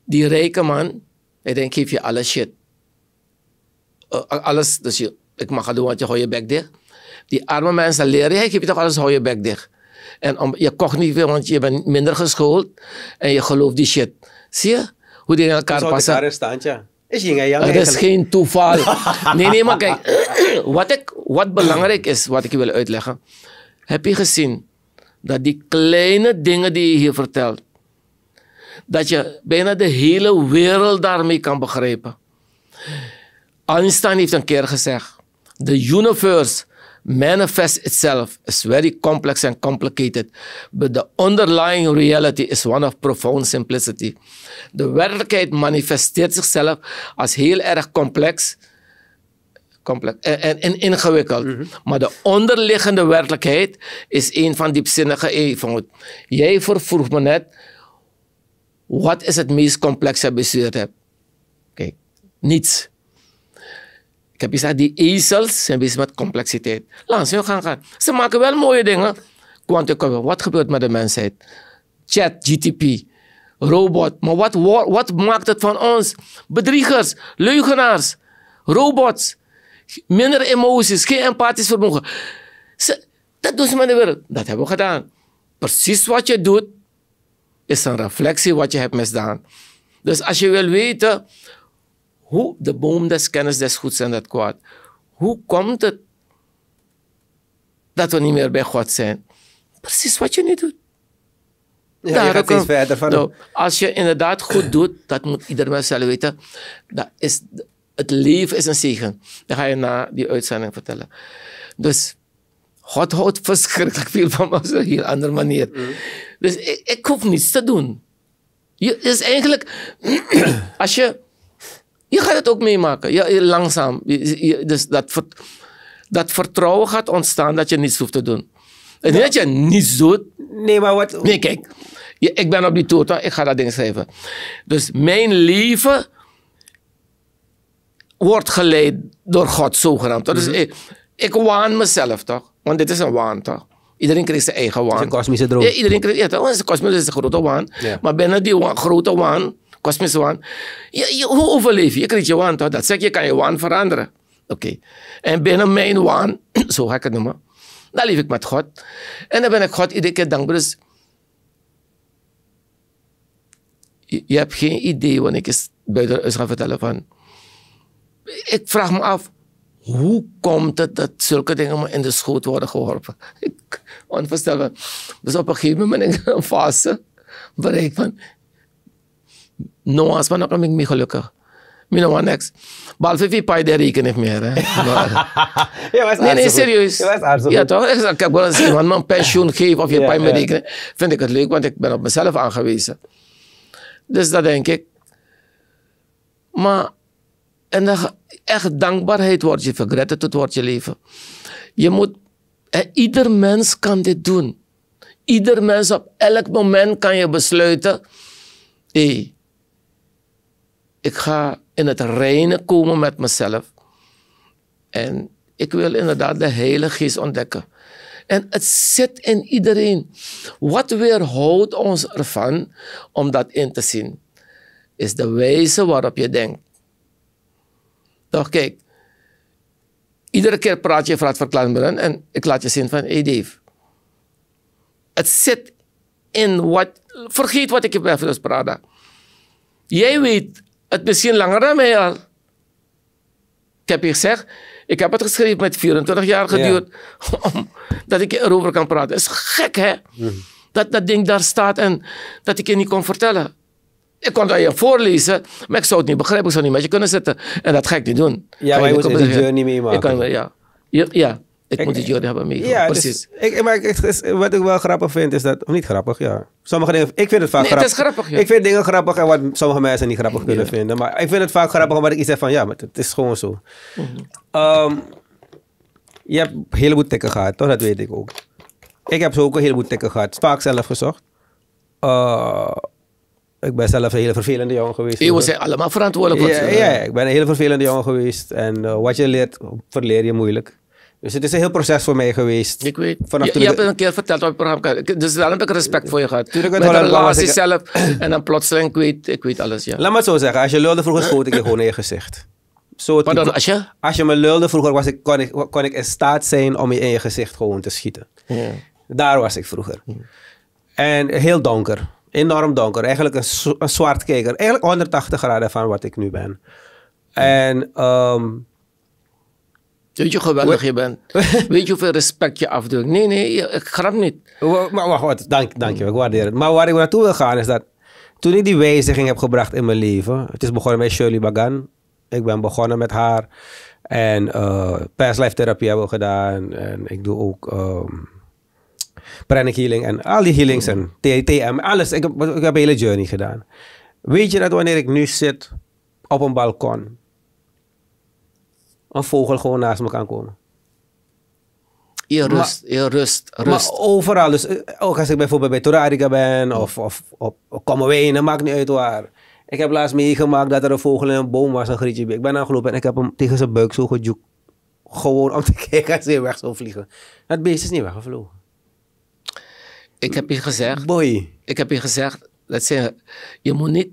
Die rijke man, hij denkt, geef je alles shit. Eh, alles, dus je, ik mag het doen, want je houdt je bek dicht. Die arme mensen leren, hij geeft je toch alles, hou je bek dicht. En je kocht niet veel, want je bent minder geschoold. En je gelooft die shit. Zie je? Hoe die in elkaar passen. Het is geen toeval. nee, nee, maar kijk. Wat, ik, wat belangrijk is, wat ik je wil uitleggen. Heb je gezien dat die kleine dingen die je hier vertelt. Dat je bijna de hele wereld daarmee kan begrijpen. Einstein heeft een keer gezegd. The universe Manifest itself is very complex and complicated, but the underlying reality is one of profound simplicity. De werkelijkheid manifesteert zichzelf als heel erg complex, complex eh, en, ingewikkeld. Mhm. Maar de onderliggende werkelijkheid is een van diepzinnige evenwicht. Jij vroeg me net, wat is het meest complexe dat je hebt? Kijk, niets. Heb die ezels zijn bezig met complexiteit. Langs hun gaan gaan. Ze maken wel mooie dingen. Quantum wat gebeurt met de mensheid? Chat, GTP, robot. Maar wat, wat maakt het van ons? Bedriegers, leugenaars, robots. Minder emoties, geen empathisch vermogen. dat doen ze met de wereld. Dat hebben we gedaan. Precies wat je doet, is een reflectie wat je hebt misdaan. Dus als je wil weten hoe de boom des kennis des goeds en des kwaad. Hoe komt het dat we niet meer bij God zijn? Precies wat je nu doet. Ja, Daar iets verder van nou, als je inderdaad goed doet, dat moet ieder mens zelf weten, is, het leven is een zegen. Dat ga je na die uitzending vertellen. Dus God houdt verschrikkelijk veel van me op een heel andere manier. Mm. Dus ik, ik, hoef niets te doen. Je, is eigenlijk, als je je gaat het ook meemaken, je, langzaam. dus dat, dat vertrouwen gaat ontstaan dat je niets hoeft te doen. En niet dat je niets doet. Nee, maar wat... Nee, kijk. ik ben op die toer, ik ga dat ding schrijven. Dus mijn leven wordt geleid door God, zogenaamd. Dus mhm. ik, waan mezelf, toch? Want dit is een waan, toch? Iedereen krijgt zijn eigen waan. Het is een kosmische droom. Ja, iedereen krijgt, ja, dat is een kosmische, is grote waan. Maar binnen die grote waan Kosmische waan. Je, hoe overleef je? Je krijgt je waan toch? Dat zeg je, kan je waan veranderen. Oké. Okay. En binnen mijn waan, zo ga ik het noemen, dan leef ik met God. En dan ben ik God iedere keer dankbaar. Dus je, hebt geen idee wat ik eens buiten is ga vertellen van... Ik vraag me af, hoe komt het dat zulke dingen me in de schoot worden geworpen? Onvoorstelbaar. Dus op een gegeven moment ik een fase bereik van, No als maar dan kan ik me gelukkig. Me no one next. Behalve wie paai de rekening meer. Hè. Maar... nee, nee, serieus. Ja, toch? Ik heb wel eens iemand mijn pensioen gegeven of je ja, paai me rekenen. Vind ik het leuk, want ik ben op mezelf aangewezen. Dus dat denk ik. Maar en echt dankbaarheid wordt je vergretten, het wordt je leven. Je moet, ieder mens kan dit doen. Ieder mens op elk moment kan je besluiten, hé, ik ga in het reine komen met mezelf. En ik wil inderdaad de Heilige Geest ontdekken. En het zit in iedereen. Wat weerhoudt ons ervan om dat in te zien? Is de wijze waarop je denkt. Toch, kijk. Iedere keer praat je vanuit verklaringen en ik laat je zien van, hey Het zit in wat, vergeet wat ik heb Prada. Jij weet het misschien langer dan mij al. Ik heb je gezegd, ik heb het geschreven met 24 jaar geduurd. dat ik erover kan praten. Dat is gek, hè? Mhm. Dat dat ding daar staat en dat ik je niet kon vertellen. Ik kon dat je voorlezen, maar ik zou het niet begrijpen. Ik zou niet met je kunnen zitten. En dat ga ik niet doen. Ja, maar je, moet op niet meemaken. Ik kan, ja. ja. Ik, moet het jullie hebben meegemaakt. Ja, dus precies. ik, maar ik, wat ik wel grappig vind is dat, of niet grappig, ja. Sommige dingen, ik vind het vaak grappig. Het is grappig Ik vind dingen grappig en wat sommige mensen niet grappig kunnen vinden. Maar ik vind het vaak grappig omdat ik iets zeg van, ja, maar het is gewoon zo. Ehm, je hebt een heleboel tikken gehad, toch? Dat weet ik ook. Ik heb zo ook een heleboel tikken gehad. Vaak zelf gezocht. Eh, ik ben zelf een hele vervelende jongen geweest. Je zijn allemaal verantwoordelijk voor ja, ja, ik ben een hele vervelende jongen geweest. En eh, wat je leert, verleer je moeilijk. Dus het is een heel proces voor mij geweest. Ik weet. je, je hebt een keer verteld op het programma. Dus daar heb ik respect voor je gehad. Tuurlijk, Met een relatie ik... zelf. En dan plotseling, ik weet, ik weet alles, ja. Laat me zo zeggen. Als je lulde vroeger, schoot ik je gewoon in je gezicht. Zo Pardon, als je? Als je me lulde vroeger, was ik, kon, ik, kon ik in staat zijn om je in je gezicht gewoon te schieten. Ja. Daar was ik vroeger. En heel donker. Enorm donker. Eigenlijk een, een zwart kijker. Eigenlijk 180 graden van wat ik nu ben. En... Um, Weet je hoe geweldig je bent? Weet je hoeveel respect je afdoet? Nee, nee, ik grap niet. Maar wacht, dank, dank je, ik waardeer het. Maar waar ik naartoe wil gaan is dat toen ik die wijziging heb gebracht in mijn leven. Het is begonnen met Shirley Bagan. Ik ben begonnen met haar. En uh, eh, past life therapie hebben we gedaan. En ik doe ook um, pranic healing en al die healings en TTM. Alles. Ik heb, ik heb een hele journey gedaan. Weet je dat wanneer ik nu zit op een balkon een vogel gewoon naast me kan komen. Je rust, je rust, rust. Maar overal, dus eh, ook als ik bijvoorbeeld bij Torarica ben mm. of, of op maakt niet uit waar. Ik heb laatst meegemaakt dat er een vogel in een boom was, een grietje. Ik ben aangelopen en ik heb hem tegen zijn buik zo gejoekt. Gewoon om te kijken als hij weg zou vliegen. Het beest is niet weggevlogen. Ik heb je gezegd. Boy. Ik heb je gezegd. Dat zijn, je, moet niet,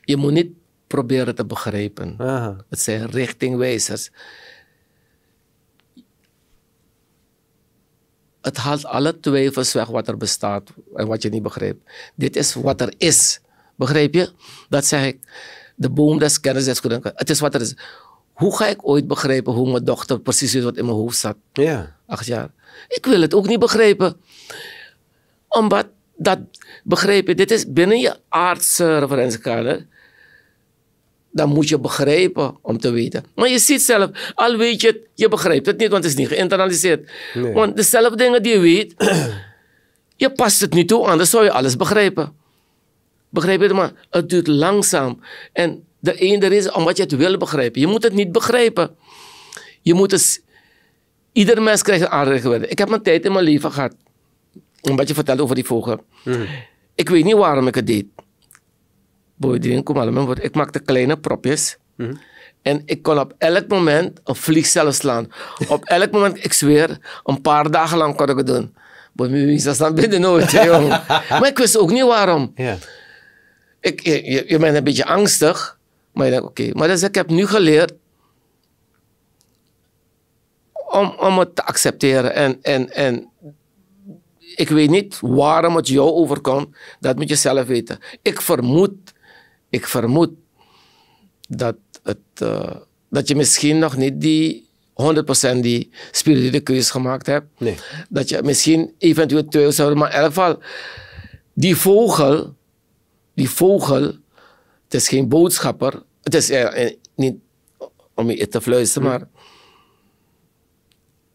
je moet niet proberen te begrijpen. Aha. Het zijn richtingwijzers. Het haalt alle twijfels weg wat er bestaat en wat je niet begrijpt. Dit is wat er is. Begrijp je? Dat zeg ik. De boom des kennis des Het is wat er is. Hoe ga ik ooit begrijpen hoe mijn dochter precies is wat in mijn hoofd zat? Ja. Acht jaar. Ik wil het ook niet begrijpen. Omdat dat begrepen, dit is binnen je aardse referentiekader dan moet je begrijpen om te weten. Maar je ziet zelf, al weet je het, je begrijpt het niet, want het is niet geïnternaliseerd. Want dezelfde dingen die je weet, je past het niet toe, anders zou je alles begrijpen. Begrijp je het maar? Het duurt langzaam. En de ene is omdat je het wil begrijpen. Je moet het niet begrijpen. Je moet het... Ieder mens krijgt een aanrecht Ik heb een tijd in mijn leven gehad, omdat je vertelt over die vogel. Mhm. Ik weet niet waarom ik het deed komen allemaal voor. ik maakte kleine propjes. En ik kon op elk moment een vlieg zelf slaan. op elk moment, ik zweer, een paar dagen lang kon ik het doen. Maar dat dan binnen nooit, jong. maar ik wist ook niet waarom. Yeah. Ik, je, je, bent een beetje angstig, maar je denkt, oké. Maar dus ik heb nu geleerd om, om het te accepteren. En, en, en ik weet niet waarom het jou overkomt, dat moet je zelf weten. Ik vermoed ik vermoed dat, het, eh, dat je misschien nog niet die 100% die spirituele keuze gemaakt hebt. Nee. Dat je misschien eventueel twee zou maar in elk geval, die vogel, die vogel, het is geen boodschapper, het is eh, eh niet om je te fluisteren, hm. maar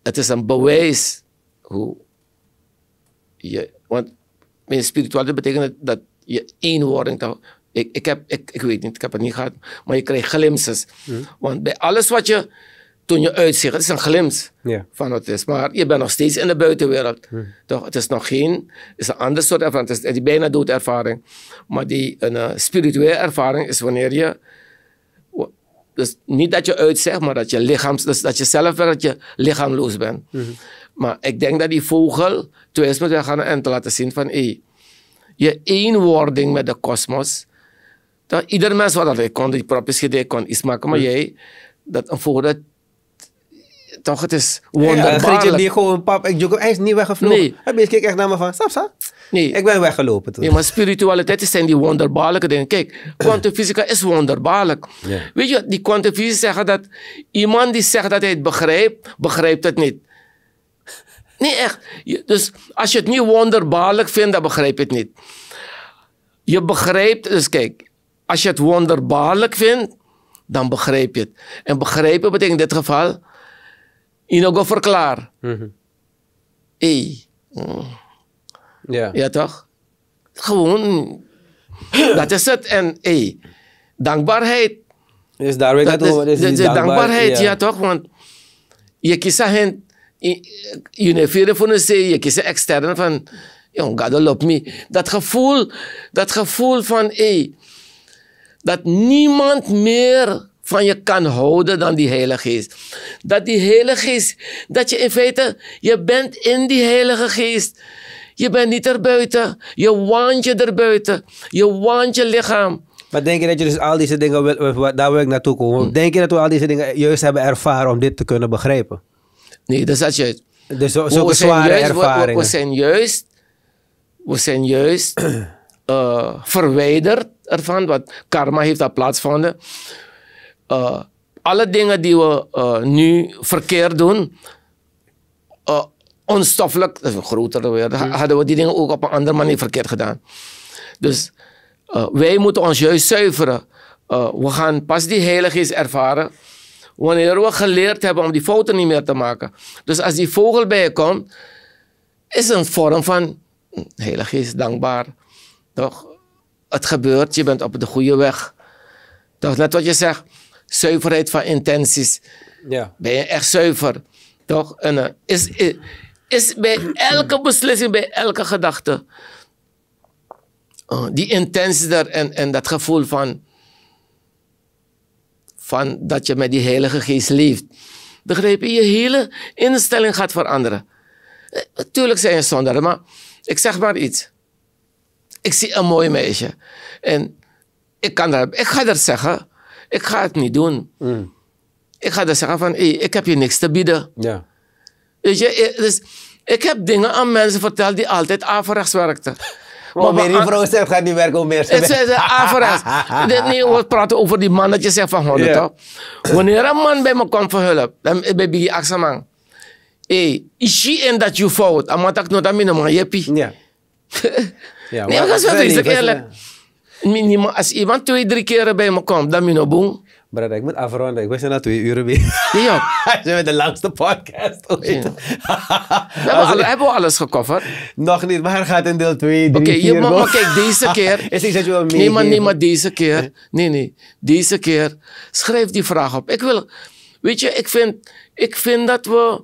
het is een bewijs hoe je, want mijn spiritualiteit betekent dat je eenwording, ik, ik, heb, ik, ik weet niet, ik heb het niet gehad. Maar je krijgt glimpses. Hmm. Want bij alles wat je toen je uitziet, is een glimps van wat het is. Maar je bent nog steeds in de buitenwereld. Hmm. Toch? Het is nog geen, het is een ander soort ervaring. Het is die bijna ervaring Maar die een, eh, spirituele ervaring is wanneer je dus niet dat je uitzegt, maar dat je lichaam dus dat je zelf dat je lichaamloos bent. Hmm. Maar ik denk dat die vogel, toerisme, gaan en te laten zien van, hé, je eenwording met de kosmos dat, ieder mens wat dat ik kon, die propjes gedaan kon, is maken. Maar mm. jij, dat een voordat toch, het is wonderbaarlijk. gewoon pap, ik joke, hij is niet weggevlogen. Nee. Hij keek echt naar me van, stap, stap. Nee. Ik ben weggelopen toen. Nee, maar spiritualiteit zijn die wonderbaarlijke dingen. Kijk, kwantumfysica is wonderbaarlijk. Weet je, die kwantumfysici zeggen dat iemand die zegt dat hij het begrijpt, begrijpt het niet. Nee, echt. Dus als je het niet wonderbaarlijk vindt, dan begrijp je het niet. Je begrijpt, dus kijk, als je het wonderbaarlijk vindt, dan begrijp je het. En begrijpen betekent in dit geval, Inogo verklaar. Mm -hmm. Ja, toch? Gewoon, dat is het. En ei, dankbaarheid. Is daar is, dankbaarheid, ja. toch? Want je kiest hen, je neemt een zee, je kiest externe van, jong, God loopt me. Dat gevoel, dat gevoel van, hé, dat niemand meer van je kan houden dan die Heilige Geest. Dat die Heilige Geest, dat je in feite, je bent in die Heilige Geest. Je bent niet erbuiten. Je waant je erbuiten. Je waant je lichaam. Maar denk je dat je dus al deze dingen, wil, daar wil ik naartoe komen. Hmm. Denk je dat we al deze dingen juist hebben ervaren om dit te kunnen begrijpen? Nee, dat is dat juist. Dus zulke zware ervaring. ervaringen. We, we zijn juist, we zijn juist uh, verwijderd ervan, wat karma heeft daar plaatsgevonden. Eh, alle dingen die we eh, nu verkeerd doen, onstoffelijk, dat is een hadden we die dingen ook op een andere manier verkeerd gedaan. Dus wij moeten ons juist zuiveren. we gaan pas die heilige ervaren wanneer we geleerd hebben om die fouten niet meer te maken. Dus als die vogel bij je komt, is een vorm van hm, Heilige Geest dankbaar. Toch? Het gebeurt, je bent op de goede weg. Toch? Net wat je zegt, zuiverheid van intenties. Ja. Ben je echt zuiver? Toch? En, eh, is, is, bij elke beslissing, bij elke gedachte, oh, die intentie er en, en dat gevoel van, van dat je met die Heilige Geest leeft. Begrijp je? Je hele instelling gaat veranderen. Eh, tuurlijk zijn je zonder, maar ik zeg maar iets ik zie een mooi meisje. En ik, kan dat, ik ga dat zeggen. Ik ga het niet doen. Mm. Ik ga dat zeggen van, hey, ik heb je niks te bieden. Ja. Weet je, eh, dus ik heb dingen aan mensen verteld die altijd averechts werkten. Maar meer die vrouw zegt, gaat niet werken om meer te Ik zei, averechts. Dit niet, we praten over die man dat zegt van 100, toch? Wanneer een man bij me komt voor hulp, dan ben ik die man. Hé, is she in dat je fout? Amatak moet dat min een man, Ja. Ja, nee, maar dat is wel eerlijk. eerlijk. Minima, als iemand twee, drie keer bij me komt, dan mino boem. Brad, ik moet afronden. Ik was er na twee uur mee. Ja. We zijn de langste podcast ooit. Ja. we hebben, we alles gecoverd? Nog niet, maar er gaat in deel twee drie Oké, okay, oké maar, maar, kijk, deze keer... is iets dat je wel mee Nee, maar, maar deze keer... Nee, nee. Deze keer schrijf die vraag op. Ik wil... Weet je, ik vind, ik vind dat we...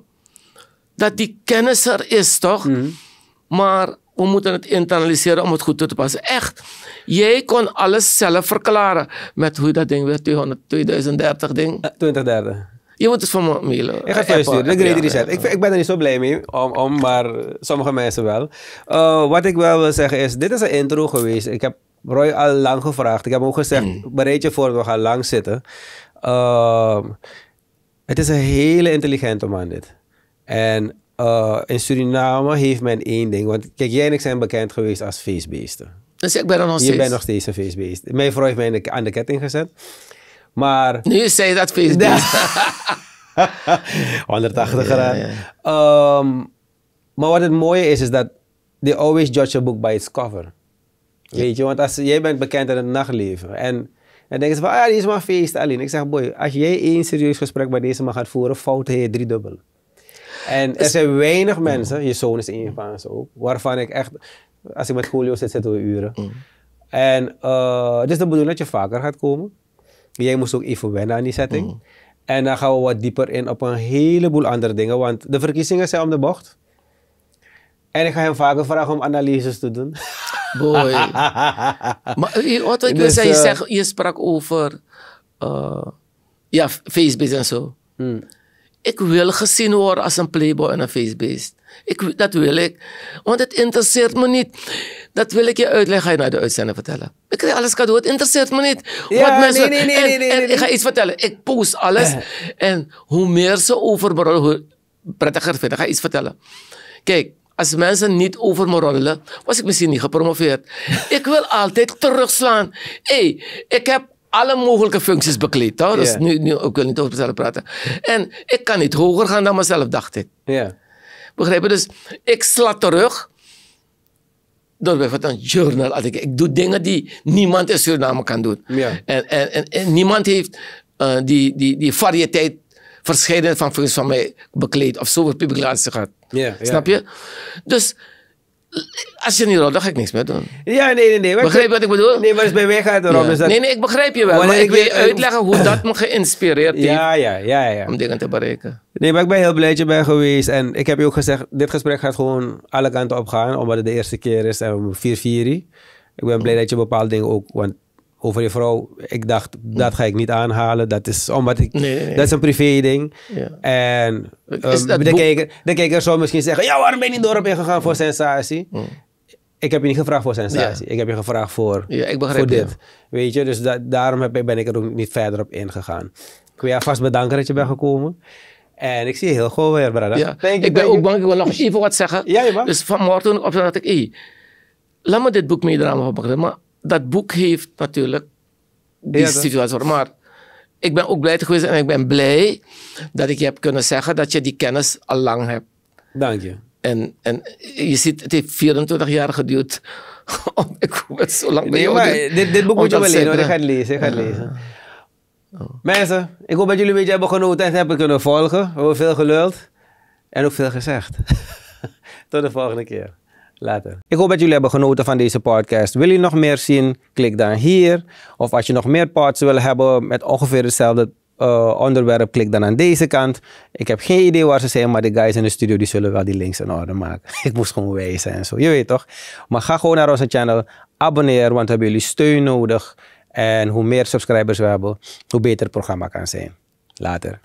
Dat die kennis er is, toch? Mhm. Maar we moeten het internaliseren om het goed toe te passen. Echt. Jij kon alles zelf verklaren. Met hoe dat ding weer, 2030 ding. 2030. Eh, je moet het van me Ik ga het sturen. Ik, Ik, ik ben er niet zo blij mee, om, om maar sommige mensen wel. Uh, wat ik wel wil zeggen is, dit is een intro geweest. Ik heb Roy al lang gevraagd. Ik heb ook gezegd, mm. bereid je voor, we gaan lang zitten. Ehm, het is een hele intelligente man dit. En uh, in Suriname heeft men één ding. Want kijk, jij en ik zijn bekend geweest als feestbeesten. Dus ik ben er nog steeds. Je bent nog steeds een feestbeest. Mijn vrouw heeft mij aan de ketting gezet. Maar... Nu zei je dat feestbeest. 180 graden. Ehm, maar wat het mooie is, is dat they always judge a book by its cover. Weet je, want als, jij bent bekend in het nachtleven. En dan denken ze van, ah, die is maar feest alleen. Ik zeg, boy, als jij één serieus gesprek bij deze man gaat voeren, fout je drie dubbel. En er zijn weinig mm. mensen, je zoon is één van ze ook, waarvan ik echt, als ik met Julio zit, zitten we uren. Mm. En uh, dus is de dat je vaker gaat komen. Jij moest ook even wennen aan die setting. Mm. En dan gaan we wat dieper in op een heleboel andere dingen, want de verkiezingen zijn om de bocht. En ik ga hem vaker vragen om analyses te doen. Boy. maar eh, wat ik wil dus, zeggen, eh, je, sprak over uh, ja, Facebook en zo. Ik wil gezien worden als een playboy en een feestbeest. Ik, dat wil ik. Want het interesseert me niet. Dat wil ik je uitleggen. Ga je naar nou de uitzending vertellen. Ik krijg alles cadeau. Het interesseert me niet. Ja, wat nee, nee, nee, en, ik ga iets vertellen. Ik post alles. En hoe meer ze over me rollen, hoe prettiger vind ik. ga iets vertellen. Kijk, als mensen niet over me rollen, was ik misschien niet gepromoveerd. ik wil altijd terugslaan. Hé, hey, ik heb alle mogelijke functies bekleed. Hoor. Dus yeah. nu, nu, ik wil niet over mezelf praten. En ik kan niet hoger gaan dan mezelf, dacht ik. Ja. Dus ik sla terug. Door bijvoorbeeld een journal. Ik, ik doe dingen die niemand in Suriname kan doen. En, en, en, niemand heeft eh, die, die, die variëteit, verscheidenheid van functies van mij bekleed. Of zoveel publicaties gehad. Snap je? Dus als je niet rolt, dan ga ik niks meer doen. Ja, nee, nee, nee. Begrijp je wat ik bedoel? Nee, maar is bij mij gaat erom. Nee, nee, ik begrijp je wel. Maar ik wil je uitleggen hoe dat me geïnspireerd heeft. Ja, ja, ja, ja. Om dingen te bereiken. Nee, maar ik ben heel blij dat je bent geweest. En ik heb je ook gezegd, dit gesprek gaat gewoon alle kanten op gaan. Omdat het de eerste keer is en om 4-4. Ik ben blij dat je bepaalde dingen ook... Want over je vrouw. Ik dacht, dat ga ik niet aanhalen. Dat is, omdat ik, dat is een privé ding. Ja. En ehm, de, kijker, zou misschien zeggen, ja, waarom ben je niet door op ingegaan voor sensatie? Ik heb je niet gevraagd voor sensatie. Ik heb je gevraagd voor, voor dit. Weet je, dus daarom heb ben ik er ook niet verder op ingegaan. Ik wil je vast bedanken dat je bent gekomen. En ik zie je heel goed weer, brother. ik ben ook bang, ik wil nog even wat zeggen. Ja, je Dus vanmorgen toen ik dat ik, laat me dit boek meedragen, maar dat boek heeft natuurlijk die ja, dat... situatie. Maar ik ben ook blij geweest en ik ben blij dat ik je heb kunnen zeggen dat je die kennis al lang hebt. Dank je. En, en je ziet, het heeft 24 jaar geduurd. ik het zo lang bij nee, jou. Dit, boek moet je wel lezen, hoor. ik het lezen. Ik lezen. Oh. Mensen, ik hoop dat jullie een beetje hebben genoten en hebben kunnen volgen. We hebben veel geluld en ook veel gezegd. Tot de volgende keer later. Ik hoop dat jullie hebben genoten van deze podcast. Wil je nog meer zien? Klik dan hier. Of als je nog meer parts wil hebben met ongeveer hetzelfde eh, onderwerp, klik dan aan deze kant. Ik heb geen idee waar ze zijn, maar de guys in de studio die zullen wel die links in orde maken. ik moest gewoon wijzen en zo, je weet toch? Maar ga gewoon naar onze channel, abonneer, want we hebben jullie steun nodig. En hoe meer subscribers we hebben, hoe beter het programma kan zijn. Later.